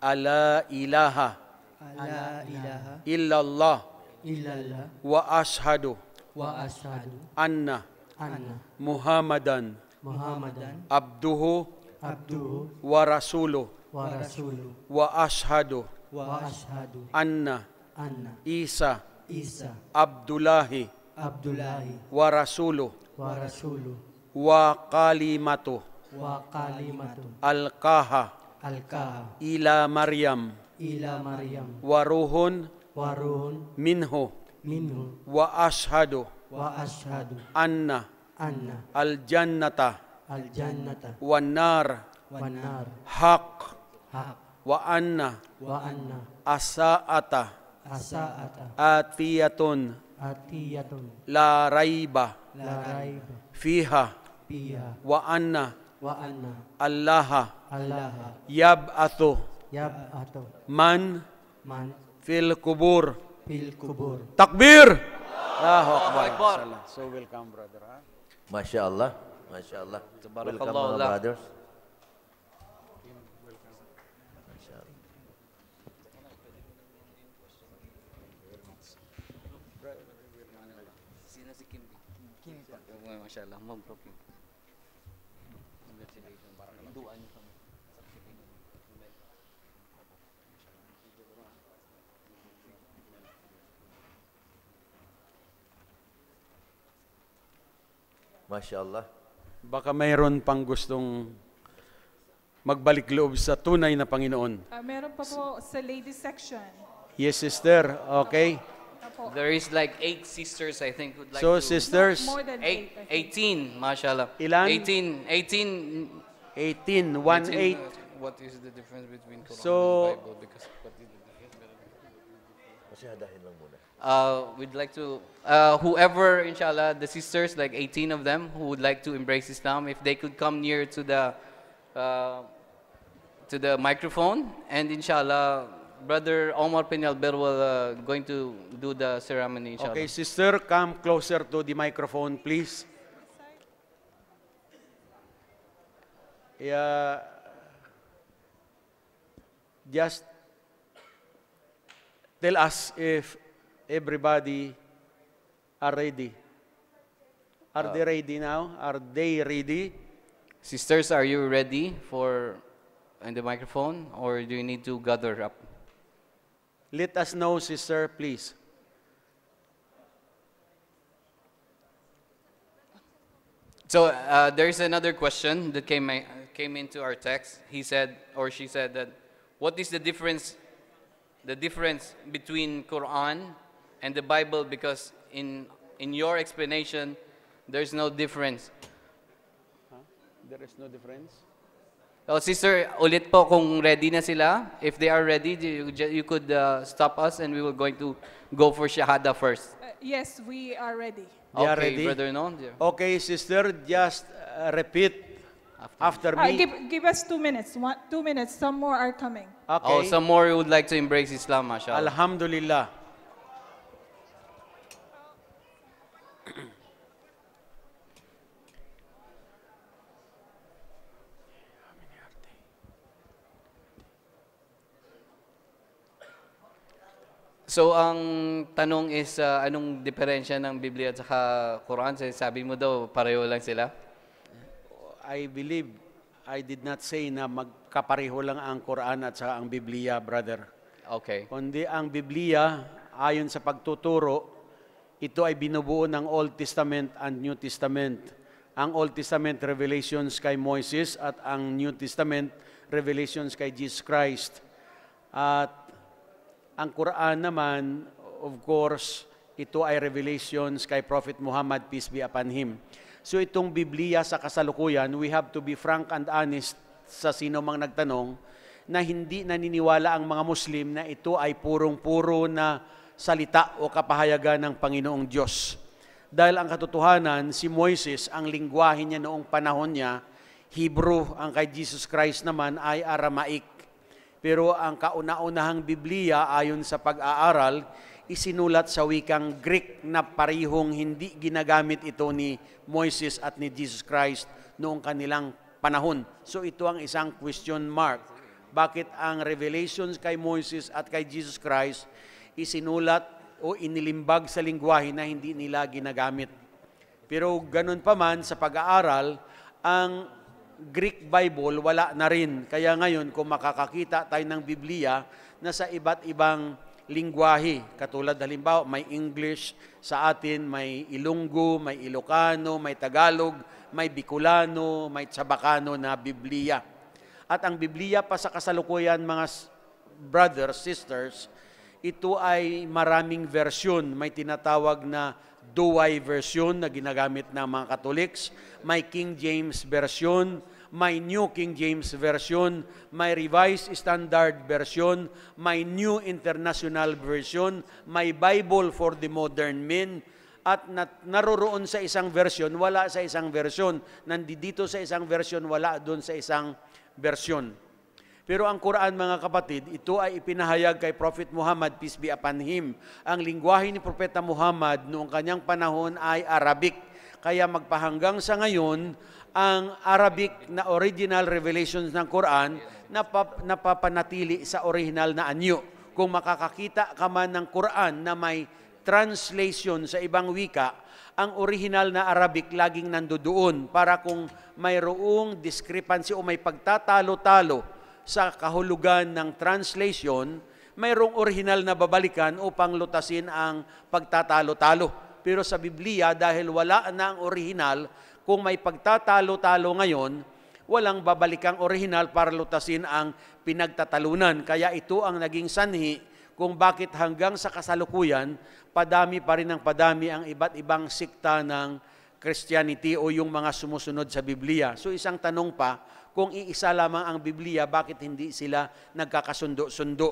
ala ilaha ala ilaha illallah illallah wa ashhadu wa ashhadu anna anna Muhammadan Muhammadan abduhu abduhu wa rasuluhu wa rasuluh wa ashadu wa ashadu anna anna isa isa abdullahi abdullahi wa rasuluh wa rasuluh wa kalimatu wa kalimatu Al alqaha ila maryam ila maryam wa ruhun wa ruhun minhu minhu wa ashadu wa ashadu anna anna al jannata al jannata wan nar wan nar haq حق وأن وأن الساعة الساعة آتية آتية لا ريب لا ريب فيها فيها وأن وأن الله الله يبعث يبعث من من في القبور في القبور تكبير الله أكبر, أكبر. So welcome brother ما شاء الله ما شاء الله تبارك الله brothers. MasyaAllah, mabroking. Congratulations. Parang duan nyo kami. MasyaAllah. Baka mayroon pang gustong magbalik loob sa tunay na Panginoon. Uh, meron pa po sa ladies section. Yes, sister. Okay. There is like eight sisters, I think. Would like so, to sisters? More than eight, eight 18, mashallah. Ilan? 18, 18. 18, one 18, eight. Uh, what is the difference between Quran so, and Bible? Because what is the difference? Uh, we'd like to, uh, whoever, inshallah, the sisters, like 18 of them, who would like to embrace Islam, if they could come near to the, uh, to the microphone, and inshallah, Brother Omar Peñalver will uh, going to do the ceremony. Inshallah. Okay, sister, come closer to the microphone, please. Yeah, just tell us if everybody are ready. Are uh, they ready now? Are they ready? Sisters, are you ready for in the microphone or do you need to gather up? Let us know, sister, please. So uh, there's another question that came, uh, came into our text. He said, or she said that, what is the difference, the difference between Quran and the Bible? Because in, in your explanation, there's no difference. Huh? There is no difference? Oh, sister, ulit po kung ready na sila. If they are ready, you, you could uh, stop us and we were going to go for Shahada first. Uh, yes, we are ready. They okay, are ready? brother Noon. Okay, sister, just uh, repeat after, after uh, me. Give, give, us two minutes. One, two minutes. Some more are coming. Okay. Oh, some more would like to embrace Islam, mashallah. Alhamdulillah. So ang tanong is uh, anong diferensya ng Biblia at saka Quran? Sabi mo daw pareho lang sila. I believe I did not say na magkapareho lang ang Quran at saka ang Biblia, brother. Okay. Kundi ang Biblia ayon sa pagtuturo ito ay binubuo ng Old Testament and New Testament. Ang Old Testament revelations kay Moises at ang New Testament revelations kay Jesus Christ. At ang Quran naman, of course, ito ay revelations kay Prophet Muhammad, peace be upon him. So itong Biblia sa kasalukuyan, we have to be frank and honest sa sino mang nagtanong na hindi naniniwala ang mga Muslim na ito ay purong-puro na salita o kapahayagan ng Panginoong Diyos. Dahil ang katotohanan, si Moises, ang lingwahe niya noong panahon niya, Hebrew, ang kay Jesus Christ naman ay Aramaic. Pero ang kauna-unahang Biblia ayon sa pag-aaral, isinulat sa wikang Greek na parihong hindi ginagamit ito ni Moises at ni Jesus Christ noong kanilang panahon. So ito ang isang question mark. Bakit ang revelations kay Moises at kay Jesus Christ isinulat o inilimbag sa lingwahe na hindi nila ginagamit? Pero ganun pa man sa pag-aaral, ang Greek Bible, wala na rin. Kaya ngayon, kung makakakita tayo ng Biblia na sa iba't ibang lingwahe, katulad halimbawa, may English sa atin, may Ilonggo, may Ilocano, may Tagalog, may Bicolano, may Tsabacano na Biblia. At ang Biblia pa sa kasalukuyan, mga brothers, sisters, ito ay maraming version. May tinatawag na Douay version na ginagamit ng mga Katoliks. May King James version my New King James Version, my Revised Standard Version, my New International Version, my Bible for the Modern Men, at nat- naroroon sa isang version, wala sa isang version. Nandito sa isang version, wala doon sa isang version. Pero ang Quran, mga kapatid, ito ay ipinahayag kay Prophet Muhammad, peace be upon him. Ang lingwahe ni Propeta Muhammad noong kanyang panahon ay Arabic. Kaya magpahanggang sa ngayon, ang Arabic na original revelations ng Quran na napapanatili sa original na anyo. Kung makakakita ka man ng Quran na may translation sa ibang wika, ang original na Arabic laging nandoon para kung mayroong discrepancy o may pagtatalo-talo sa kahulugan ng translation, mayroong original na babalikan upang lutasin ang pagtatalo-talo. Pero sa Biblia, dahil wala na ang original, kung may pagtatalo-talo ngayon, walang ang orihinal para lutasin ang pinagtatalunan. Kaya ito ang naging sanhi kung bakit hanggang sa kasalukuyan, padami pa rin ang padami ang iba't ibang sikta ng Christianity o yung mga sumusunod sa Biblia. So isang tanong pa, kung iisa lamang ang Biblia, bakit hindi sila nagkakasundo-sundo?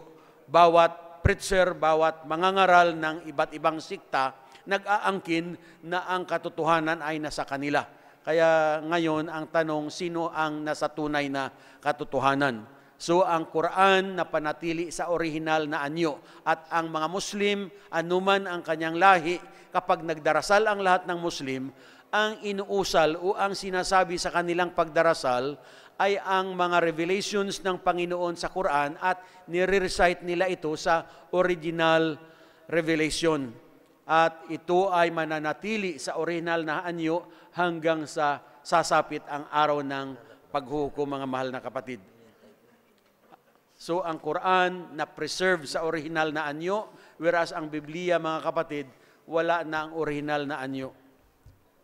Bawat preacher, bawat mangangaral ng iba't ibang sikta, nag-aangkin na ang katotohanan ay nasa kanila kaya ngayon ang tanong, sino ang nasa tunay na katotohanan? So ang Quran na panatili sa original na anyo at ang mga Muslim, anuman ang kanyang lahi, kapag nagdarasal ang lahat ng Muslim, ang inuusal o ang sinasabi sa kanilang pagdarasal ay ang mga revelations ng Panginoon sa Quran at nire-recite nila ito sa original revelation at ito ay mananatili sa orihinal na anyo hanggang sa sasapit ang araw ng paghukom mga mahal na kapatid. So ang Quran na preserve sa orihinal na anyo whereas ang Biblia mga kapatid wala na ang orihinal na anyo.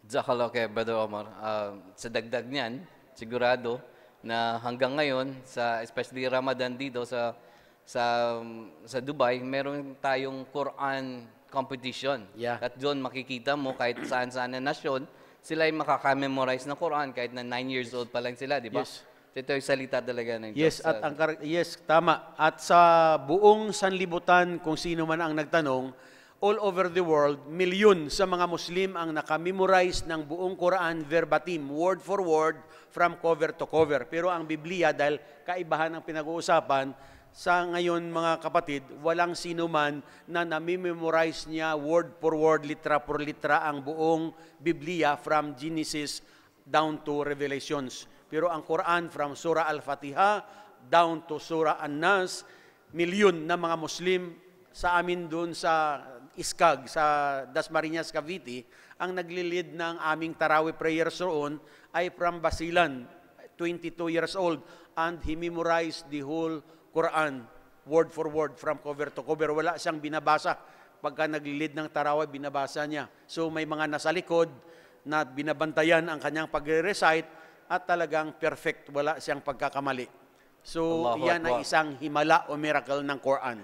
Jazakallah kay Brother Omar. Uh, sa dagdag niyan, sigurado na hanggang ngayon sa especially Ramadan dito sa sa sa Dubai, meron tayong Quran competition. Yeah. At doon makikita mo kahit saan-saan na nasyon, sila ay makaka-memorize ng Quran kahit na 9 years old pa lang sila, di ba? Yes. Ito yung salita talaga ng Diyos. Yes, at ang yes, tama. At sa buong sanlibutan, kung sino man ang nagtanong, all over the world, milyon sa mga Muslim ang nakamemorize ng buong Quran verbatim, word for word, from cover to cover. Pero ang Biblia, dahil kaibahan ng pinag-uusapan, sa ngayon mga kapatid, walang sino man na namimemorize niya word for word, litra for litra ang buong Biblia from Genesis down to Revelations. Pero ang Quran from Surah Al-Fatiha down to Surah An-Nas, milyon na mga Muslim sa amin doon sa Iskag, sa Dasmariñas, Cavite, ang naglilid ng aming Tarawi prayers roon ay from Basilan, 22 years old, and he memorized the whole Quran word for word from cover to cover. Wala siyang binabasa. Pagka naglilid ng taraway, binabasa niya. So may mga nasa likod na binabantayan ang kanyang pag-recite at talagang perfect. Wala siyang pagkakamali. So Allahu yan ay isang himala o miracle ng Quran.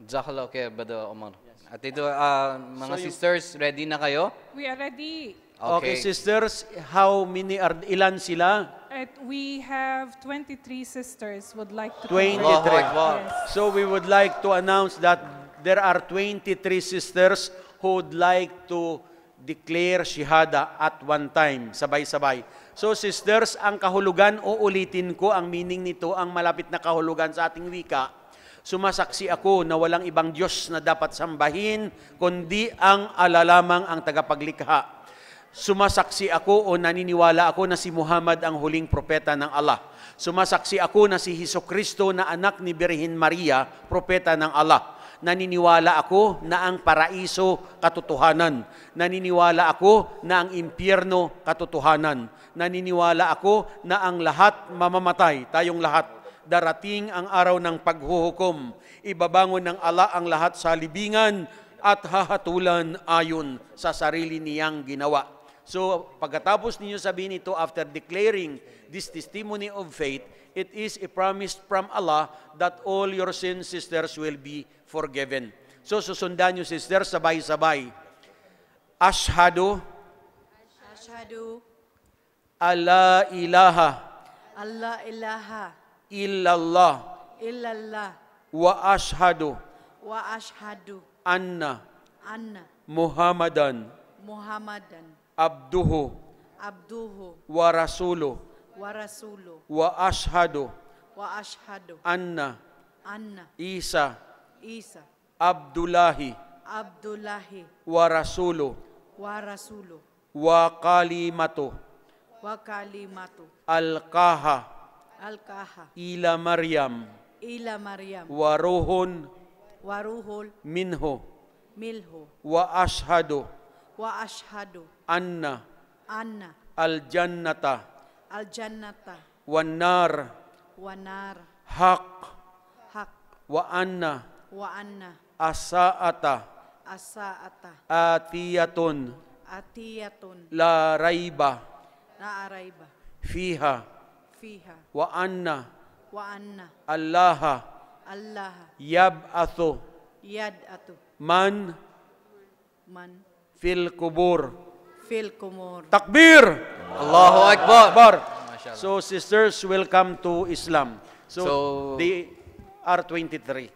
Jazakallah kay Brother Omar. At ito, uh, mga so, sisters, ready na kayo? We are ready. Okay. okay, sisters, how many are ilan sila? At we have 23 sisters would like to 23. yes. So we would like to announce that there are 23 sisters who would like to declare shihada at one time, sabay-sabay. So sisters, ang kahulugan, uulitin ko ang meaning nito, ang malapit na kahulugan sa ating wika. Sumasaksi ako na walang ibang Diyos na dapat sambahin, kundi ang alalamang ang tagapaglikha. Sumasaksi ako o naniniwala ako na si Muhammad ang huling propeta ng Allah. Sumasaksi ako na si Hiso Kristo na anak ni Birhen Maria, propeta ng Allah. Naniniwala ako na ang paraiso katotohanan. Naniniwala ako na ang impyerno katotohanan. Naniniwala ako na ang lahat mamamatay, tayong lahat darating ang araw ng paghuhukom. Ibabangon ng ala ang lahat sa libingan at hahatulan ayon sa sarili niyang ginawa. So pagkatapos ninyo sabihin ito, after declaring this testimony of faith, it is a promise from Allah that all your sins, sisters, will be forgiven. So susundan nyo, sisters, sabay-sabay. Ashhadu. Ashhadu. Allah ilaha. Allah ilaha. Illallah. Illallah. Wa ashhadu. Wa ashhadu. Anna. Anna. Muhammadan. Muhammadan عبده عبده ورسوله ورسوله وأشهد وأشهد أن أن عيسى عيسى عبد الله عبد الله ورسوله ورسوله وكلمته وكلمته ألقاها ألقاها إلى مريم إلى مريم وروح وروح منه منه وأشهد وأشهد أن أن الجنة الجنة والنار والنار حق حق وأن وأن الساعة الساعة آتية آتية لا ريب لا ريب فيها فيها وأن وأن الله الله يبعث يبعث من من fil kubur. Fil kumur. Takbir! Allahu Akbar. Akbar. So sisters will come to Islam. So, so they are 23.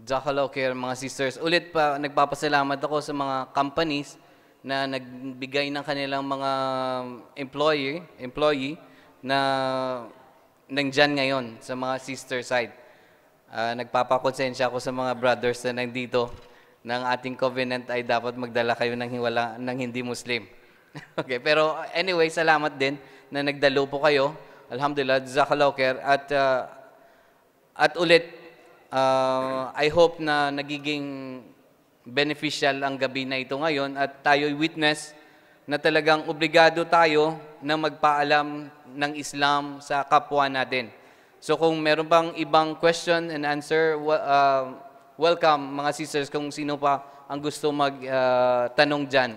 Jazakallahu khair mga sisters. Ulit pa, nagpapasalamat ako sa mga companies na nagbigay ng kanilang mga employee, employee na nandiyan ngayon sa mga sister side. Uh, nagpapakonsensya ako sa mga brothers na nandito ng ating covenant ay dapat magdala kayo ng, wala, ng hindi Muslim. [laughs] okay, pero anyway, salamat din na nagdalo po kayo. Alhamdulillah, Jazakallah At, uh, at ulit, uh, I hope na nagiging beneficial ang gabi na ito ngayon at tayo'y witness na talagang obligado tayo na magpaalam ng Islam sa kapwa natin. So kung meron bang ibang question and answer, uh, welcome mga sisters kung sino pa ang gusto magtanong ah, uh, dyan.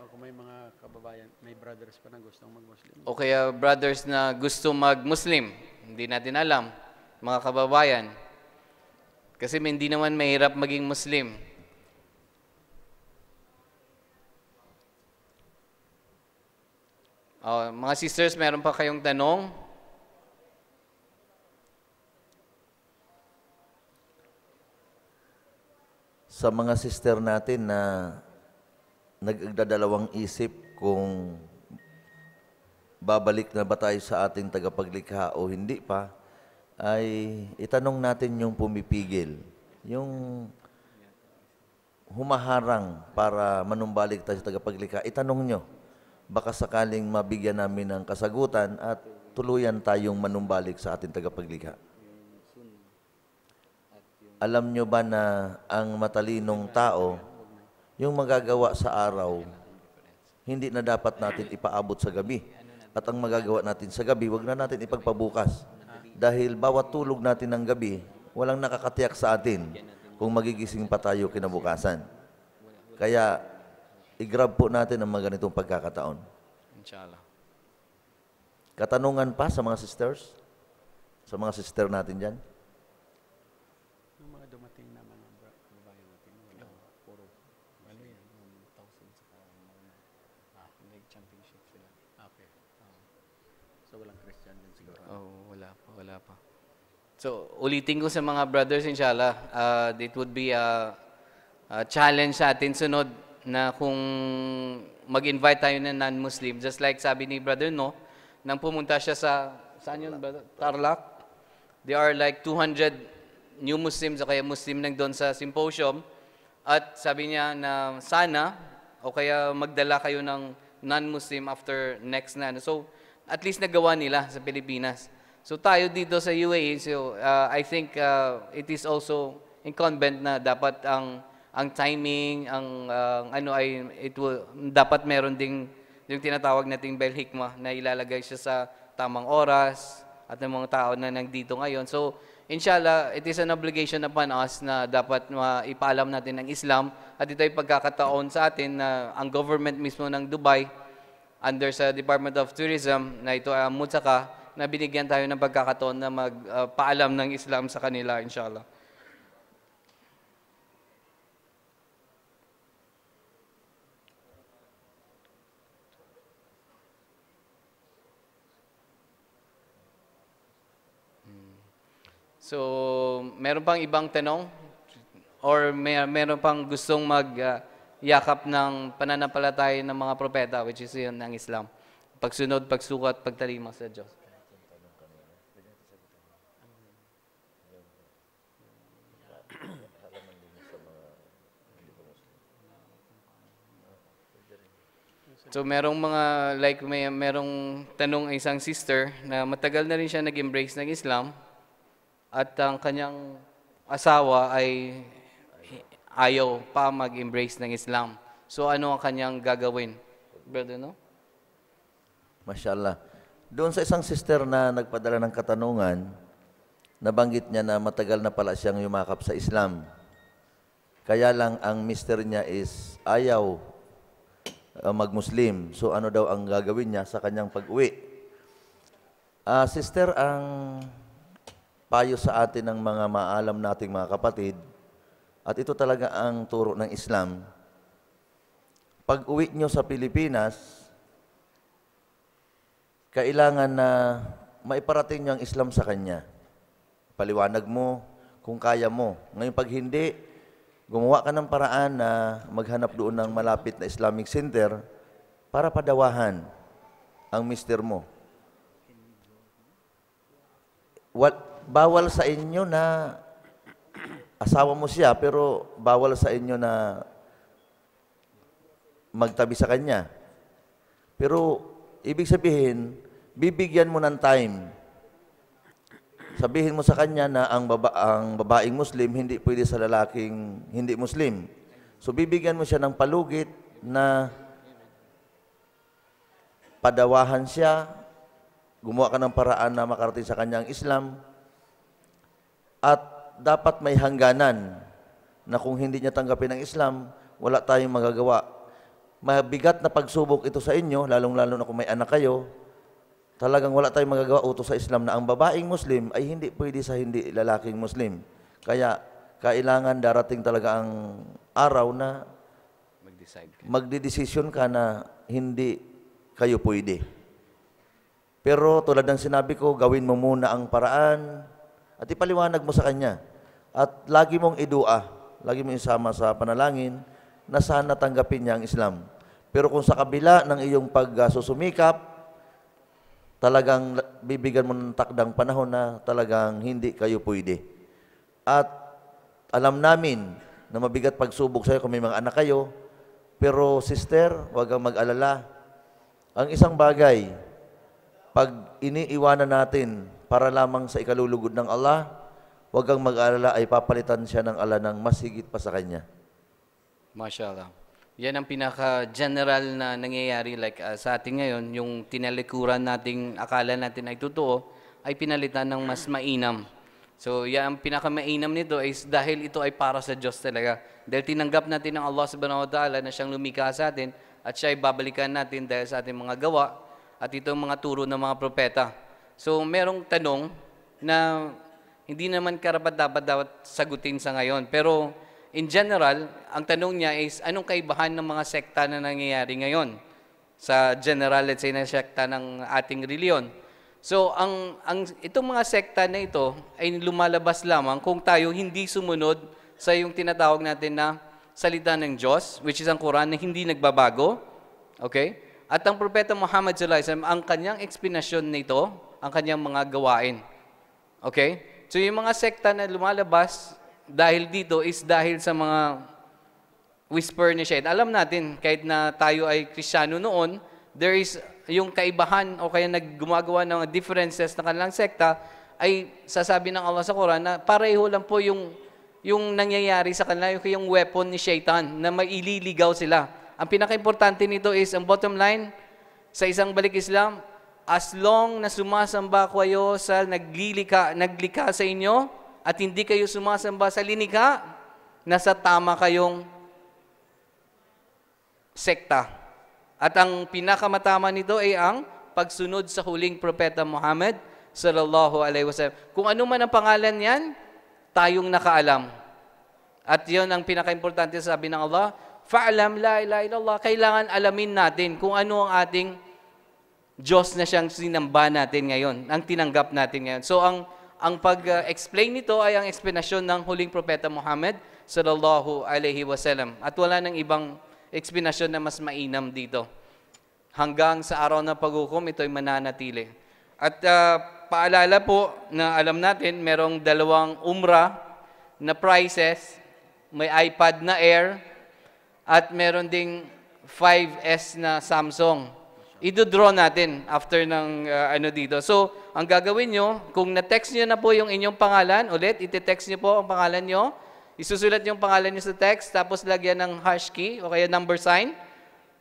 O, oh, kung may mga kababayan, may brothers pa na gustong mag-Muslim. O kaya brothers na gusto mag-Muslim, hindi natin alam, mga kababayan. Kasi hindi naman mahirap maging Muslim. Oh, mga sisters, meron pa kayong tanong? sa mga sister natin na nagdadalawang isip kung babalik na ba tayo sa ating tagapaglikha o hindi pa, ay itanong natin yung pumipigil, yung humaharang para manumbalik tayo sa tagapaglikha. Itanong nyo, baka sakaling mabigyan namin ng kasagutan at tuluyan tayong manumbalik sa ating tagapaglikha alam nyo ba na ang matalinong tao, yung magagawa sa araw, hindi na dapat natin ipaabot sa gabi. At ang magagawa natin sa gabi, wag na natin ipagpabukas. Dahil bawat tulog natin ng gabi, walang nakakatiyak sa atin kung magigising pa tayo kinabukasan. Kaya, i-grab po natin ang maganitong pagkakataon. Inshallah. Katanungan pa sa mga sisters? Sa mga sister natin dyan? So, ulitin ko sa mga brothers, inshallah, uh, it would be a, a challenge sa atin sunod na kung mag-invite tayo ng non-Muslim. Just like sabi ni Brother No, nang pumunta siya sa, saan yun, brother? Tarlac. There are like 200 new Muslims o kaya Muslim nang doon sa symposium. At sabi niya na sana o kaya magdala kayo ng non-Muslim after next na. Ano. So, at least nagawa nila sa Pilipinas. So tayo dito sa UAE, so uh, I think uh, it is also incumbent na dapat ang ang timing, ang uh, ano ay it will dapat meron ding yung tinatawag nating bel hikmah na ilalagay siya sa tamang oras at ng mga tao na nandito ngayon. So, inshallah, it is an obligation upon us na dapat maipaalam natin ang Islam at ito ay pagkakataon sa atin na ang government mismo ng Dubai under sa Department of Tourism na ito ang uh, Mutsaka na binigyan tayo ng pagkakataon na magpaalam ah, uh, ng Islam sa kanila, inshallah. So, meron pang ibang tanong? Or may, meron pang gustong magyakap ah, uh, ng pananampalatay ng mga propeta, which is yun, ng Islam. Pagsunod, pagsukat, pagtalima sa Diyos. So merong mga, like may, merong tanong ang isang sister na matagal na rin siya nag-embrace ng Islam at ang kanyang asawa ay ayaw pa mag-embrace ng Islam. So ano ang kanyang gagawin? Brother, no? Mashallah. Doon sa isang sister na nagpadala ng katanungan, nabanggit niya na matagal na pala siyang yumakap sa Islam. Kaya lang ang mister niya is ayaw Uh, magmuslim. So ano daw ang gagawin niya sa kanyang pag-uwi? Uh, sister, ang payo sa atin ng mga maalam nating mga kapatid, at ito talaga ang turo ng Islam, pag-uwi nyo sa Pilipinas, kailangan na maiparating nyo ang Islam sa Kanya. Paliwanag mo kung kaya mo. Ngayon, pag hindi, gumawa ka ng paraan na maghanap doon ng malapit na Islamic Center para padawahan ang mister mo. What, bawal sa inyo na asawa mo siya, pero bawal sa inyo na magtabi sa kanya. Pero, ibig sabihin, bibigyan mo ng time Sabihin mo sa kanya na ang, baba, ang babaeng Muslim hindi pwede sa lalaking hindi Muslim. So bibigyan mo siya ng palugit na padawahan siya, gumawa ka ng paraan na makarating sa kanyang Islam, at dapat may hangganan na kung hindi niya tanggapin ang Islam, wala tayong magagawa. Mabigat na pagsubok ito sa inyo, lalong-lalo na kung may anak kayo, Talagang wala tayong magagawa utos sa Islam na ang babaeng Muslim ay hindi pwede sa hindi lalaking Muslim. Kaya kailangan darating talaga ang araw na mag-decide ka. Magdidesisyon ka na hindi kayo pwede. Pero tulad ng sinabi ko, gawin mo muna ang paraan at ipaliwanag mo sa kanya. At lagi mong idua, lagi mong isama sa panalangin na sana tanggapin niya ang Islam. Pero kung sa kabila ng iyong pagsusumikap, talagang bibigyan mo ng takdang panahon na talagang hindi kayo pwede. At alam namin na mabigat pagsubok sa'yo kung may mga anak kayo, pero sister, huwag kang mag-alala. Ang isang bagay, pag iniiwanan natin para lamang sa ikalulugod ng Allah, huwag kang mag-alala ay papalitan siya ng ala ng mas higit pa sa kanya. MashaAllah. Yan ang pinaka-general na nangyayari like uh, sa atin ngayon, yung tinalikuran nating akala natin ay totoo, ay pinalitan ng mas mainam. So, yan ang pinaka-mainam nito is dahil ito ay para sa Diyos talaga. Dahil tinanggap natin ng Allah subhanahu wa ta'ala na siyang lumikha sa atin at siya ay babalikan natin dahil sa ating mga gawa at itong mga turo ng mga propeta. So, merong tanong na hindi naman karapat dapat dapat sagutin sa ngayon. Pero in general, ang tanong niya is, anong kaibahan ng mga sekta na nangyayari ngayon? Sa general, let's say, na sekta ng ating reliyon. So, ang, ang, itong mga sekta na ito ay lumalabas lamang kung tayo hindi sumunod sa yung tinatawag natin na salita ng Diyos, which is ang Quran na hindi nagbabago. Okay? At ang propeta Muhammad sallallahu alaihi ang kanyang explanation nito, ang kanyang mga gawain. Okay? So yung mga sekta na lumalabas dahil dito is dahil sa mga whisper ni Shane. Alam natin, kahit na tayo ay Kristiyano noon, there is yung kaibahan o kaya naggumagawa ng differences na kanilang sekta ay sasabi ng Allah sa Quran na pareho lang po yung yung nangyayari sa kanila, yung, yung weapon ni Shaitan na maililigaw sila. Ang pinaka-importante nito is, ang bottom line, sa isang balik Islam, as long na sumasamba kayo sa naglilika, naglika sa inyo, at hindi kayo sumasamba sa linika, nasa tama kayong sekta. At ang pinakamatama nito ay ang pagsunod sa huling propeta Muhammad sallallahu alaihi wasallam. Kung ano man ang pangalan niyan, tayong nakaalam. At 'yon ang pinakaimportante sabi ng Allah, fa'lam la ilaha illallah. Kailangan alamin natin kung ano ang ating Diyos na siyang sinamba natin ngayon, ang tinanggap natin ngayon. So ang ang pag-explain nito ay ang eksplanasyon ng huling propeta Muhammad sallallahu alaihi wasallam. At wala nang ibang eksplanasyon na mas mainam dito. Hanggang sa araw ng paghukom, ay mananatili. At uh, paalala po na alam natin, merong dalawang umrah na prices. May iPad na Air at meron ding 5S na Samsung. Idodraw natin after ng uh, ano dito. So, ang gagawin nyo, kung na-text nyo na po yung inyong pangalan, ulit, iti-text nyo po ang pangalan nyo. Isusulat yung pangalan nyo sa text, tapos lagyan ng hash key o kaya number sign.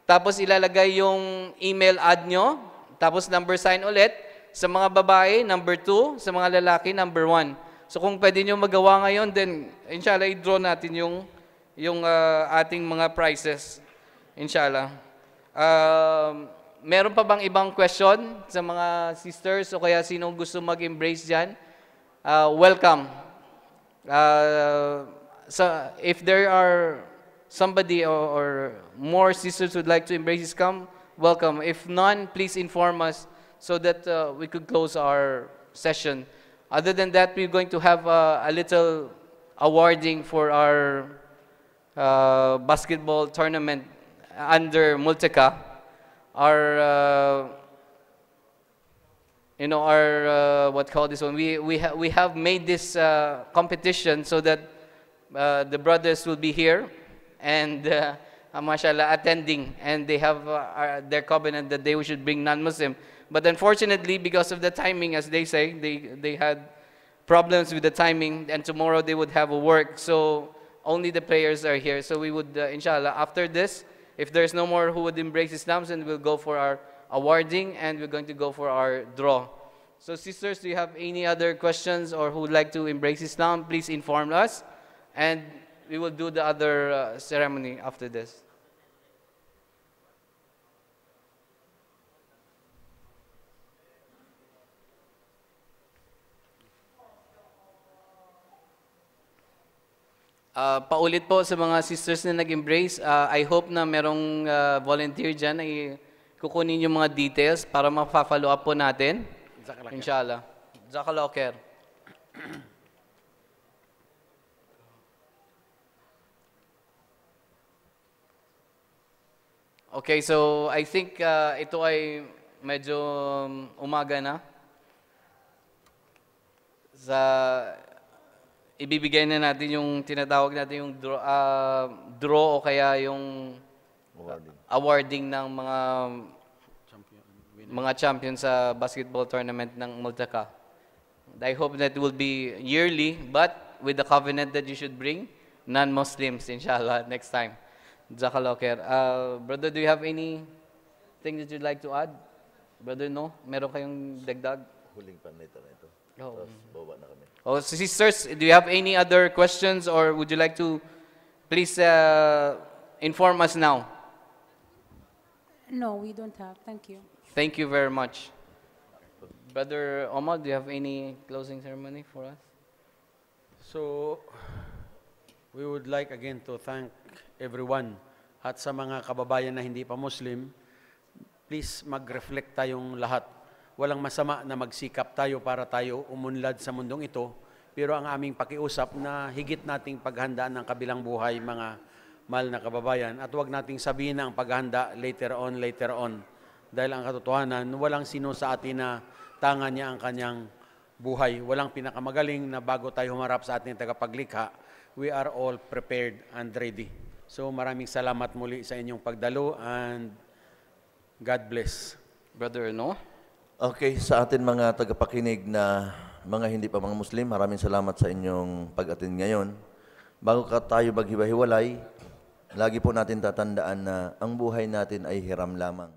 Tapos ilalagay yung email ad nyo, tapos number sign ulit. Sa mga babae, number 2. Sa mga lalaki, number 1. So kung pwede nyo magawa ngayon, then inshallah, i-draw natin yung, yung uh, ating mga prices. Inshallah. Um, uh, meron pa bang ibang question sa mga sisters o kaya sino gusto mag-embrace dyan? Uh, welcome. Uh, so if there are somebody or, or more sisters would like to embrace this, come, welcome. If none, please inform us so that uh, we could close our session. Other than that, we're going to have uh, a little awarding for our uh, basketball tournament under Multica. our uh, you know our uh, what call this one we we ha we have made this uh, competition so that uh, the brothers will be here and uh, uh mashallah attending and they have uh, our, their covenant that they should bring non-muslim but unfortunately because of the timing as they say they they had problems with the timing and tomorrow they would have a work so only the players are here so we would uh, inshallah after this if there's no more who would embrace Islam, then we'll go for our awarding and we're going to go for our draw. So sisters, do you have any other questions or who would like to embrace Islam, please inform us. And we will do the other uh, ceremony after this. Uh, paulit po sa mga sisters na nag-embrace, uh, I hope na merong uh, volunteer dyan ay kukunin yung mga details para ma-follow up po natin. Zakalaker. Inshallah. Zakalaker. [clears throat] Okay, so I think uh, ito ay medyo um, umaga na. Sa ibibigay na natin yung tinatawag natin yung draw, uh, draw o kaya yung awarding, awarding ng mga champion, winner. mga champions sa basketball tournament ng Multaka. I hope that will be yearly, but with the covenant that you should bring non-Muslims, inshallah, [laughs] next time. Zakaloker. Uh, brother, do you have any anything that you'd like to add? Brother, no? Meron kayong dagdag? Huling panleta na ito. Oh. Tapos bawa na kami. Oh, sisters, do you have any other questions or would you like to please uh, inform us now? No, we don't have. Thank you. Thank you very much. Brother Omar, do you have any closing ceremony for us? So, we would like again to thank everyone at sa mga kababayan na hindi pa Muslim, please mag-reflect tayong lahat walang masama na magsikap tayo para tayo umunlad sa mundong ito, pero ang aming pakiusap na higit nating paghandaan ng kabilang buhay mga mahal na kababayan at huwag nating sabihin na ang paghanda later on, later on. Dahil ang katotohanan, walang sino sa atin na tanga niya ang kanyang buhay. Walang pinakamagaling na bago tayo humarap sa ating tagapaglikha, we are all prepared and ready. So maraming salamat muli sa inyong pagdalo and God bless. Brother, no? Okay, sa atin mga tagapakinig na mga hindi pa mga Muslim, maraming salamat sa inyong pag-atin ngayon. Bago ka tayo maghiwa-hiwalay, lagi po natin tatandaan na ang buhay natin ay hiram lamang.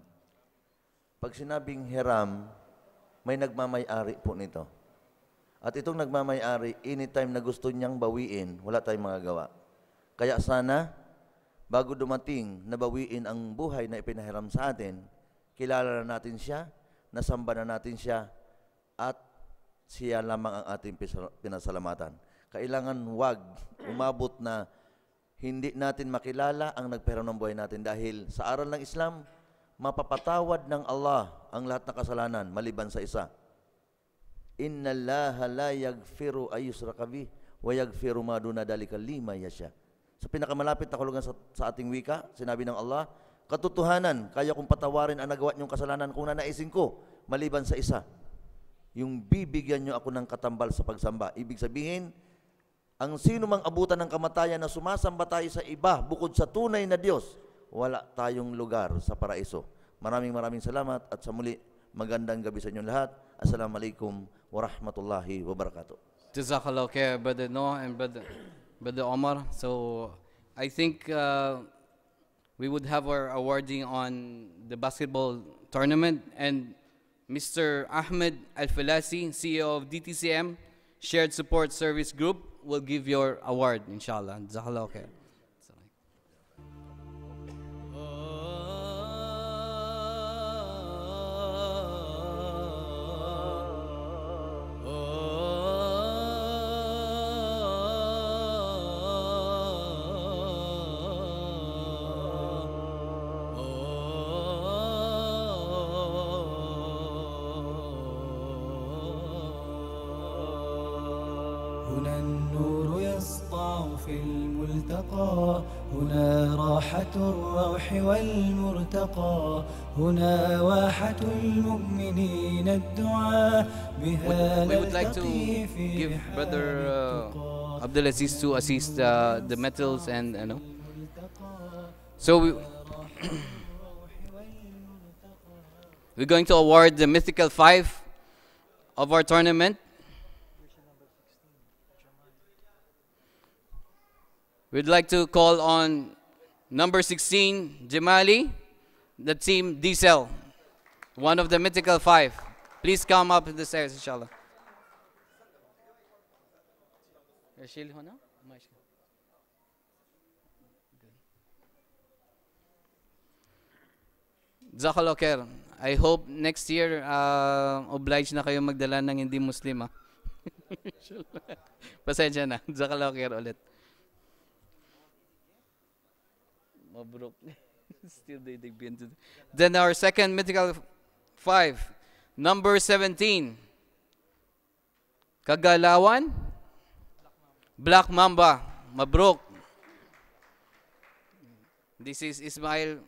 Pag sinabing hiram, may nagmamayari po nito. At itong nagmamayari, anytime na gusto niyang bawiin, wala tayong magagawa. Kaya sana, bago dumating na bawiin ang buhay na ipinahiram sa atin, kilala na natin siya, nasamba na natin siya at siya lamang ang ating pinasalamatan. Kailangan wag umabot na hindi natin makilala ang nagpera ng buhay natin dahil sa aral ng Islam, mapapatawad ng Allah ang lahat ng kasalanan maliban sa isa. Inna Allah la yagfiru ayyusraka bih wa yagfiru maduna dalika lima yasha. Sa pinakamalapit na kulungan sa, sa ating wika, sinabi ng Allah, katotohanan, kaya kong patawarin ang nagawa niyong kasalanan kung nanaisin ko, maliban sa isa. Yung bibigyan niyo ako ng katambal sa pagsamba. Ibig sabihin, ang sino mang abutan ng kamatayan na sumasamba tayo sa iba bukod sa tunay na Diyos, wala tayong lugar sa paraiso. Maraming maraming salamat at sa muli, magandang gabi sa inyong lahat. Assalamualaikum warahmatullahi wabarakatuh. Jazakallah khair, Brother Noah and Brother, Brother Omar. So, I think uh, we would have our awarding on the basketball tournament and Mr. Ahmed Al-Falasi, CEO of DTCM, Shared Support Service Group, will give your award, inshallah. Jazakallah khair. هنا واحة المؤمنين الدعاء بها We would like to give brother uh, Abdul Aziz to assist uh, the metals and you know. So we [coughs] We're going to award the mythical five of our tournament. We'd like to call on number 16, Jamali the team Diesel, one of the mythical five. Please come up in the stairs, inshallah. شيل هنا ماشي Jazakallah I hope next year uh, obliged na kayo magdala ng hindi muslima. [laughs] Pasensya na. Jazakallah khair ulit. Mabrok. [laughs] [laughs] Still they, they been to. Then our second mythical five, number 17. Kagalawan? Black Mamba. Mabrok. This is Ismail.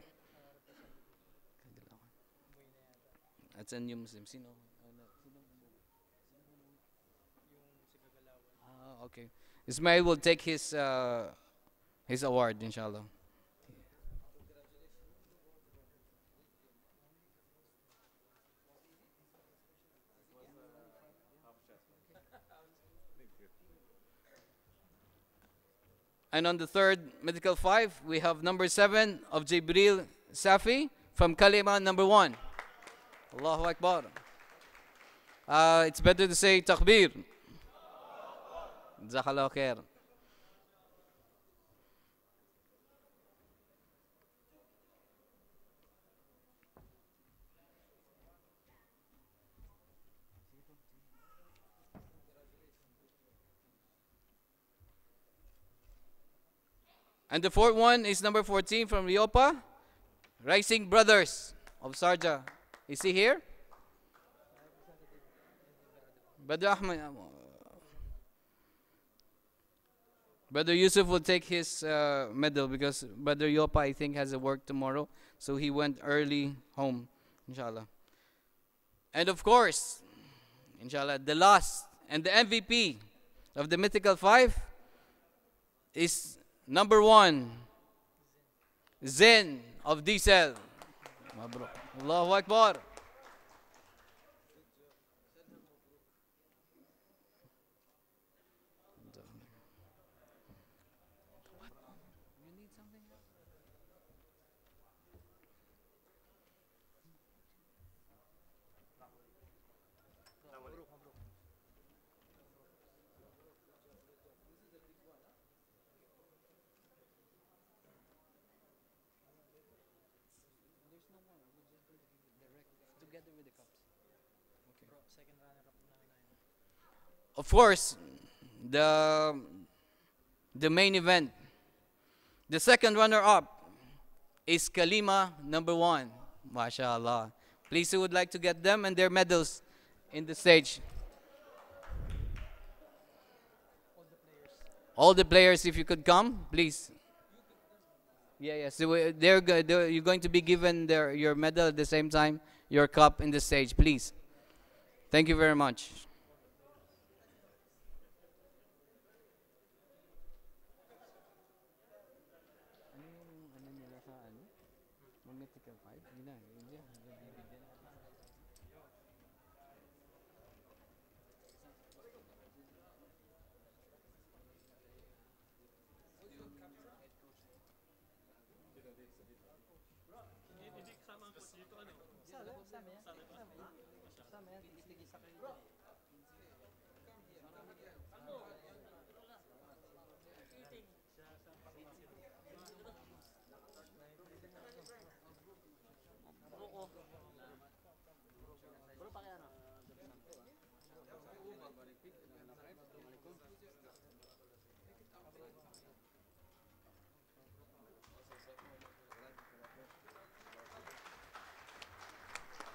Muslim? Sino? Ah, okay. Ismail will take his uh, his award, inshallah. And on the third medical five, we have number seven of Jibril Safi from Kalima number one. Allahu Akbar. Uh, it's better to say takbir. Jazakallah khair. And the fourth one is number 14 from Riopa, Rising Brothers of Sarja. Is he here? Brother Ahmed, uh, Brother Yusuf will take his uh, medal because Brother Yopa, I think, has a work tomorrow. So he went early home, inshallah. And of course, inshallah, the last and the MVP of the Mythical Five is Number one, Zen of D-Cell. Allahu Akbar. of course, the, the main event. The second runner-up is Kalima number one. MashaAllah. Please, who would like to get them and their medals in the stage? All the players, if you could come, please. Yeah, yeah, so uh, they're, they're, you're going to be given their, your medal at the same time, your cup in the stage, please. Thank you very much.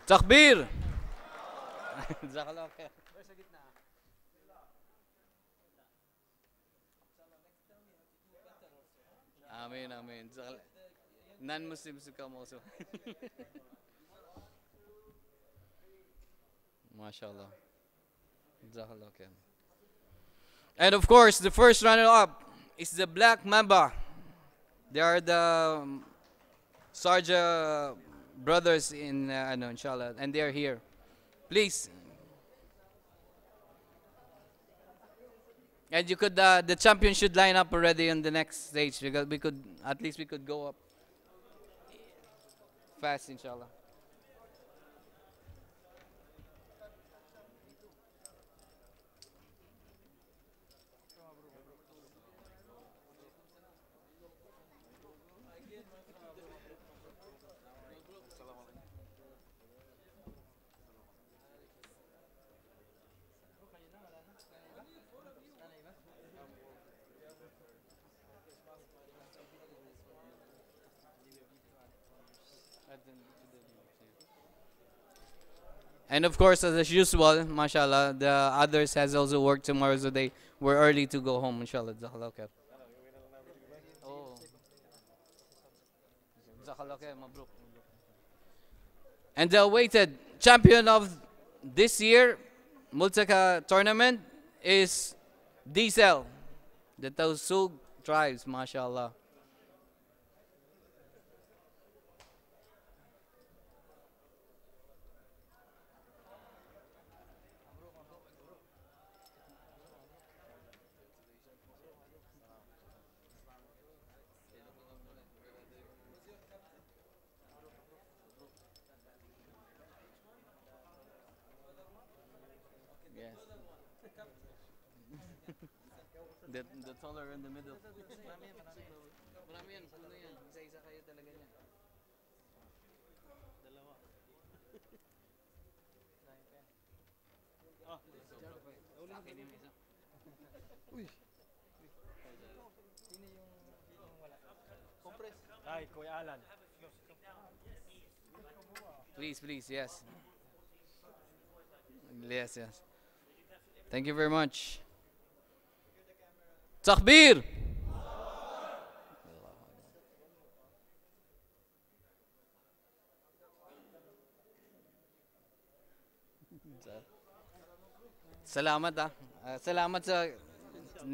جزاك امين امين نان mashallah جزاkallah and of course the first runner up is the black mamba they are the um, sarja brothers in uh, ano, inshallah, and they are here. Please. And you could, uh, the champion should line up already on the next stage because we could, at least we could go up fast, inshallah. And of course, as usual, mashallah, the others has also worked tomorrow, so they were early to go home, inshallah. Jazakallah khair. Oh. And the awaited champion of this year, Multaka tournament, is Diesel, the Tausug tribes, mashallah. smaller in the middle. [laughs] Ah, [laughs] Alan. Please, please, yes. Yes, yes. Thank you very much. تخبير سلامت سلامت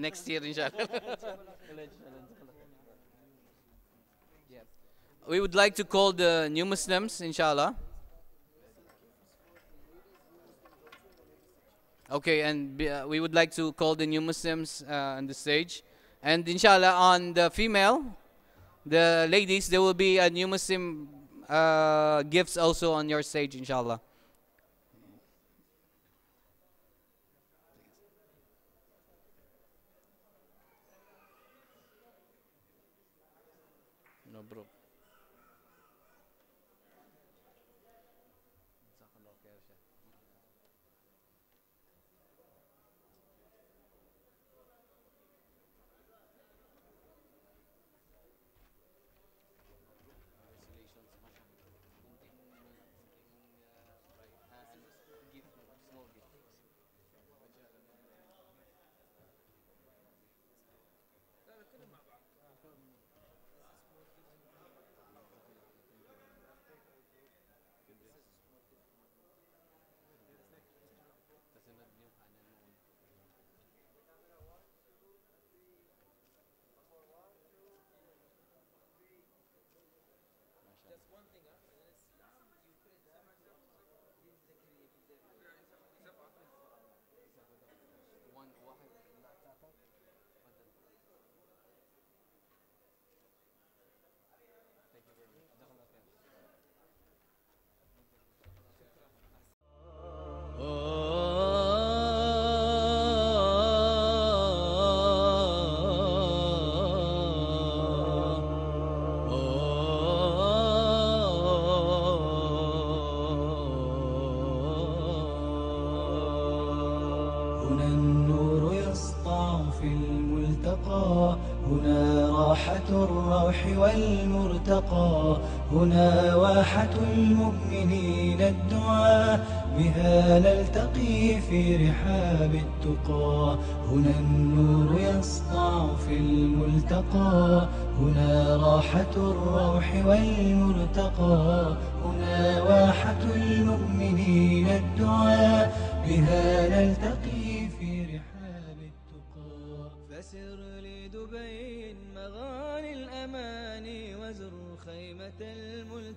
Next year, inshallah [laughs] we would like to call the new muslims inshallah Okay, and uh, we would like to call the new Muslims uh, on the stage. And inshallah, on the female, the ladies, there will be a new Muslim uh, gifts also on your stage, inshallah.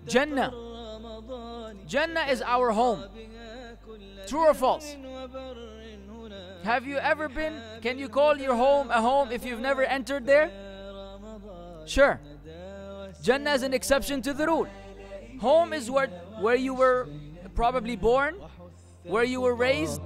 Jannah. Jannah is our home. True or false? Have you ever been? Can you call your home a home if you've never entered there? Sure. Jannah is an exception to the rule. Home is where, where you were probably born, where you were raised.